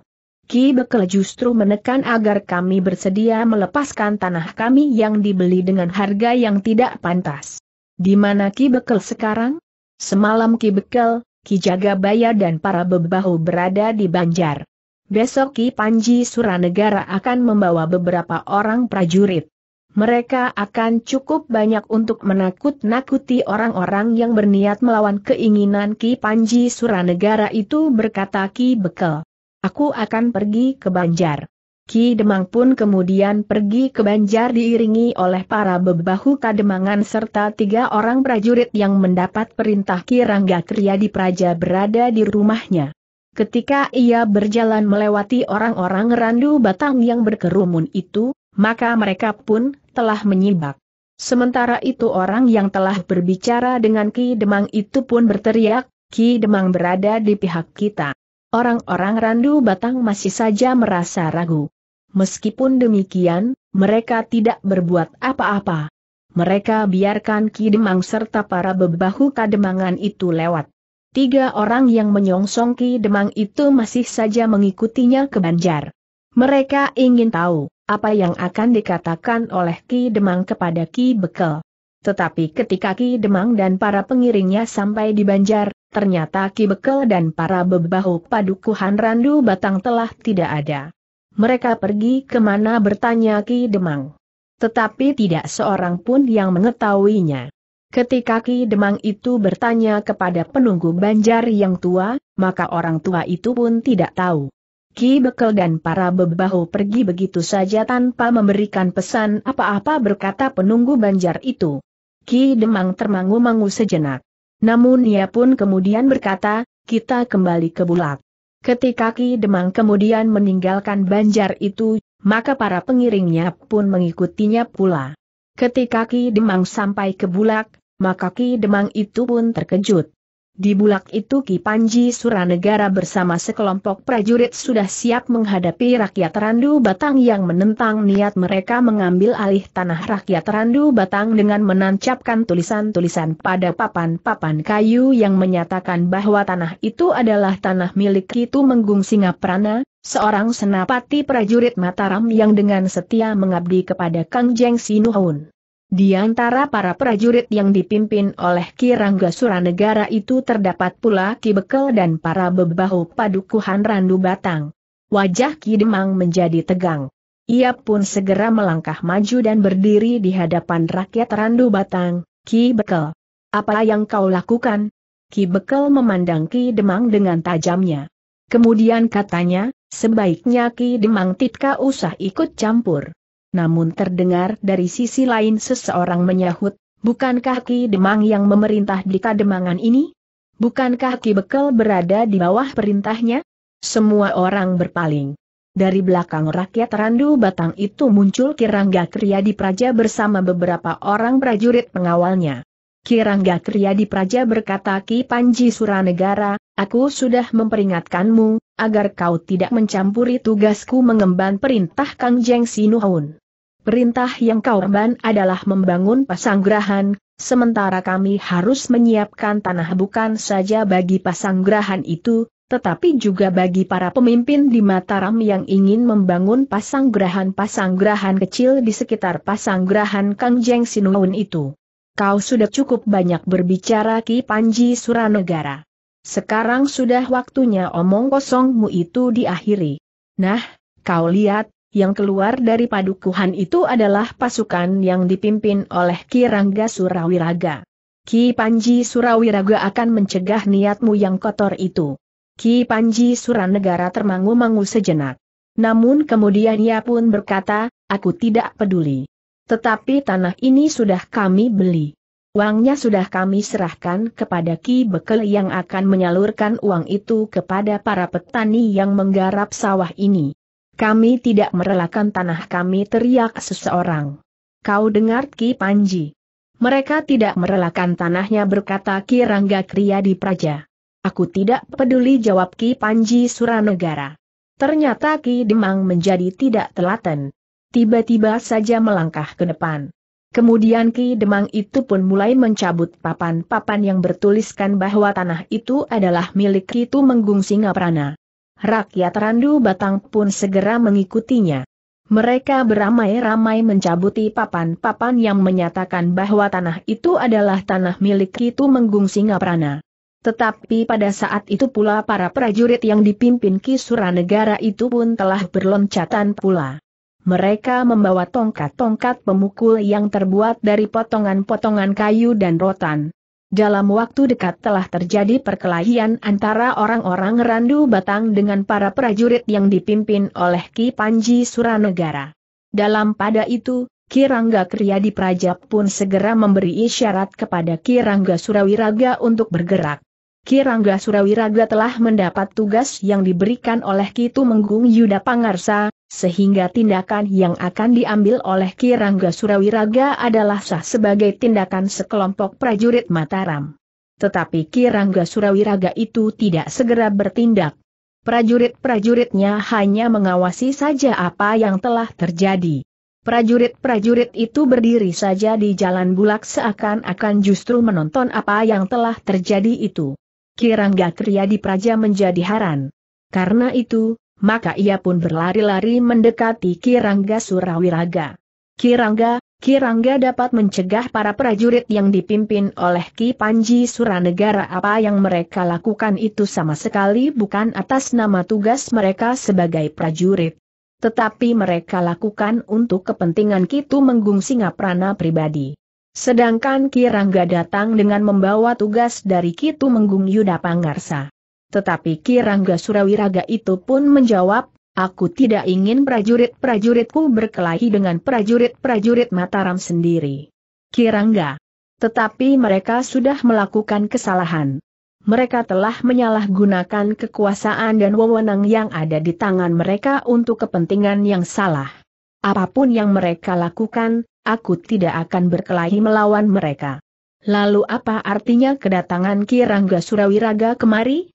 Ki Bekel justru menekan agar kami bersedia melepaskan tanah kami yang dibeli dengan harga yang tidak pantas. Di mana Ki Bekel sekarang? Semalam Ki Bekel, Ki Jagabaya dan para bebahu berada di Banjar. Besok Ki Panji Suranegara akan membawa beberapa orang prajurit. Mereka akan cukup banyak untuk menakut-nakuti orang-orang yang berniat melawan keinginan Ki Panji Suranegara itu berkata Ki Bekel. Aku akan pergi ke Banjar. Ki Demang pun kemudian pergi ke Banjar diiringi oleh para bebahu kademangan serta tiga orang prajurit yang mendapat perintah Ki Rangga Kriya Praja berada di rumahnya. Ketika ia berjalan melewati orang-orang Randu Batang yang berkerumun itu, maka mereka pun telah menyibak. Sementara itu orang yang telah berbicara dengan Ki Demang itu pun berteriak, Ki Demang berada di pihak kita. Orang-orang Randu Batang masih saja merasa ragu. Meskipun demikian, mereka tidak berbuat apa-apa. Mereka biarkan Ki Demang serta para bebahu kademangan itu lewat. Tiga orang yang menyongsong Ki Demang itu masih saja mengikutinya ke Banjar. Mereka ingin tahu apa yang akan dikatakan oleh Ki Demang kepada Ki Bekel. Tetapi ketika Ki Demang dan para pengiringnya sampai di Banjar, ternyata Ki Bekel dan para bebahu padukuhan Randu Batang telah tidak ada. Mereka pergi kemana bertanya Ki Demang. Tetapi tidak seorang pun yang mengetahuinya. Ketika Ki Demang itu bertanya kepada penunggu banjar yang tua, maka orang tua itu pun tidak tahu. Ki Bekel dan para bebahu pergi begitu saja tanpa memberikan pesan apa-apa berkata penunggu banjar itu. Ki Demang termangu-mangu sejenak. Namun ia pun kemudian berkata, kita kembali ke Bulak. Ketika Ki Demang kemudian meninggalkan banjar itu, maka para pengiringnya pun mengikutinya pula. Ketika Ki Demang sampai ke Bulak, maka Ki Demang itu pun terkejut. Di bulak itu Ki Panji Suranegara bersama sekelompok prajurit sudah siap menghadapi rakyat Randu Batang yang menentang niat mereka mengambil alih tanah rakyat Randu Batang dengan menancapkan tulisan-tulisan pada papan-papan kayu yang menyatakan bahwa tanah itu adalah tanah milik Kitu Menggung Singaprana, seorang senapati prajurit Mataram yang dengan setia mengabdi kepada Kang Jeng Sinuhun. Di antara para prajurit yang dipimpin oleh Kirangga Suranegara itu terdapat pula Ki Bekel dan para bebahu padukuhan Randu Batang. Wajah Ki Demang menjadi tegang. Ia pun segera melangkah maju dan berdiri di hadapan rakyat Randu Batang, Ki Bekel. Apa yang kau lakukan? Ki Bekel memandang Ki Demang dengan tajamnya. Kemudian katanya, sebaiknya Ki Demang tidak usah ikut campur namun terdengar dari sisi lain seseorang menyahut, bukankah Ki Demang yang memerintah di Kademangan ini? Bukankah Ki Bekel berada di bawah perintahnya? Semua orang berpaling. Dari belakang rakyat Randu Batang itu muncul Kirangga Kriya di Praja bersama beberapa orang prajurit pengawalnya. Kirangga Triadi Praja berkata Ki Panji Suranegara, aku sudah memperingatkanmu, agar kau tidak mencampuri tugasku mengemban perintah Kang Jeng Sinuhun. Perintah yang kau emban adalah membangun pasanggrahan, sementara kami harus menyiapkan tanah bukan saja bagi pasanggrahan itu, tetapi juga bagi para pemimpin di Mataram yang ingin membangun pasanggrahan-pasanggrahan kecil di sekitar pasanggrahan Kang Jeng Sinuhun itu kau sudah cukup banyak berbicara Ki Panji Suranegara. Sekarang sudah waktunya omong kosongmu itu diakhiri. Nah, kau lihat, yang keluar dari padukuhan itu adalah pasukan yang dipimpin oleh Ki Rangga Surawiraga. Ki Panji Surawiraga akan mencegah niatmu yang kotor itu. Ki Panji Suranegara termangu-mangu sejenak. Namun kemudian ia pun berkata, aku tidak peduli. Tetapi tanah ini sudah kami beli. Uangnya sudah kami serahkan kepada Ki Bekel yang akan menyalurkan uang itu kepada para petani yang menggarap sawah ini. Kami tidak merelakan tanah kami teriak seseorang. Kau dengar Ki Panji. Mereka tidak merelakan tanahnya berkata Ki Rangga Kriya di Praja. Aku tidak peduli jawab Ki Panji Suranegara. Ternyata Ki Demang menjadi tidak telaten tiba-tiba saja melangkah ke depan. Kemudian Ki Demang itu pun mulai mencabut papan-papan yang bertuliskan bahwa tanah itu adalah milik Ki Tumenggung Singaprana. Rakyat Randu Batang pun segera mengikutinya. Mereka beramai-ramai mencabuti papan-papan yang menyatakan bahwa tanah itu adalah tanah milik Ki Tumenggung Singaprana. Tetapi pada saat itu pula para prajurit yang dipimpin Ki Suranegara itu pun telah berloncatan pula. Mereka membawa tongkat-tongkat pemukul yang terbuat dari potongan-potongan kayu dan rotan. Dalam waktu dekat telah terjadi perkelahian antara orang-orang Randu Batang dengan para prajurit yang dipimpin oleh Ki Panji Suranegara. Dalam pada itu, Ki Rangga Kriyadi Praja pun segera memberi isyarat kepada Ki Rangga Surawiraga untuk bergerak. Ki Rangga Surawiraga telah mendapat tugas yang diberikan oleh Ki Tumenggung Yuda Pangarsa, sehingga tindakan yang akan diambil oleh Kirangga Surawiraga adalah sah sebagai tindakan sekelompok prajurit Mataram. Tetapi Kirangga Surawiraga itu tidak segera bertindak. Prajurit-prajuritnya hanya mengawasi saja apa yang telah terjadi. Prajurit-prajurit itu berdiri saja di jalan bulak seakan-akan justru menonton apa yang telah terjadi itu. Kirangga Kriadi Praja menjadi haran. Karena itu, maka ia pun berlari-lari mendekati Kirangga Surawiraga. Kirangga, Kirangga dapat mencegah para prajurit yang dipimpin oleh Ki Panji Suranegara apa yang mereka lakukan itu sama sekali bukan atas nama tugas mereka sebagai prajurit. Tetapi mereka lakukan untuk kepentingan Kitu Menggung Singaprana pribadi. Sedangkan Kirangga datang dengan membawa tugas dari Kitu Menggung Yudha Pangarsa. Tetapi Kirangga Surawiraga itu pun menjawab, Aku tidak ingin prajurit-prajuritku berkelahi dengan prajurit-prajurit Mataram sendiri. Kirangga. Tetapi mereka sudah melakukan kesalahan. Mereka telah menyalahgunakan kekuasaan dan wewenang yang ada di tangan mereka untuk kepentingan yang salah. Apapun yang mereka lakukan, aku tidak akan berkelahi melawan mereka. Lalu apa artinya kedatangan Kirangga Surawiraga kemari?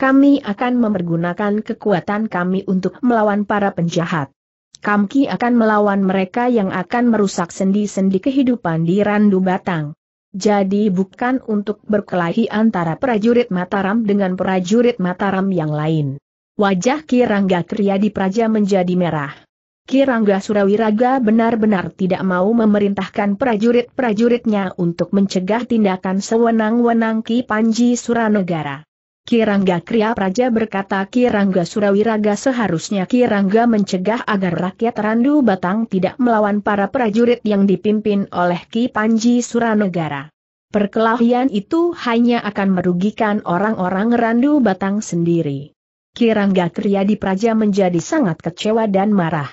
kami akan mempergunakan kekuatan kami untuk melawan para penjahat. Kami akan melawan mereka yang akan merusak sendi-sendi kehidupan di Randu Batang. Jadi bukan untuk berkelahi antara prajurit Mataram dengan prajurit Mataram yang lain. Wajah Kirangga Kriadi Praja menjadi merah. Kirangga Surawiraga benar-benar tidak mau memerintahkan prajurit-prajuritnya untuk mencegah tindakan sewenang-wenang Ki Panji Suranegara. Kirangga Kriya Praja berkata Kirangga Surawiraga seharusnya Kirangga mencegah agar rakyat Randu Batang tidak melawan para prajurit yang dipimpin oleh Ki Panji Suranegara. Perkelahian itu hanya akan merugikan orang-orang Randu Batang sendiri. Kirangga Kriya di Praja menjadi sangat kecewa dan marah.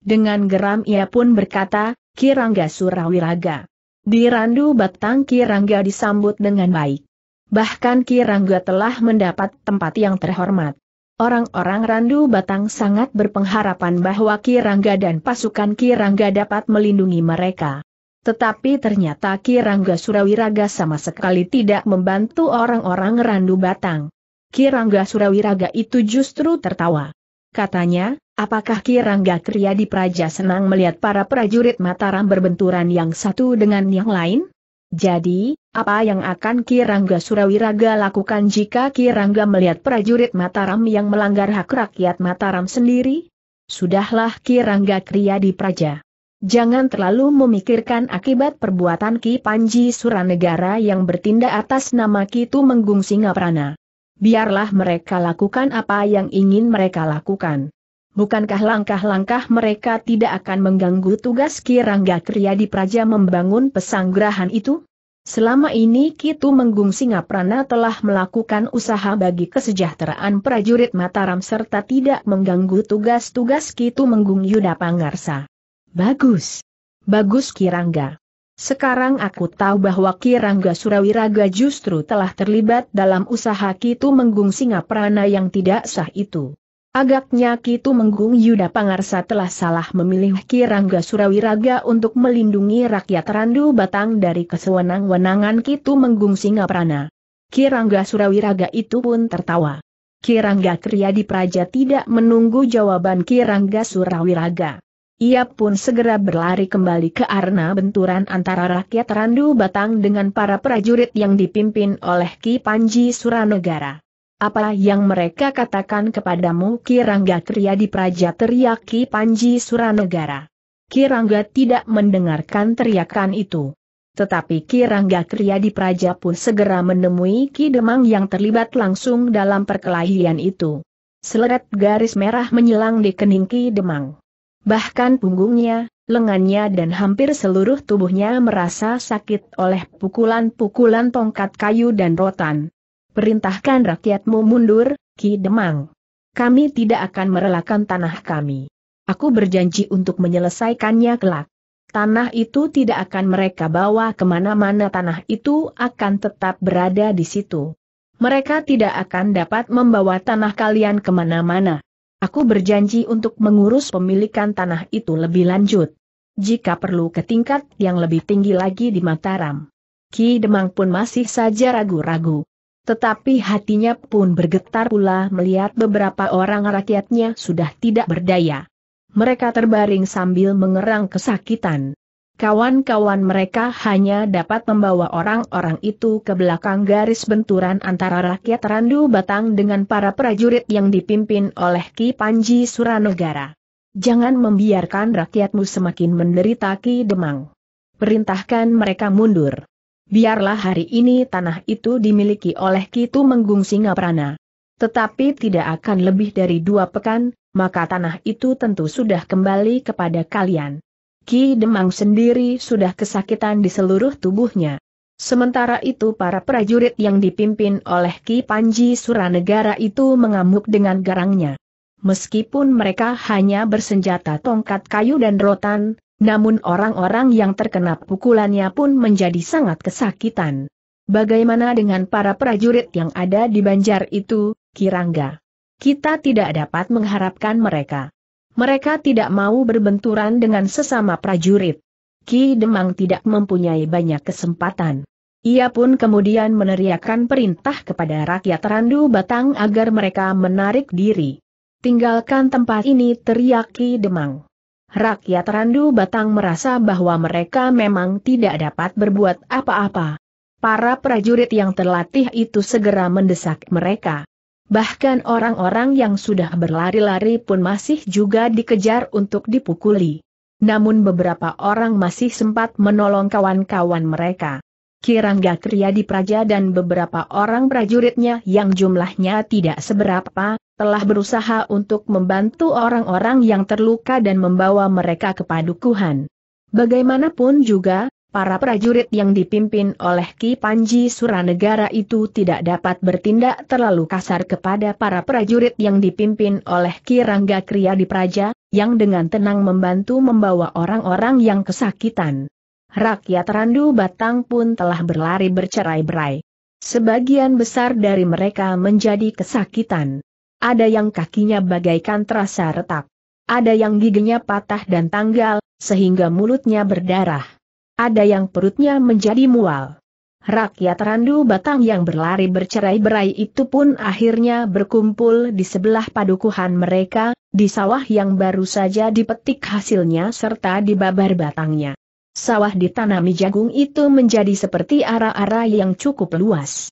Dengan geram ia pun berkata, Kirangga Surawiraga. Di Randu Batang Kirangga disambut dengan baik. Bahkan Kirangga telah mendapat tempat yang terhormat. Orang-orang Randu Batang sangat berpengharapan bahwa Kirangga dan pasukan Kirangga dapat melindungi mereka. Tetapi ternyata Kirangga Surawiraga sama sekali tidak membantu orang-orang Randu Batang. Kirangga Surawiraga itu justru tertawa. Katanya, apakah Kirangga Kriya di Praja senang melihat para prajurit Mataram berbenturan yang satu dengan yang lain? Jadi, apa yang akan Kirangga Surawiraga lakukan jika Kirangga melihat prajurit Mataram yang melanggar hak rakyat Mataram sendiri? Sudahlah Kirangga Kriya di Praja. Jangan terlalu memikirkan akibat perbuatan Ki Panji Suranegara yang bertindak atas nama Kitu Menggung Singaprana. Biarlah mereka lakukan apa yang ingin mereka lakukan. Bukankah langkah-langkah mereka tidak akan mengganggu tugas Kirangga Kriya Praja membangun pesanggrahan itu? Selama ini Kitu Menggung Singaprana telah melakukan usaha bagi kesejahteraan prajurit Mataram serta tidak mengganggu tugas-tugas Kitu Menggung Yuda Pangarsa. Bagus. Bagus Kirangga. Sekarang aku tahu bahwa Kirangga Surawiraga justru telah terlibat dalam usaha Kitu Menggung Singaprana yang tidak sah itu. Agaknya Kitu Menggung Yuda Pangarsa telah salah memilih Kirangga Surawiraga untuk melindungi rakyat Randu Batang dari kesewenang-wenangan Kitu Menggung Singaprana. Kirangga Surawiraga itu pun tertawa. Kirangga Kriyadi Praja tidak menunggu jawaban Kirangga Surawiraga. Ia pun segera berlari kembali ke arena benturan antara rakyat Randu Batang dengan para prajurit yang dipimpin oleh Ki Panji Suranegara. Apa yang mereka katakan kepadamu Kirangga Triadi Praja teriaki Panji Suranegara. Kirangga tidak mendengarkan teriakan itu. Tetapi Kirangga Triadi Praja pun segera menemui Ki Demang yang terlibat langsung dalam perkelahian itu. Seleret garis merah menyelang di kening Ki Demang. Bahkan punggungnya, lengannya dan hampir seluruh tubuhnya merasa sakit oleh pukulan-pukulan tongkat kayu dan rotan perintahkan rakyatmu mundur, Ki Demang. Kami tidak akan merelakan tanah kami. Aku berjanji untuk menyelesaikannya kelak. Tanah itu tidak akan mereka bawa kemana-mana tanah itu akan tetap berada di situ. Mereka tidak akan dapat membawa tanah kalian kemana-mana. Aku berjanji untuk mengurus pemilikan tanah itu lebih lanjut. Jika perlu ke tingkat yang lebih tinggi lagi di Mataram. Ki Demang pun masih saja ragu-ragu. Tetapi hatinya pun bergetar pula melihat beberapa orang rakyatnya sudah tidak berdaya. Mereka terbaring sambil mengerang kesakitan. Kawan-kawan mereka hanya dapat membawa orang-orang itu ke belakang garis benturan antara rakyat Randu Batang dengan para prajurit yang dipimpin oleh Ki Panji Suranegara. Jangan membiarkan rakyatmu semakin menderita Ki Demang. Perintahkan mereka mundur biarlah hari ini tanah itu dimiliki oleh Kitu Menggung Singaprana. Tetapi tidak akan lebih dari dua pekan, maka tanah itu tentu sudah kembali kepada kalian. Ki Demang sendiri sudah kesakitan di seluruh tubuhnya. Sementara itu para prajurit yang dipimpin oleh Ki Panji Suranegara itu mengamuk dengan garangnya. Meskipun mereka hanya bersenjata tongkat kayu dan rotan, namun orang-orang yang terkena pukulannya pun menjadi sangat kesakitan. Bagaimana dengan para prajurit yang ada di banjar itu, Kirangga? Kita tidak dapat mengharapkan mereka. Mereka tidak mau berbenturan dengan sesama prajurit. Ki Demang tidak mempunyai banyak kesempatan. Ia pun kemudian meneriakkan perintah kepada rakyat Randu Batang agar mereka menarik diri. Tinggalkan tempat ini teriak Ki Demang. Rakyat Randu Batang merasa bahwa mereka memang tidak dapat berbuat apa-apa. Para prajurit yang terlatih itu segera mendesak mereka. Bahkan orang-orang yang sudah berlari-lari pun masih juga dikejar untuk dipukuli. Namun beberapa orang masih sempat menolong kawan-kawan mereka. Kirangga Kriya Praja dan beberapa orang prajuritnya yang jumlahnya tidak seberapa, telah berusaha untuk membantu orang-orang yang terluka dan membawa mereka ke padukuhan. Bagaimanapun juga, para prajurit yang dipimpin oleh Ki Panji Suranegara itu tidak dapat bertindak terlalu kasar kepada para prajurit yang dipimpin oleh Ki Rangga Kriya di Praja, yang dengan tenang membantu membawa orang-orang yang kesakitan. Rakyat Randu Batang pun telah berlari bercerai-berai. Sebagian besar dari mereka menjadi kesakitan. Ada yang kakinya bagaikan terasa retak. Ada yang giginya patah dan tanggal, sehingga mulutnya berdarah. Ada yang perutnya menjadi mual. Rakyat Randu Batang yang berlari bercerai-berai itu pun akhirnya berkumpul di sebelah padukuhan mereka, di sawah yang baru saja dipetik hasilnya serta dibabar batangnya sawah ditanami jagung itu menjadi seperti ara-ara yang cukup luas.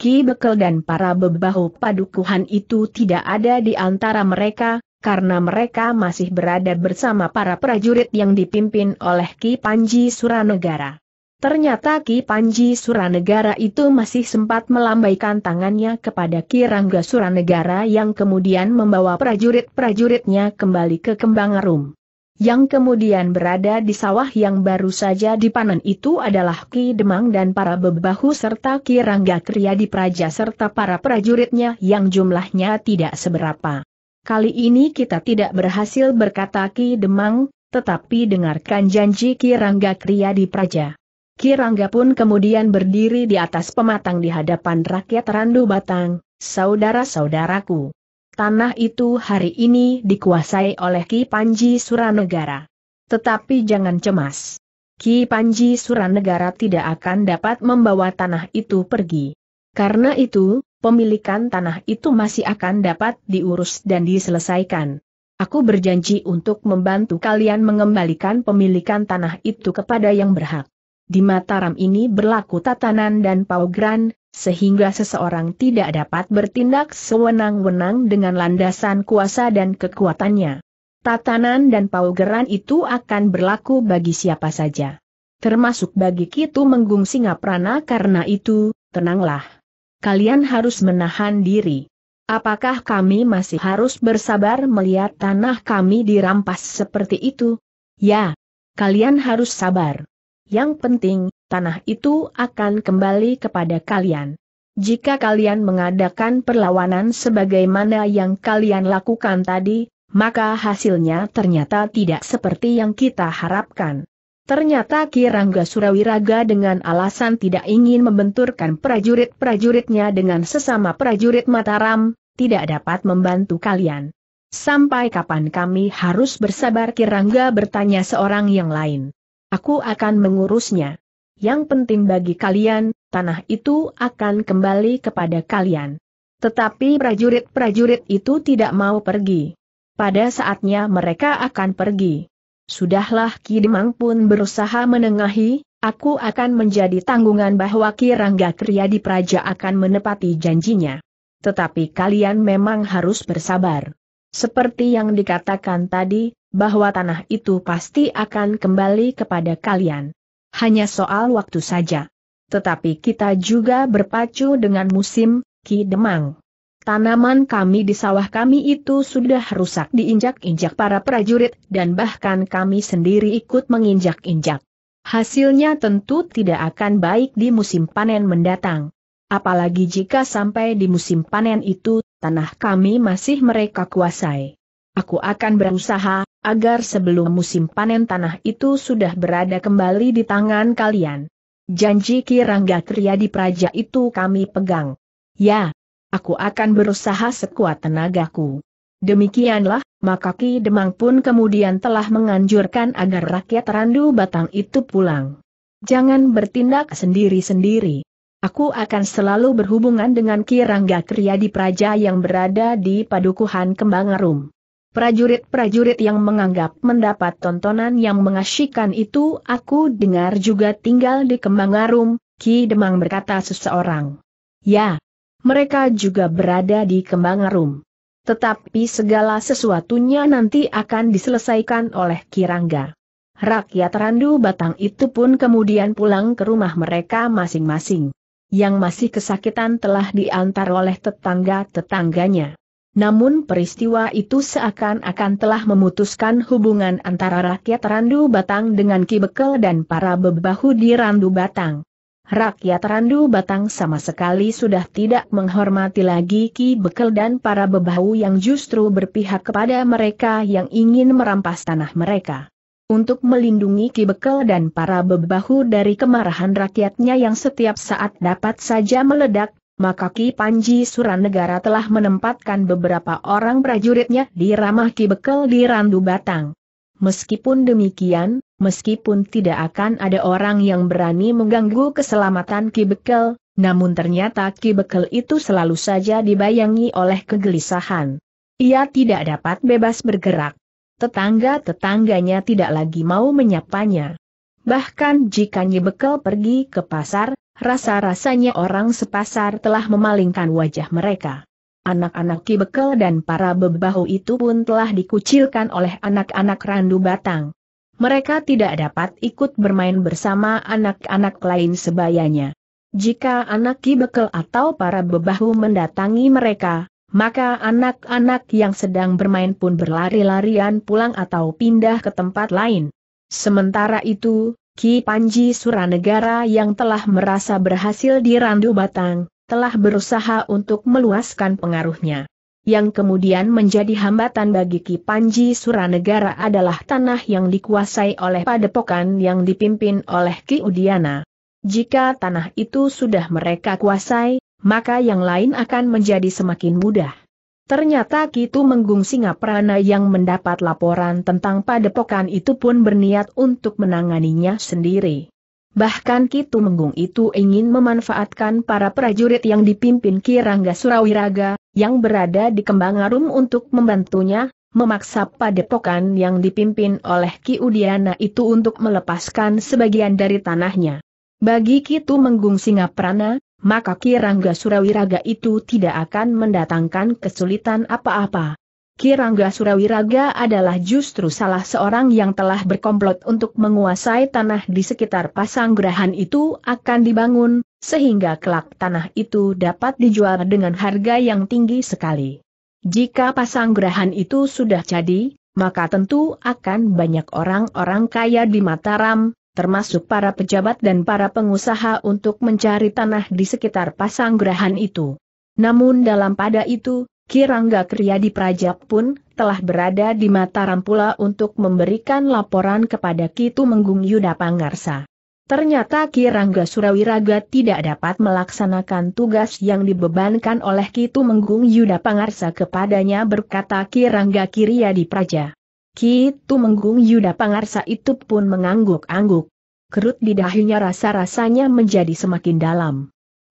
Ki Bekel dan para bebahu padukuhan itu tidak ada di antara mereka, karena mereka masih berada bersama para prajurit yang dipimpin oleh Ki Panji Suranegara. Ternyata Ki Panji Suranegara itu masih sempat melambaikan tangannya kepada Ki Rangga Suranegara yang kemudian membawa prajurit-prajuritnya kembali ke Kembang yang kemudian berada di sawah yang baru saja dipanen itu adalah Ki Demang dan para bebahu serta Ki Rangga Kriya Praja serta para prajuritnya yang jumlahnya tidak seberapa. Kali ini kita tidak berhasil berkata Ki Demang, tetapi dengarkan janji Ki Rangga Kriya Praja. Ki Rangga pun kemudian berdiri di atas pematang di hadapan rakyat Randu Batang, saudara-saudaraku. Tanah itu hari ini dikuasai oleh Ki Panji Suranegara. Tetapi jangan cemas. Ki Panji Suranegara tidak akan dapat membawa tanah itu pergi. Karena itu, pemilikan tanah itu masih akan dapat diurus dan diselesaikan. Aku berjanji untuk membantu kalian mengembalikan pemilikan tanah itu kepada yang berhak. Di Mataram ini berlaku tatanan dan paugran, sehingga seseorang tidak dapat bertindak sewenang-wenang dengan landasan kuasa dan kekuatannya. Tatanan dan paugeran itu akan berlaku bagi siapa saja. Termasuk bagi Kitu Menggung Singaprana karena itu, tenanglah. Kalian harus menahan diri. Apakah kami masih harus bersabar melihat tanah kami dirampas seperti itu? Ya, kalian harus sabar. Yang penting, tanah itu akan kembali kepada kalian. Jika kalian mengadakan perlawanan sebagaimana yang kalian lakukan tadi, maka hasilnya ternyata tidak seperti yang kita harapkan. Ternyata Kirangga Surawiraga dengan alasan tidak ingin membenturkan prajurit-prajuritnya dengan sesama prajurit Mataram, tidak dapat membantu kalian. Sampai kapan kami harus bersabar Kirangga bertanya seorang yang lain. Aku akan mengurusnya yang penting bagi kalian, tanah itu akan kembali kepada kalian. Tetapi prajurit-prajurit itu tidak mau pergi. Pada saatnya mereka akan pergi. Sudahlah Kidemang pun berusaha menengahi, aku akan menjadi tanggungan bahwa Kirangga Rangga Kriyadi Praja akan menepati janjinya. Tetapi kalian memang harus bersabar. Seperti yang dikatakan tadi, bahwa tanah itu pasti akan kembali kepada kalian hanya soal waktu saja. Tetapi kita juga berpacu dengan musim, Ki Demang. Tanaman kami di sawah kami itu sudah rusak diinjak-injak para prajurit dan bahkan kami sendiri ikut menginjak-injak. Hasilnya tentu tidak akan baik di musim panen mendatang. Apalagi jika sampai di musim panen itu, tanah kami masih mereka kuasai. Aku akan berusaha, agar sebelum musim panen tanah itu sudah berada kembali di tangan kalian. Janji Kirangga Triadi Praja itu kami pegang. Ya, aku akan berusaha sekuat tenagaku. Demikianlah, maka Ki Demang pun kemudian telah menganjurkan agar rakyat Randu Batang itu pulang. Jangan bertindak sendiri-sendiri. Aku akan selalu berhubungan dengan Ki Rangga Praja yang berada di Padukuhan Kembangarum. Prajurit-prajurit yang menganggap mendapat tontonan yang mengasyikan itu aku dengar juga tinggal di Kembang Arum, Ki Demang berkata seseorang. Ya, mereka juga berada di Kembang Arum. Tetapi segala sesuatunya nanti akan diselesaikan oleh Kirangga. Rakyat Randu Batang itu pun kemudian pulang ke rumah mereka masing-masing. Yang masih kesakitan telah diantar oleh tetangga-tetangganya. Namun peristiwa itu seakan-akan telah memutuskan hubungan antara rakyat Randu Batang dengan Ki Bekel dan para bebahu di Randu Batang. Rakyat Randu Batang sama sekali sudah tidak menghormati lagi Ki Bekel dan para bebahu yang justru berpihak kepada mereka yang ingin merampas tanah mereka. Untuk melindungi Ki Bekel dan para bebahu dari kemarahan rakyatnya yang setiap saat dapat saja meledak, maka Ki Panji Suranegara telah menempatkan beberapa orang prajuritnya di ramah Ki Bekel di Randu Batang. Meskipun demikian, meskipun tidak akan ada orang yang berani mengganggu keselamatan Ki Bekel, namun ternyata Ki Bekel itu selalu saja dibayangi oleh kegelisahan. Ia tidak dapat bebas bergerak. Tetangga-tetangganya tidak lagi mau menyapanya. Bahkan jika Nyi Bekel pergi ke pasar, Rasa-rasanya orang sepasar telah memalingkan wajah mereka. Anak-anak kibekel dan para bebahu itu pun telah dikucilkan oleh anak-anak Randu Batang. Mereka tidak dapat ikut bermain bersama anak-anak lain sebayanya. Jika anak kibekel atau para bebahu mendatangi mereka, maka anak-anak yang sedang bermain pun berlari-larian pulang atau pindah ke tempat lain. Sementara itu, Ki Panji Suranegara yang telah merasa berhasil di Randu Batang, telah berusaha untuk meluaskan pengaruhnya. Yang kemudian menjadi hambatan bagi Ki Panji Suranegara adalah tanah yang dikuasai oleh padepokan yang dipimpin oleh Ki Udiana. Jika tanah itu sudah mereka kuasai, maka yang lain akan menjadi semakin mudah. Ternyata Kitu Menggung Singaprana yang mendapat laporan tentang padepokan itu pun berniat untuk menanganinya sendiri. Bahkan Kitu Menggung itu ingin memanfaatkan para prajurit yang dipimpin Kirangga Surawiraga, yang berada di Kembangarum untuk membantunya, memaksa padepokan yang dipimpin oleh Ki Udiana itu untuk melepaskan sebagian dari tanahnya. Bagi Kitu Menggung Singaprana, maka Kirangga Surawiraga itu tidak akan mendatangkan kesulitan apa-apa. Kirangga Surawiraga adalah justru salah seorang yang telah berkomplot untuk menguasai tanah di sekitar Pasanggrahan itu akan dibangun, sehingga kelak tanah itu dapat dijual dengan harga yang tinggi sekali. Jika Pasanggrahan itu sudah jadi, maka tentu akan banyak orang-orang kaya di Mataram, termasuk para pejabat dan para pengusaha untuk mencari tanah di sekitar Pasanggrahan itu. Namun dalam pada itu, Kirangga Kriyadi Praja pun telah berada di Mataram pula untuk memberikan laporan kepada Kitu Menggung Yuda Pangarsa. Ternyata Kirangga Surawiraga tidak dapat melaksanakan tugas yang dibebankan oleh Kitu Menggung Yuda Pangarsa kepadanya berkata Kirangga Kriyadi Praja. Ki Tumenggung Yuda Pangarsa itu pun mengangguk-angguk. Kerut di dahinya rasa-rasanya menjadi semakin dalam.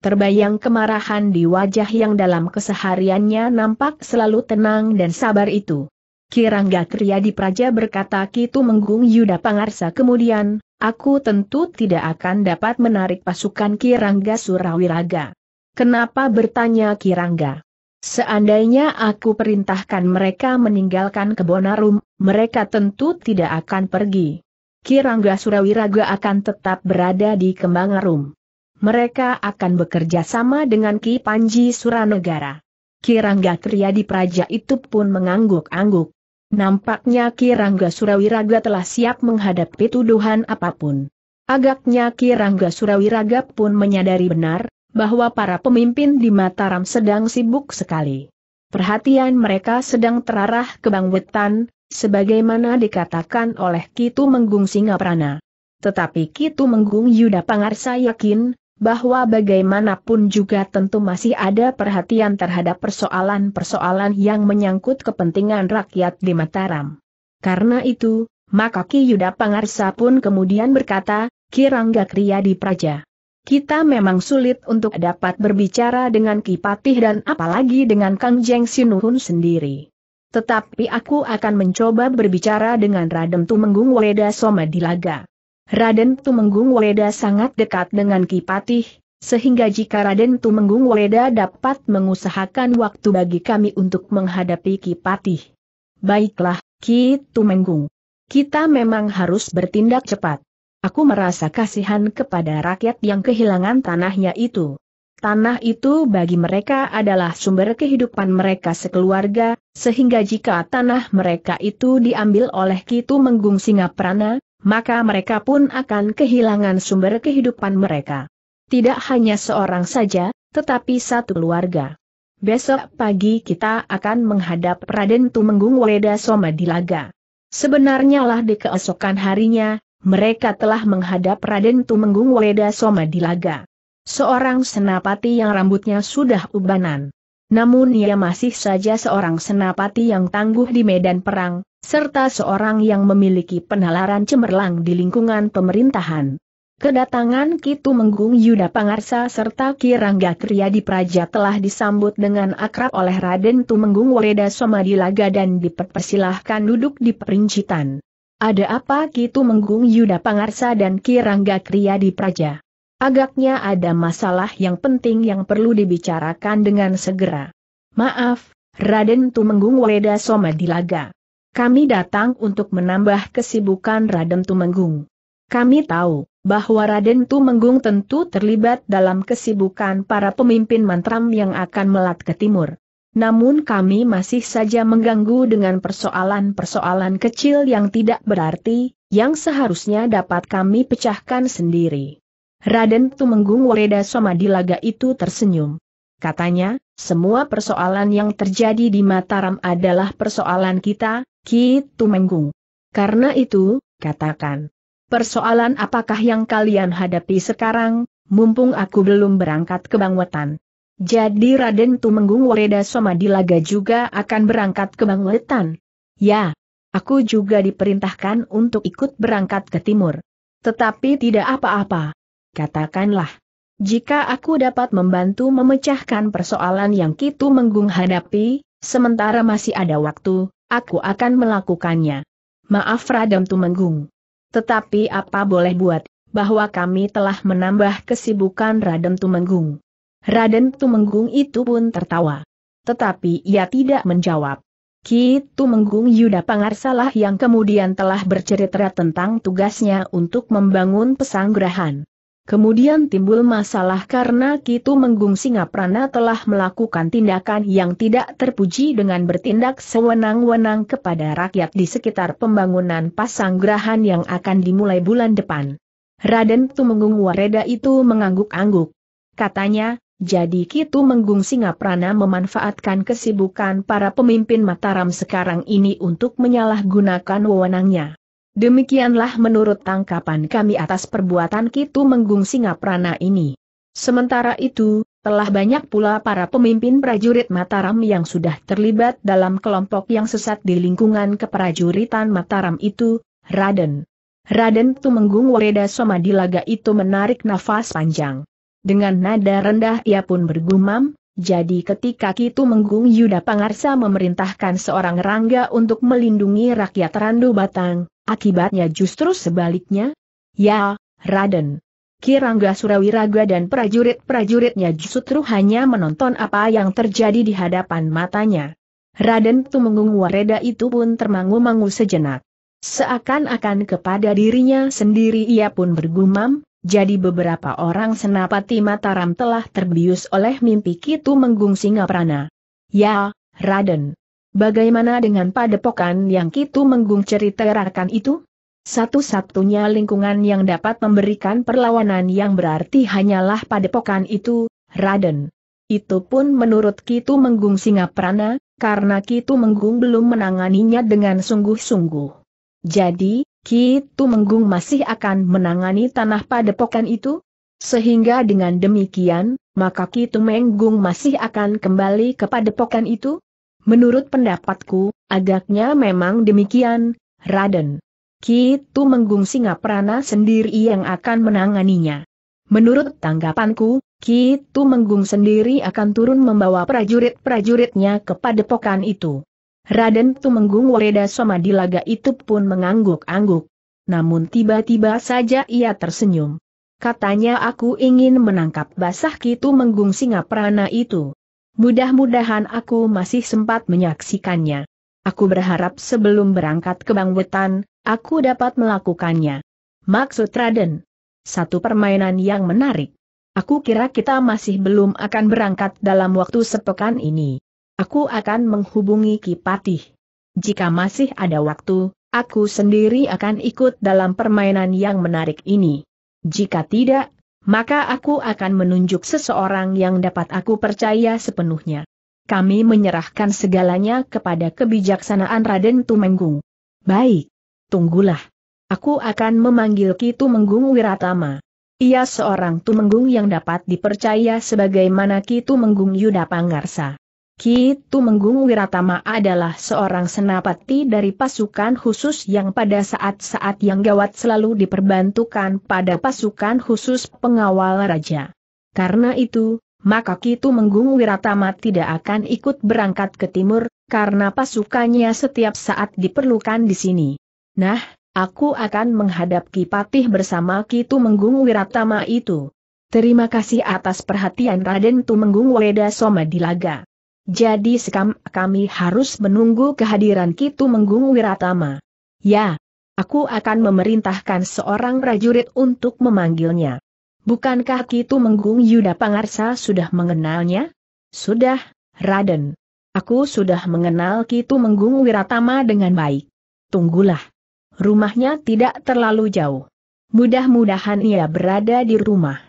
Terbayang kemarahan di wajah yang dalam kesehariannya nampak selalu tenang dan sabar itu. Kirangga Kriya Praja berkata Kitu Menggung Yuda Pangarsa kemudian, aku tentu tidak akan dapat menarik pasukan Kirangga Surawiraga. Kenapa bertanya Kirangga? Seandainya aku perintahkan mereka meninggalkan Kebonarum, mereka tentu tidak akan pergi. Kirangga Surawiraga akan tetap berada di Kembangarum. Mereka akan bekerja sama dengan Ki Panji Suranegara. Kirangga Triadi Praja itu pun mengangguk-angguk. Nampaknya Kirangga Surawiraga telah siap menghadapi tuduhan apapun. Agaknya Kirangga Surawiraga pun menyadari benar, bahwa para pemimpin di Mataram sedang sibuk sekali. Perhatian mereka sedang terarah ke Bang Wetan, sebagaimana dikatakan oleh Kitu Menggung Singaprana. Tetapi Kitu Menggung Yuda Pangarsa yakin, bahwa bagaimanapun juga tentu masih ada perhatian terhadap persoalan-persoalan yang menyangkut kepentingan rakyat di Mataram. Karena itu, maka Ki Yuda Pangarsa pun kemudian berkata, Kirangga Kriya di Praja. Kita memang sulit untuk dapat berbicara dengan Kipatih dan apalagi dengan Kang Jeng Sinuhun sendiri. Tetapi aku akan mencoba berbicara dengan Raden Tumenggung Soma Dilaga. Raden Tumenggung Weda sangat dekat dengan Kipatih, sehingga jika Raden Tumenggung Weda dapat mengusahakan waktu bagi kami untuk menghadapi Kipatih. Baiklah, Ki Tumenggung. Kita memang harus bertindak cepat. Aku merasa kasihan kepada rakyat yang kehilangan tanahnya itu. Tanah itu bagi mereka adalah sumber kehidupan mereka sekeluarga, sehingga jika tanah mereka itu diambil oleh Kitu Menggung Singaprana, maka mereka pun akan kehilangan sumber kehidupan mereka. Tidak hanya seorang saja, tetapi satu keluarga. Besok pagi kita akan menghadap Raden Tumenggung Weda Soma di Laga. Sebenarnya lah di keesokan harinya, mereka telah menghadap Raden Tumenggung Weda Soma di Laga. Seorang senapati yang rambutnya sudah ubanan. Namun ia masih saja seorang senapati yang tangguh di medan perang, serta seorang yang memiliki penalaran cemerlang di lingkungan pemerintahan. Kedatangan Kitu Menggung Yuda Pangarsa serta Kirangga Kriya di Praja telah disambut dengan akrab oleh Raden Tumenggung Weleda Soma dan diperpersilahkan duduk di perincitan. Ada apa gitu menggung Yuda Pangarsa dan Kirangga di Praja? Agaknya ada masalah yang penting yang perlu dibicarakan dengan segera. Maaf, Raden Tumenggung Weda Dilaga. Kami datang untuk menambah kesibukan Raden Tumenggung. Kami tahu, bahwa Raden Tumenggung tentu terlibat dalam kesibukan para pemimpin mantram yang akan melat ke timur. Namun kami masih saja mengganggu dengan persoalan-persoalan kecil yang tidak berarti, yang seharusnya dapat kami pecahkan sendiri. Raden Tumenggung Wereda Somadilaga itu tersenyum. Katanya, semua persoalan yang terjadi di Mataram adalah persoalan kita, Ki Tumenggung. Karena itu, katakan. Persoalan apakah yang kalian hadapi sekarang, mumpung aku belum berangkat ke Bangwetan. Jadi Raden Tumenggung Wareda Somadilaga juga akan berangkat ke Bangwetan. Ya, aku juga diperintahkan untuk ikut berangkat ke timur. Tetapi tidak apa-apa. Katakanlah, jika aku dapat membantu memecahkan persoalan yang Kitu Menggung hadapi, sementara masih ada waktu, aku akan melakukannya. Maaf Raden Tumenggung. Tetapi apa boleh buat, bahwa kami telah menambah kesibukan Raden Tumenggung. Raden Tumenggung itu pun tertawa. Tetapi ia tidak menjawab. Ki Tumenggung Yuda Pangarsalah yang kemudian telah bercerita tentang tugasnya untuk membangun pesanggrahan. Kemudian timbul masalah karena Ki Tumenggung Singaprana telah melakukan tindakan yang tidak terpuji dengan bertindak sewenang-wenang kepada rakyat di sekitar pembangunan pasanggrahan yang akan dimulai bulan depan. Raden Tumenggung Wareda itu mengangguk-angguk. Katanya, jadi Kitu Menggung Singaprana memanfaatkan kesibukan para pemimpin Mataram sekarang ini untuk menyalahgunakan wewenangnya. Demikianlah menurut tangkapan kami atas perbuatan Kitu Menggung Singaprana ini. Sementara itu, telah banyak pula para pemimpin prajurit Mataram yang sudah terlibat dalam kelompok yang sesat di lingkungan keprajuritan Mataram itu, Raden. Raden Tumenggung Wereda Somadilaga itu menarik nafas panjang. Dengan nada rendah ia pun bergumam, jadi ketika Kitu Menggung Yuda Pangarsa memerintahkan seorang rangga untuk melindungi rakyat Randu Batang, akibatnya justru sebaliknya? Ya, Raden. Kirangga Surawiraga dan prajurit-prajuritnya justru hanya menonton apa yang terjadi di hadapan matanya. Raden Tumenggung Wareda itu pun termangu-mangu sejenak. Seakan-akan kepada dirinya sendiri ia pun bergumam, jadi beberapa orang senapati Mataram telah terbius oleh mimpi Kitu Menggung Singaprana. Ya, Raden. Bagaimana dengan padepokan yang Kitu Menggung ceritakan itu? Satu-satunya lingkungan yang dapat memberikan perlawanan yang berarti hanyalah padepokan itu, Raden. Itu pun menurut Kitu Menggung Singaprana, karena Kitu Menggung belum menanganinya dengan sungguh-sungguh. Jadi, Ki Tumenggung masih akan menangani tanah padepokan itu? Sehingga dengan demikian, maka Ki Tumenggung masih akan kembali ke padepokan itu? Menurut pendapatku, agaknya memang demikian, Raden. Ki Tumenggung Singaprana sendiri yang akan menanganinya. Menurut tanggapanku, Ki Tumenggung sendiri akan turun membawa prajurit-prajuritnya kepada padepokan itu. Raden Tumenggung Wareda Soma di laga itu pun mengangguk-angguk. Namun tiba-tiba saja ia tersenyum. Katanya aku ingin menangkap basah kitu menggung singa itu. Mudah-mudahan aku masih sempat menyaksikannya. Aku berharap sebelum berangkat ke Bangwetan, aku dapat melakukannya. Maksud Raden. Satu permainan yang menarik. Aku kira kita masih belum akan berangkat dalam waktu sepekan ini aku akan menghubungi Kipatih. Jika masih ada waktu, aku sendiri akan ikut dalam permainan yang menarik ini. Jika tidak, maka aku akan menunjuk seseorang yang dapat aku percaya sepenuhnya. Kami menyerahkan segalanya kepada kebijaksanaan Raden Tumenggung. Baik, tunggulah. Aku akan memanggil Ki Tumenggung Wiratama. Ia seorang Tumenggung yang dapat dipercaya sebagaimana Ki Tumenggung Yuda Pangarsa. Ki Tumenggung Wiratama adalah seorang senapati dari pasukan khusus yang pada saat-saat yang gawat selalu diperbantukan pada pasukan khusus pengawal raja. Karena itu, maka Ki Tumenggung Wiratama tidak akan ikut berangkat ke timur, karena pasukannya setiap saat diperlukan di sini. Nah, aku akan menghadap Ki Patih bersama Ki Tumenggung Wiratama itu. Terima kasih atas perhatian Raden Tumenggung Weda Soma Dilaga. Jadi sekam kami harus menunggu kehadiran Kitu Menggung Wiratama. Ya, aku akan memerintahkan seorang prajurit untuk memanggilnya. Bukankah Kitu Menggung Yuda Pangarsa sudah mengenalnya? Sudah, Raden. Aku sudah mengenal Kitu Menggung Wiratama dengan baik. Tunggulah. Rumahnya tidak terlalu jauh. Mudah-mudahan ia berada di rumah.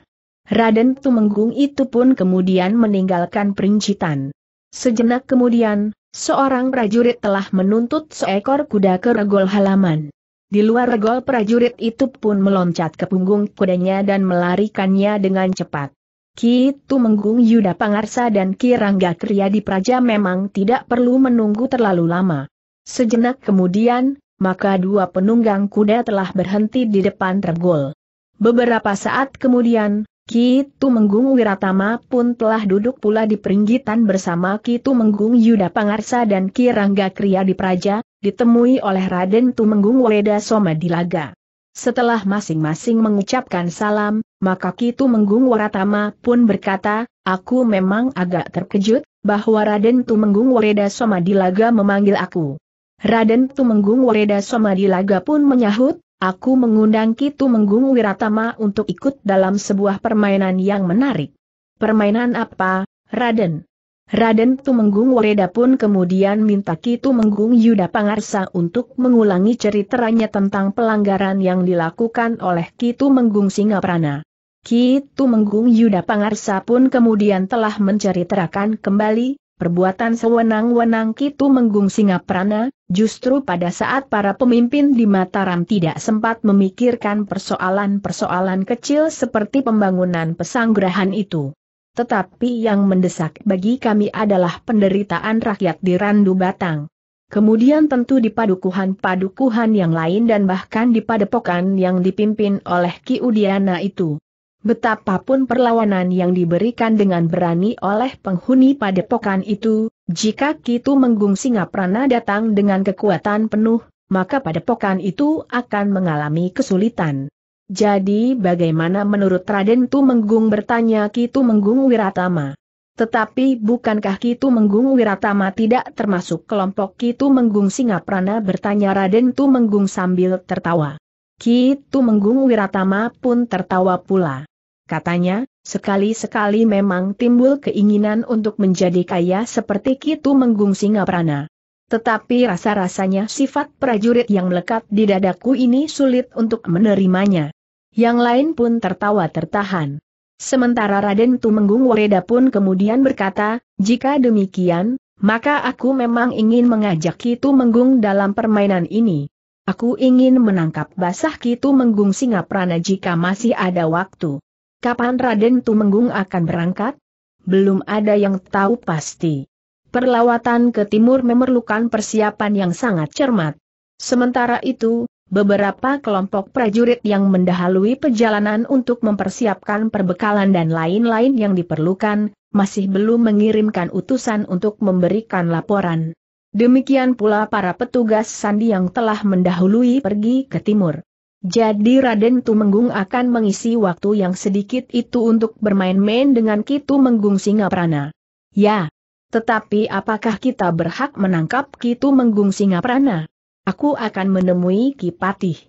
Raden Tumenggung itu pun kemudian meninggalkan perincitan. Sejenak kemudian, seorang prajurit telah menuntut seekor kuda ke regol halaman. Di luar regol prajurit itu pun meloncat ke punggung kudanya dan melarikannya dengan cepat. Ki Tumenggung Yuda Pangarsa dan Ki Rangga Kriya di Praja memang tidak perlu menunggu terlalu lama. Sejenak kemudian, maka dua penunggang kuda telah berhenti di depan regol. Beberapa saat kemudian, Kitu Menggung Wiratama pun telah duduk pula di peringgitan bersama Kitu Menggung Yuda Pangarsa dan Kirangga Kriya di Praja, ditemui oleh Raden Tumenggung Weda Soma di Laga. Setelah masing-masing mengucapkan salam, maka Kitu Menggung Wiratama pun berkata, aku memang agak terkejut, bahwa Raden Tumenggung Weda Soma di Laga memanggil aku. Raden Tumenggung Weda Soma di Laga pun menyahut, Aku mengundang Kitu Menggung Wiratama untuk ikut dalam sebuah permainan yang menarik. Permainan apa, Raden? Raden Tumenggung Wareda pun kemudian minta Kitu Menggung Yuda Pangarsa untuk mengulangi ceritanya tentang pelanggaran yang dilakukan oleh Kitu Menggung Singaprana. Kitu Menggung Yuda Pangarsa pun kemudian telah menceritakan kembali, Perbuatan sewenang-wenang Kitu Menggung Singaprana, justru pada saat para pemimpin di Mataram tidak sempat memikirkan persoalan-persoalan kecil seperti pembangunan pesanggrahan itu. Tetapi yang mendesak bagi kami adalah penderitaan rakyat di Randu Batang. Kemudian tentu di padukuhan-padukuhan yang lain dan bahkan di padepokan yang dipimpin oleh Ki Udiana itu. Betapapun perlawanan yang diberikan dengan berani oleh penghuni padepokan itu, jika Kitu Menggung Singaprana datang dengan kekuatan penuh, maka padepokan itu akan mengalami kesulitan. Jadi bagaimana menurut Raden Menggung bertanya Kitu Menggung Wiratama? Tetapi bukankah Kitu Menggung Wiratama tidak termasuk kelompok Kitu Menggung Singaprana bertanya Raden Menggung sambil tertawa. Kitu Menggung Wiratama pun tertawa pula. Katanya, sekali-sekali memang timbul keinginan untuk menjadi kaya seperti Kitu Menggung Singaprana. Tetapi rasa-rasanya sifat prajurit yang melekat di dadaku ini sulit untuk menerimanya. Yang lain pun tertawa tertahan. Sementara Raden Tumenggung Wareda pun kemudian berkata, jika demikian, maka aku memang ingin mengajak Kitu Menggung dalam permainan ini. Aku ingin menangkap basah Kitu Menggung Singaprana jika masih ada waktu. Kapan Raden Tumenggung akan berangkat? Belum ada yang tahu pasti. Perlawatan ke timur memerlukan persiapan yang sangat cermat. Sementara itu, beberapa kelompok prajurit yang mendahului perjalanan untuk mempersiapkan perbekalan dan lain-lain yang diperlukan, masih belum mengirimkan utusan untuk memberikan laporan. Demikian pula para petugas sandi yang telah mendahului pergi ke timur. Jadi Raden Tumenggung akan mengisi waktu yang sedikit itu untuk bermain-main dengan Kitu Menggung Singaprana. Ya. Tetapi apakah kita berhak menangkap Kitu Menggung Singaprana? Aku akan menemui Kipatih.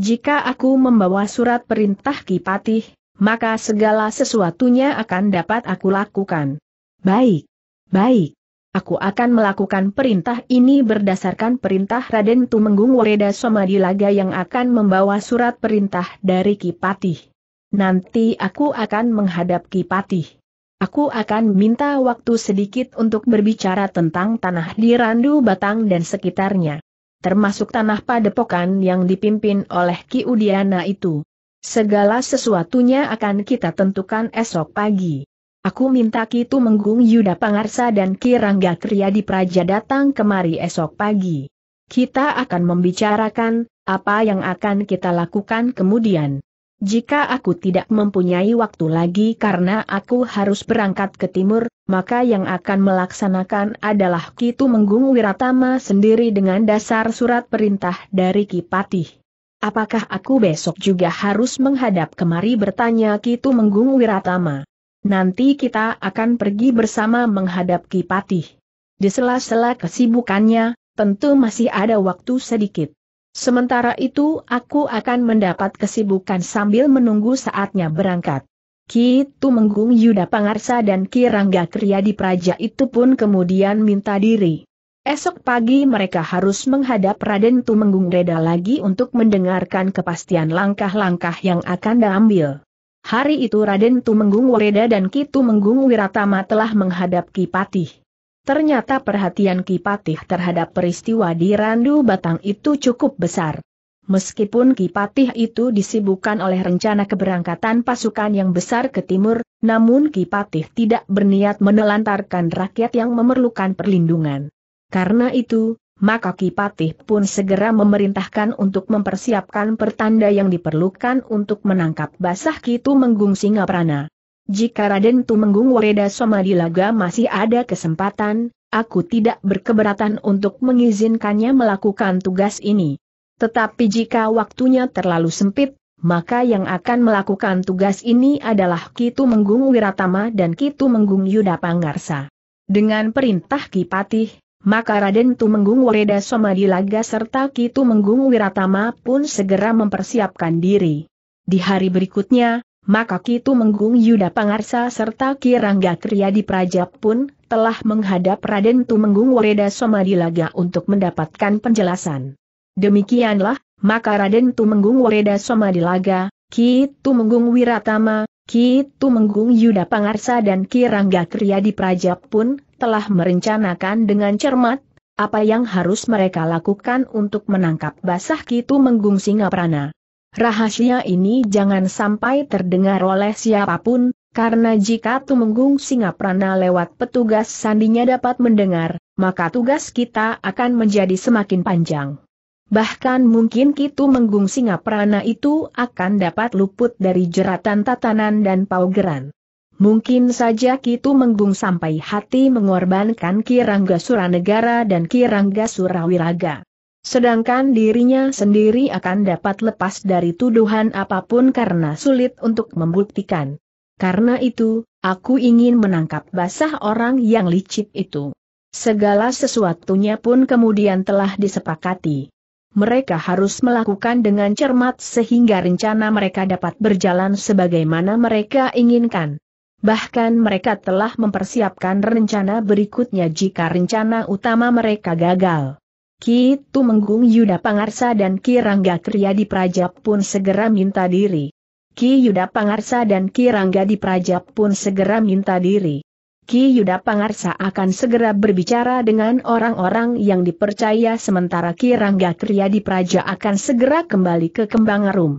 Jika aku membawa surat perintah Kipatih, maka segala sesuatunya akan dapat aku lakukan. Baik. Baik aku akan melakukan perintah ini berdasarkan perintah Raden Tumenggung Wereda Somadilaga yang akan membawa surat perintah dari Kipati. Nanti aku akan menghadap Kipati. Aku akan minta waktu sedikit untuk berbicara tentang tanah di Randu Batang dan sekitarnya. Termasuk tanah padepokan yang dipimpin oleh Ki Udiana itu. Segala sesuatunya akan kita tentukan esok pagi. Aku minta Kitu Menggung Yuda Pangarsa dan Kirangga di Praja datang kemari esok pagi. Kita akan membicarakan, apa yang akan kita lakukan kemudian. Jika aku tidak mempunyai waktu lagi karena aku harus berangkat ke timur, maka yang akan melaksanakan adalah Kitu Menggung Wiratama sendiri dengan dasar surat perintah dari Kipatih. Apakah aku besok juga harus menghadap kemari bertanya Kitu Menggung Wiratama? Nanti kita akan pergi bersama menghadap Kipatih. Di sela-sela kesibukannya, tentu masih ada waktu sedikit. Sementara itu aku akan mendapat kesibukan sambil menunggu saatnya berangkat. Ki Tumenggung Yuda Pangarsa dan Ki Rangga Kriyadi Praja itu pun kemudian minta diri. Esok pagi mereka harus menghadap Raden Tumenggung Reda lagi untuk mendengarkan kepastian langkah-langkah yang akan diambil. Hari itu Raden Tumenggung Wereda dan Ki Tumenggung Wiratama telah menghadap Kipatih. Ternyata perhatian Kipatih terhadap peristiwa di Randu Batang itu cukup besar. Meskipun Kipatih itu disibukkan oleh rencana keberangkatan pasukan yang besar ke timur, namun Kipatih tidak berniat menelantarkan rakyat yang memerlukan perlindungan. Karena itu, maka Kipatih pun segera memerintahkan untuk mempersiapkan pertanda yang diperlukan untuk menangkap basah Kitu Menggung Singaprana. Jika Raden Tumenggung Wereda Somadilaga masih ada kesempatan, aku tidak berkeberatan untuk mengizinkannya melakukan tugas ini. Tetapi jika waktunya terlalu sempit, maka yang akan melakukan tugas ini adalah Kitu Menggung Wiratama dan Kitu Menggung Yuda Pangarsa. Dengan perintah Kipatih, maka Raden Tumenggung Wereda Somadilaga serta Ki Tumenggung Wiratama pun segera mempersiapkan diri. Di hari berikutnya, maka Ki Tumenggung Yuda Pangarsa serta Ki Rangga Kriyadi Prajap pun telah menghadap Raden Tumenggung Wereda Somadilaga untuk mendapatkan penjelasan. Demikianlah, maka Raden Tumenggung Wereda Somadilaga, Ki Tumenggung Wiratama, Ki Tumenggung Yuda Pangarsa dan Ki Rangga Kriya di Prajap pun telah merencanakan dengan cermat apa yang harus mereka lakukan untuk menangkap basah Ki Tumenggung Singaprana. Rahasia ini jangan sampai terdengar oleh siapapun, karena jika Tumenggung Singaprana lewat petugas sandinya dapat mendengar, maka tugas kita akan menjadi semakin panjang. Bahkan mungkin Kitu Menggung Singaprana itu akan dapat luput dari jeratan tatanan dan paugeran. Mungkin saja Kitu Menggung sampai hati mengorbankan Kirangga Suranegara dan Kirangga Surawiraga. Sedangkan dirinya sendiri akan dapat lepas dari tuduhan apapun karena sulit untuk membuktikan. Karena itu, aku ingin menangkap basah orang yang licik itu. Segala sesuatunya pun kemudian telah disepakati mereka harus melakukan dengan cermat sehingga rencana mereka dapat berjalan sebagaimana mereka inginkan. Bahkan mereka telah mempersiapkan rencana berikutnya jika rencana utama mereka gagal. Kitu Menggung Yuda Pangarsa dan Ki Rangga Kriya di Prajap pun segera minta diri. Ki Yuda Pangarsa dan Ki Rangga di Prajap pun segera minta diri. Ki Yuda Pangarsa akan segera berbicara dengan orang-orang yang dipercaya sementara Ki Rangga Kriya di Praja akan segera kembali ke Kembang Kembangarum.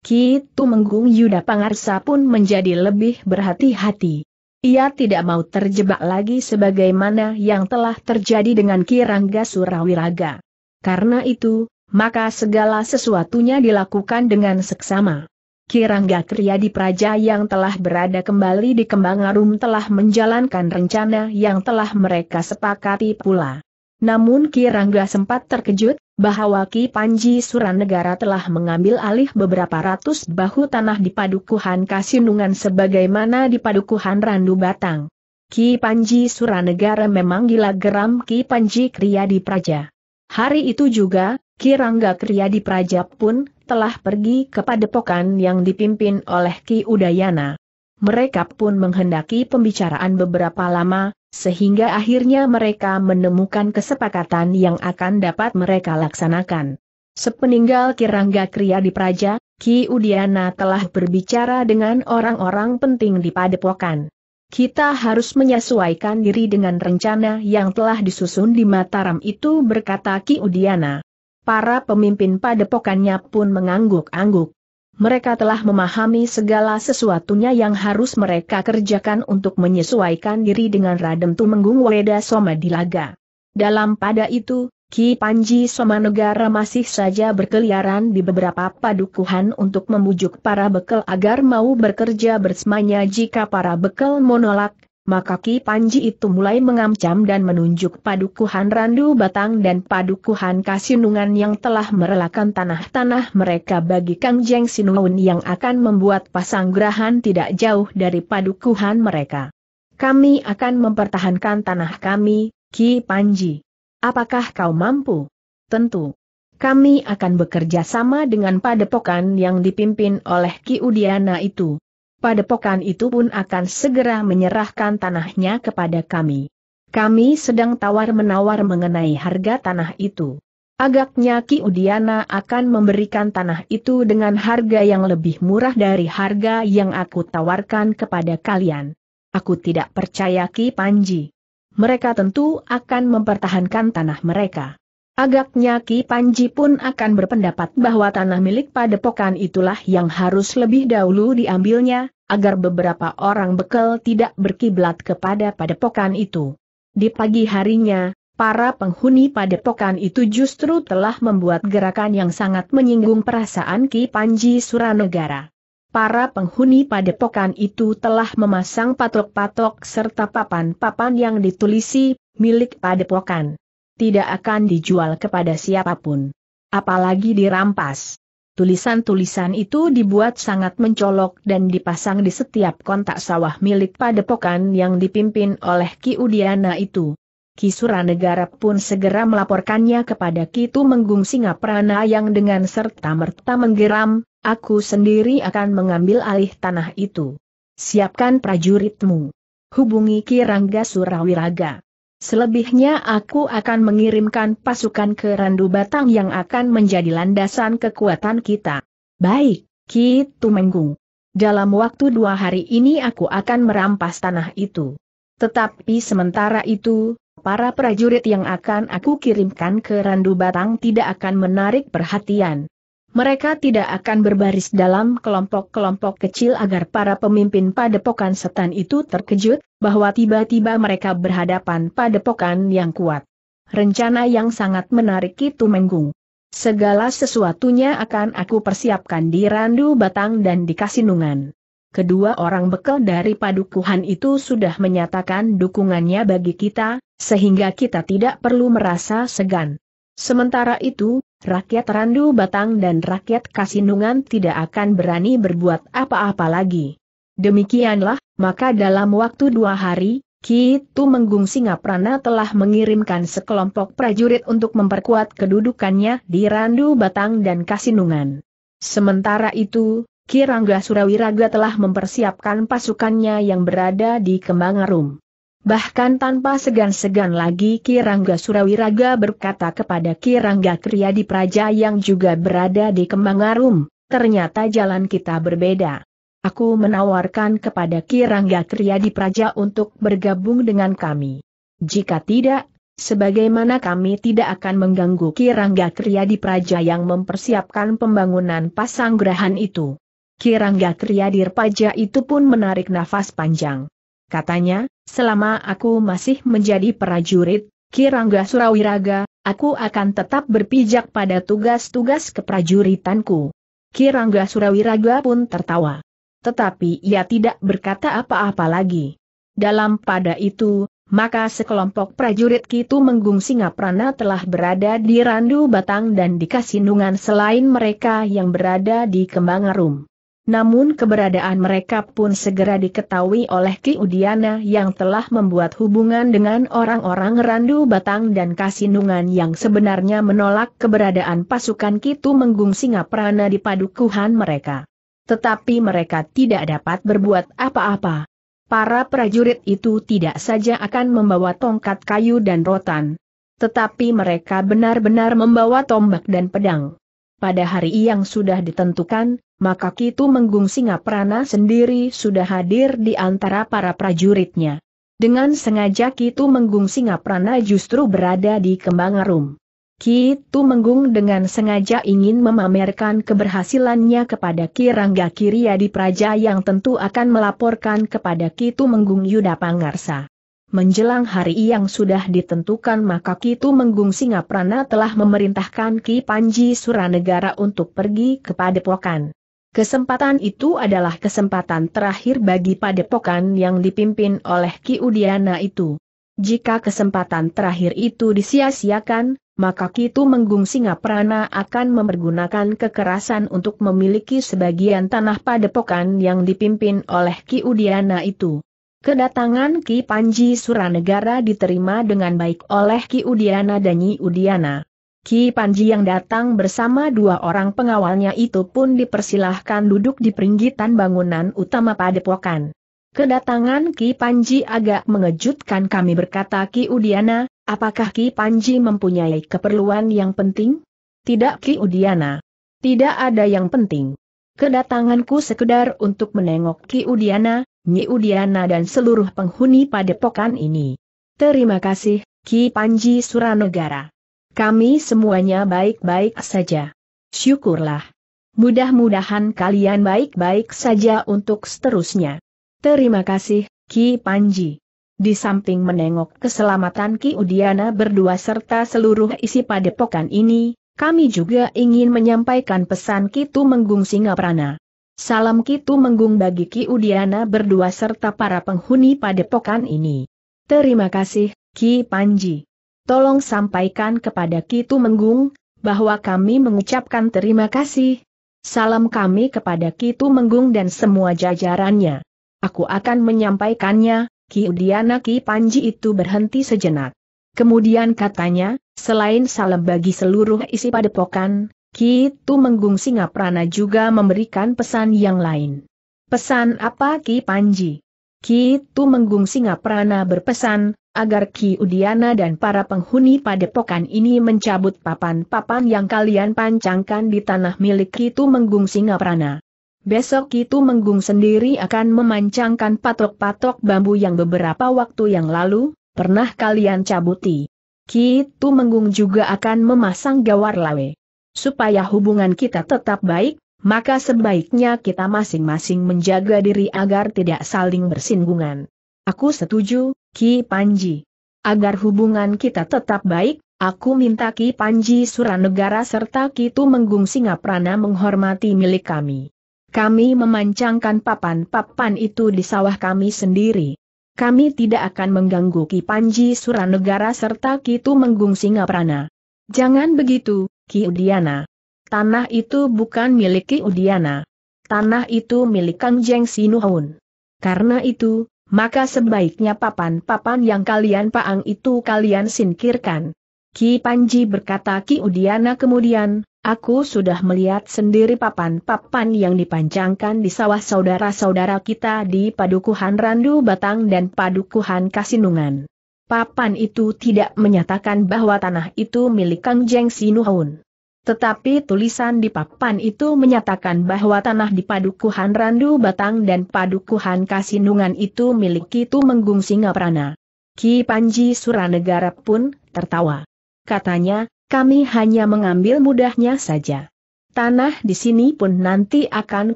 Ki Tumenggung Yuda Pangarsa pun menjadi lebih berhati-hati. Ia tidak mau terjebak lagi sebagaimana yang telah terjadi dengan Ki Rangga Surawiraga. Karena itu, maka segala sesuatunya dilakukan dengan seksama. Kirangga Kriadi Praja yang telah berada kembali di Kembang Arum telah menjalankan rencana yang telah mereka sepakati pula. Namun Kirangga sempat terkejut, bahwa Ki Panji Suranegara telah mengambil alih beberapa ratus bahu tanah di Padukuhan Kasinungan sebagaimana di Padukuhan Randu Batang. Ki Panji Suranegara memang gila geram Ki Panji Kriadi Praja. Hari itu juga, Kirangga Kriya di Prajap pun telah pergi ke padepokan yang dipimpin oleh Ki Udayana. Mereka pun menghendaki pembicaraan beberapa lama, sehingga akhirnya mereka menemukan kesepakatan yang akan dapat mereka laksanakan. Sepeninggal Kirangga Kriya Praja, Ki Udayana telah berbicara dengan orang-orang penting di padepokan. Kita harus menyesuaikan diri dengan rencana yang telah disusun di Mataram itu berkata Ki Udiana para pemimpin padepokannya pun mengangguk-angguk. Mereka telah memahami segala sesuatunya yang harus mereka kerjakan untuk menyesuaikan diri dengan Radem Tumenggung Weda Soma Somadilaga. Dalam pada itu, Ki Panji Somanegara masih saja berkeliaran di beberapa padukuhan untuk membujuk para bekel agar mau bekerja bersamanya jika para bekel menolak, maka Ki Panji itu mulai mengancam dan menunjuk padukuhan Randu Batang dan padukuhan Kasinungan yang telah merelakan tanah-tanah mereka bagi Kang Jeng Sinuun yang akan membuat pasanggrahan tidak jauh dari padukuhan mereka. Kami akan mempertahankan tanah kami, Ki Panji. Apakah kau mampu? Tentu. Kami akan bekerja sama dengan padepokan yang dipimpin oleh Ki Udiana itu padepokan itu pun akan segera menyerahkan tanahnya kepada kami. Kami sedang tawar-menawar mengenai harga tanah itu. Agaknya Ki Udiana akan memberikan tanah itu dengan harga yang lebih murah dari harga yang aku tawarkan kepada kalian. Aku tidak percaya Ki Panji. Mereka tentu akan mempertahankan tanah mereka. Agaknya Ki Panji pun akan berpendapat bahwa tanah milik padepokan itulah yang harus lebih dahulu diambilnya, agar beberapa orang bekel tidak berkiblat kepada padepokan itu. Di pagi harinya, para penghuni padepokan itu justru telah membuat gerakan yang sangat menyinggung perasaan Ki Panji Suranegara. Para penghuni padepokan itu telah memasang patok-patok serta papan-papan yang ditulisi, milik padepokan tidak akan dijual kepada siapapun. Apalagi dirampas. Tulisan-tulisan itu dibuat sangat mencolok dan dipasang di setiap kontak sawah milik padepokan yang dipimpin oleh Ki Udiana itu. Ki Suranegara pun segera melaporkannya kepada Ki Tumenggung Singaprana yang dengan serta-merta menggeram, aku sendiri akan mengambil alih tanah itu. Siapkan prajuritmu. Hubungi Ki Rangga Surawiraga. Selebihnya aku akan mengirimkan pasukan ke Randu Batang yang akan menjadi landasan kekuatan kita. Baik, Ki Tumenggung. Dalam waktu dua hari ini aku akan merampas tanah itu. Tetapi sementara itu, para prajurit yang akan aku kirimkan ke Randu Batang tidak akan menarik perhatian. Mereka tidak akan berbaris dalam kelompok-kelompok kecil agar para pemimpin padepokan setan itu terkejut, bahwa tiba-tiba mereka berhadapan padepokan yang kuat. Rencana yang sangat menarik itu menggung. Segala sesuatunya akan aku persiapkan di Randu Batang dan di Kasinungan. Kedua orang bekal dari padukuhan itu sudah menyatakan dukungannya bagi kita, sehingga kita tidak perlu merasa segan. Sementara itu, rakyat Randu Batang dan rakyat Kasinungan tidak akan berani berbuat apa-apa lagi. Demikianlah, maka dalam waktu dua hari, Ki Tumenggung Menggung Singaprana telah mengirimkan sekelompok prajurit untuk memperkuat kedudukannya di Randu Batang dan Kasinungan. Sementara itu, Ki Rangga Surawiraga telah mempersiapkan pasukannya yang berada di Kembangarum. Bahkan tanpa segan-segan lagi Kirangga Surawiraga berkata kepada Kirangga Kriyadi Praja yang juga berada di Kemangarum, ternyata jalan kita berbeda. Aku menawarkan kepada Kirangga Kriyadi Praja untuk bergabung dengan kami. Jika tidak, sebagaimana kami tidak akan mengganggu Kirangga Kriyadi Praja yang mempersiapkan pembangunan pasanggrahan itu. Kirangga Kriyadi Praja itu pun menarik nafas panjang. Katanya, Selama aku masih menjadi prajurit, Kirangga Surawiraga, aku akan tetap berpijak pada tugas-tugas keprajuritanku. Kirangga Surawiraga pun tertawa. Tetapi ia tidak berkata apa-apa lagi. Dalam pada itu, maka sekelompok prajurit Kitu Menggung Singaprana telah berada di Randu Batang dan di Kasinungan selain mereka yang berada di Kembangarum. Namun keberadaan mereka pun segera diketahui oleh Ki Udiana yang telah membuat hubungan dengan orang-orang Randu Batang dan Kasinungan yang sebenarnya menolak keberadaan pasukan Kitu Menggung Singaprana di padukuhan mereka. Tetapi mereka tidak dapat berbuat apa-apa. Para prajurit itu tidak saja akan membawa tongkat kayu dan rotan. Tetapi mereka benar-benar membawa tombak dan pedang. Pada hari yang sudah ditentukan, maka Kitu Menggung Singaprana sendiri sudah hadir di antara para prajuritnya. Dengan sengaja Kitu Menggung Singaprana justru berada di Kembang Arum. Kitu Menggung dengan sengaja ingin memamerkan keberhasilannya kepada Kirangga Kiriadi Praja yang tentu akan melaporkan kepada Kitu Menggung Yuda Pangarsa. Menjelang hari yang sudah ditentukan maka Kitu Menggung Singaprana telah memerintahkan Ki Panji Suranegara untuk pergi kepada Padepokan. Kesempatan itu adalah kesempatan terakhir bagi padepokan yang dipimpin oleh Ki Udiana itu. Jika kesempatan terakhir itu disia-siakan, maka Kitu Menggung Singaprana akan mempergunakan kekerasan untuk memiliki sebagian tanah padepokan yang dipimpin oleh Ki Udiana itu. Kedatangan Ki Panji Suranegara diterima dengan baik oleh Ki Udiana dan Nyi Udiana. Ki Panji yang datang bersama dua orang pengawalnya itu pun dipersilahkan duduk di peringgitan bangunan utama padepokan. Kedatangan Ki Panji agak mengejutkan kami berkata Ki Udiana, apakah Ki Panji mempunyai keperluan yang penting? Tidak Ki Udiana. Tidak ada yang penting. Kedatanganku sekedar untuk menengok Ki Udiana, Nyi Udiana dan seluruh penghuni padepokan ini. Terima kasih, Ki Panji Suranegara. Kami semuanya baik-baik saja. Syukurlah. Mudah-mudahan kalian baik-baik saja untuk seterusnya. Terima kasih, Ki Panji. Di samping menengok keselamatan Ki Udiana berdua serta seluruh isi padepokan ini, kami juga ingin menyampaikan pesan Kitu Menggung Singaprana. Salam Kitu Menggung bagi Ki Udiana berdua serta para penghuni padepokan ini. Terima kasih, Ki Panji tolong sampaikan kepada Kitu Menggung, bahwa kami mengucapkan terima kasih. Salam kami kepada Kitu Menggung dan semua jajarannya. Aku akan menyampaikannya, Ki Udiana Ki Panji itu berhenti sejenak. Kemudian katanya, selain salam bagi seluruh isi padepokan, Ki Tu Menggung Singaprana juga memberikan pesan yang lain. Pesan apa Ki Panji? Ki Menggung Singaprana berpesan, agar Ki Udiana dan para penghuni padepokan ini mencabut papan-papan yang kalian pancangkan di tanah milik Ki Menggung Singaprana. Besok Kitu Menggung sendiri akan memancangkan patok-patok bambu yang beberapa waktu yang lalu, pernah kalian cabuti. Kitu Menggung juga akan memasang gawar lawe. Supaya hubungan kita tetap baik, maka sebaiknya kita masing-masing menjaga diri agar tidak saling bersinggungan. Aku setuju, Ki Panji. Agar hubungan kita tetap baik, aku minta Ki Panji Suranegara serta Ki Tumenggung Singaprana menghormati milik kami. Kami memancangkan papan-papan itu di sawah kami sendiri. Kami tidak akan mengganggu Ki Panji Suranegara serta Ki Tumenggung Singaprana. Jangan begitu, Ki Udiana. Tanah itu bukan milik Udiana. Tanah itu milik Kang Jeng Sinuhun. Karena itu, maka sebaiknya papan-papan yang kalian paang itu kalian singkirkan. Ki Panji berkata Ki Udiana kemudian, aku sudah melihat sendiri papan-papan yang dipancangkan di sawah saudara-saudara kita di Padukuhan Randu Batang dan Padukuhan Kasinungan. Papan itu tidak menyatakan bahwa tanah itu milik Kang Jeng Sinuhun. Tetapi tulisan di papan itu menyatakan bahwa tanah di Padukuhan Randu Batang dan Padukuhan Kasinungan itu milik Kitu Menggung Singaprana. Ki Panji Suranegara pun tertawa. Katanya, kami hanya mengambil mudahnya saja. Tanah di sini pun nanti akan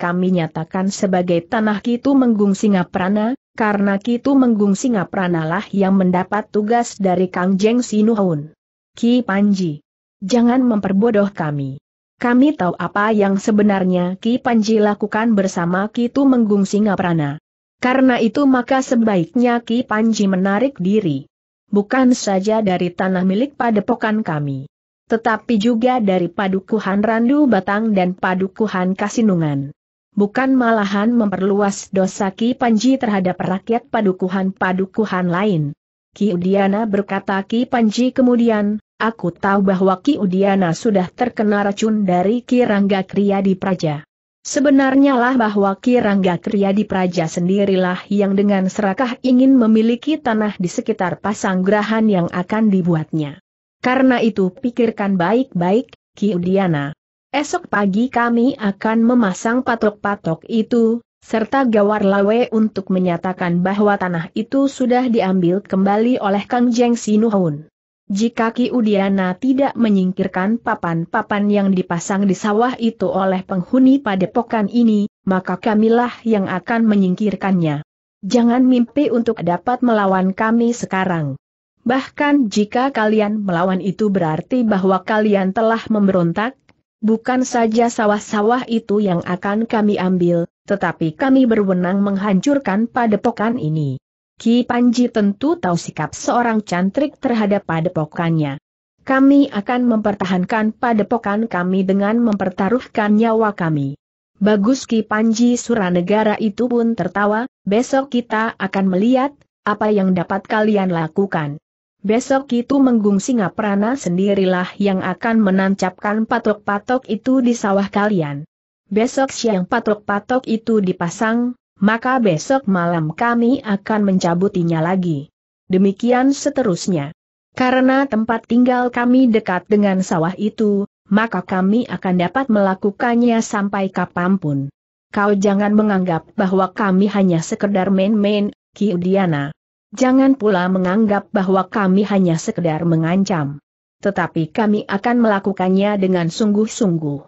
kami nyatakan sebagai tanah Kitu Menggung Singaprana, karena Kitu Menggung Singaprana lah yang mendapat tugas dari Kang Jeng Sinuhun. Ki Panji Jangan memperbodoh kami. Kami tahu apa yang sebenarnya Ki Panji lakukan bersama Ki Tumenggung Singaprana. Karena itu maka sebaiknya Ki Panji menarik diri. Bukan saja dari tanah milik padepokan kami. Tetapi juga dari padukuhan Randu Batang dan padukuhan Kasinungan. Bukan malahan memperluas dosa Ki Panji terhadap rakyat padukuhan-padukuhan lain. Ki Udiana berkata Ki Panji kemudian, Aku tahu bahwa Ki Udiana sudah terkena racun dari Ki Rangga Kriya Praja. Sebenarnya lah bahwa Ki Rangga Kriya Praja sendirilah yang dengan serakah ingin memiliki tanah di sekitar pasanggrahan yang akan dibuatnya. Karena itu pikirkan baik-baik, Ki Udiana. Esok pagi kami akan memasang patok-patok itu, serta gawar lawe untuk menyatakan bahwa tanah itu sudah diambil kembali oleh Kang Jeng Sinuhun. Jika Ki Udiana tidak menyingkirkan papan-papan yang dipasang di sawah itu oleh penghuni padepokan ini, maka kamilah yang akan menyingkirkannya. Jangan mimpi untuk dapat melawan kami sekarang. Bahkan jika kalian melawan itu berarti bahwa kalian telah memberontak, bukan saja sawah-sawah itu yang akan kami ambil, tetapi kami berwenang menghancurkan padepokan ini. Ki Panji tentu tahu sikap seorang cantrik terhadap padepokannya. Kami akan mempertahankan padepokan kami dengan mempertaruhkan nyawa kami. Bagus Ki Panji Suranegara itu pun tertawa, besok kita akan melihat, apa yang dapat kalian lakukan. Besok itu Menggung Singaprana sendirilah yang akan menancapkan patok-patok itu di sawah kalian. Besok siang patok-patok itu dipasang, maka besok malam kami akan mencabutinya lagi. Demikian seterusnya. Karena tempat tinggal kami dekat dengan sawah itu, maka kami akan dapat melakukannya sampai kapanpun. Kau jangan menganggap bahwa kami hanya sekedar main-main, Udiana. Jangan pula menganggap bahwa kami hanya sekedar mengancam. Tetapi kami akan melakukannya dengan sungguh-sungguh.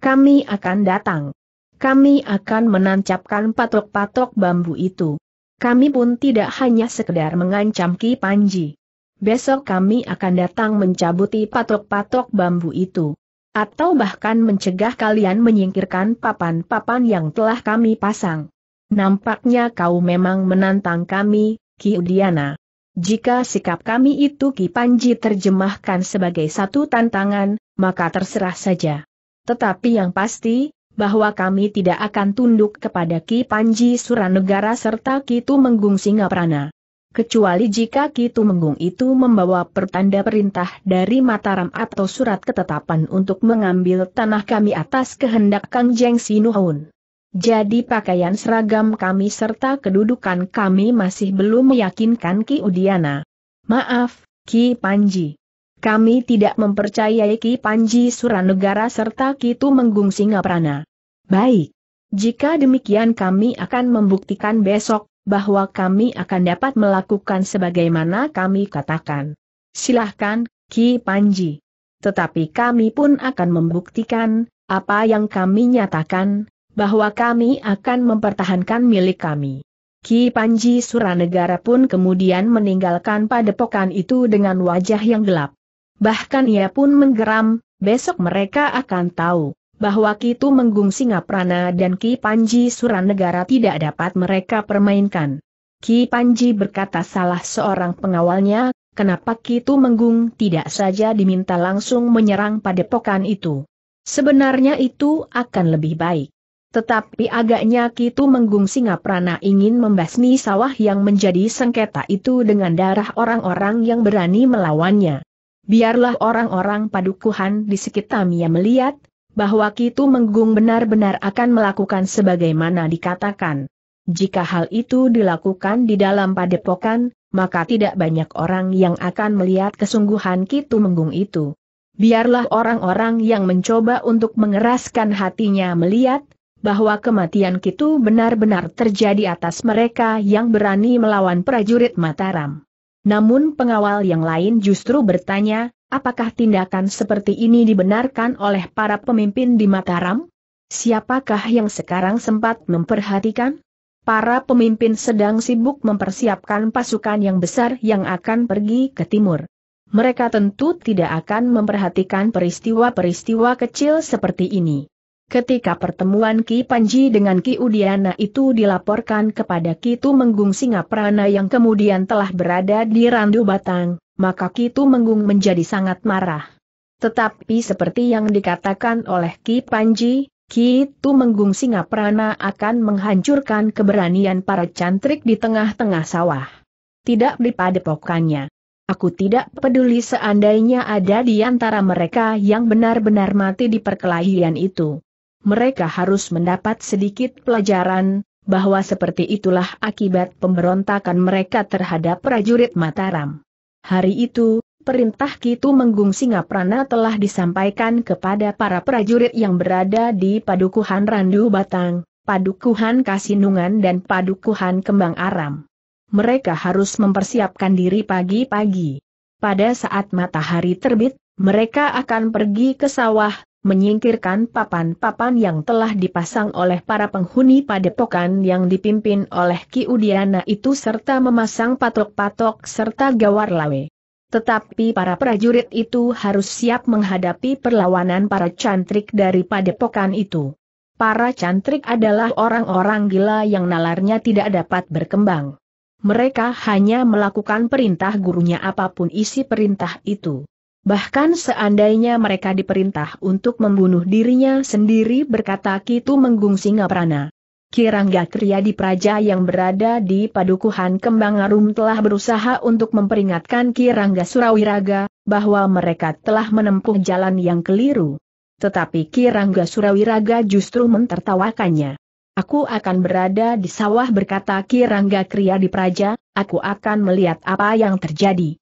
Kami akan datang kami akan menancapkan patok-patok bambu itu. Kami pun tidak hanya sekedar mengancam Ki Panji. Besok kami akan datang mencabuti patok-patok bambu itu. Atau bahkan mencegah kalian menyingkirkan papan-papan yang telah kami pasang. Nampaknya kau memang menantang kami, Ki Udiana. Jika sikap kami itu Ki Panji terjemahkan sebagai satu tantangan, maka terserah saja. Tetapi yang pasti, bahwa kami tidak akan tunduk kepada Ki Panji Suranegara serta Ki Tumenggung Singaprana. Kecuali jika Ki Tumenggung itu membawa pertanda perintah dari Mataram atau surat ketetapan untuk mengambil tanah kami atas kehendak Kang Jeng Sinuhun. Jadi pakaian seragam kami serta kedudukan kami masih belum meyakinkan Ki Udiana. Maaf, Ki Panji. Kami tidak mempercayai Ki Panji Suranegara serta Kitu Menggung Singaprana. Baik. Jika demikian kami akan membuktikan besok, bahwa kami akan dapat melakukan sebagaimana kami katakan. Silahkan, Ki Panji. Tetapi kami pun akan membuktikan, apa yang kami nyatakan, bahwa kami akan mempertahankan milik kami. Ki Panji Suranegara pun kemudian meninggalkan padepokan itu dengan wajah yang gelap. Bahkan ia pun menggeram, besok mereka akan tahu bahwa Kitu Menggung Singaprana dan Ki Panji Suranegara tidak dapat mereka permainkan. Ki Panji berkata salah seorang pengawalnya, kenapa Kitu Menggung tidak saja diminta langsung menyerang pada pokan itu. Sebenarnya itu akan lebih baik. Tetapi agaknya Kitu Menggung Singaprana ingin membasmi sawah yang menjadi sengketa itu dengan darah orang-orang yang berani melawannya biarlah orang-orang padukuhan di sekitarnya melihat, bahwa Kitu Menggung benar-benar akan melakukan sebagaimana dikatakan. Jika hal itu dilakukan di dalam padepokan, maka tidak banyak orang yang akan melihat kesungguhan Kitu Menggung itu. Biarlah orang-orang yang mencoba untuk mengeraskan hatinya melihat, bahwa kematian Kitu benar-benar terjadi atas mereka yang berani melawan prajurit Mataram. Namun pengawal yang lain justru bertanya, apakah tindakan seperti ini dibenarkan oleh para pemimpin di Mataram? Siapakah yang sekarang sempat memperhatikan? Para pemimpin sedang sibuk mempersiapkan pasukan yang besar yang akan pergi ke timur. Mereka tentu tidak akan memperhatikan peristiwa-peristiwa kecil seperti ini. Ketika pertemuan Ki Panji dengan Ki Udiana itu dilaporkan kepada Ki Tumenggung Singaprana yang kemudian telah berada di Randu Batang, maka Ki Tumenggung menjadi sangat marah. Tetapi seperti yang dikatakan oleh Ki Panji, Ki Tumenggung Singaprana akan menghancurkan keberanian para cantrik di tengah-tengah sawah. Tidak dipadepokannya. padepokannya. Aku tidak peduli seandainya ada di antara mereka yang benar-benar mati di perkelahian itu mereka harus mendapat sedikit pelajaran, bahwa seperti itulah akibat pemberontakan mereka terhadap prajurit Mataram. Hari itu, perintah Kitu Menggung Singaprana telah disampaikan kepada para prajurit yang berada di Padukuhan Randu Batang, Padukuhan Kasinungan dan Padukuhan Kembang Aram. Mereka harus mempersiapkan diri pagi-pagi. Pada saat matahari terbit, mereka akan pergi ke sawah, menyingkirkan papan-papan yang telah dipasang oleh para penghuni padepokan yang dipimpin oleh Ki Udiana itu serta memasang patok-patok serta gawar lawe. Tetapi para prajurit itu harus siap menghadapi perlawanan para cantrik dari padepokan itu. Para cantrik adalah orang-orang gila yang nalarnya tidak dapat berkembang. Mereka hanya melakukan perintah gurunya apapun isi perintah itu. Bahkan seandainya mereka diperintah untuk membunuh dirinya sendiri berkata Kitu Menggung Singaprana. Kirangga Kriadi Praja yang berada di Padukuhan Kembang Arum telah berusaha untuk memperingatkan Kirangga Surawiraga, bahwa mereka telah menempuh jalan yang keliru. Tetapi Kirangga Surawiraga justru mentertawakannya. Aku akan berada di sawah berkata Kirangga Kriadi Praja, aku akan melihat apa yang terjadi.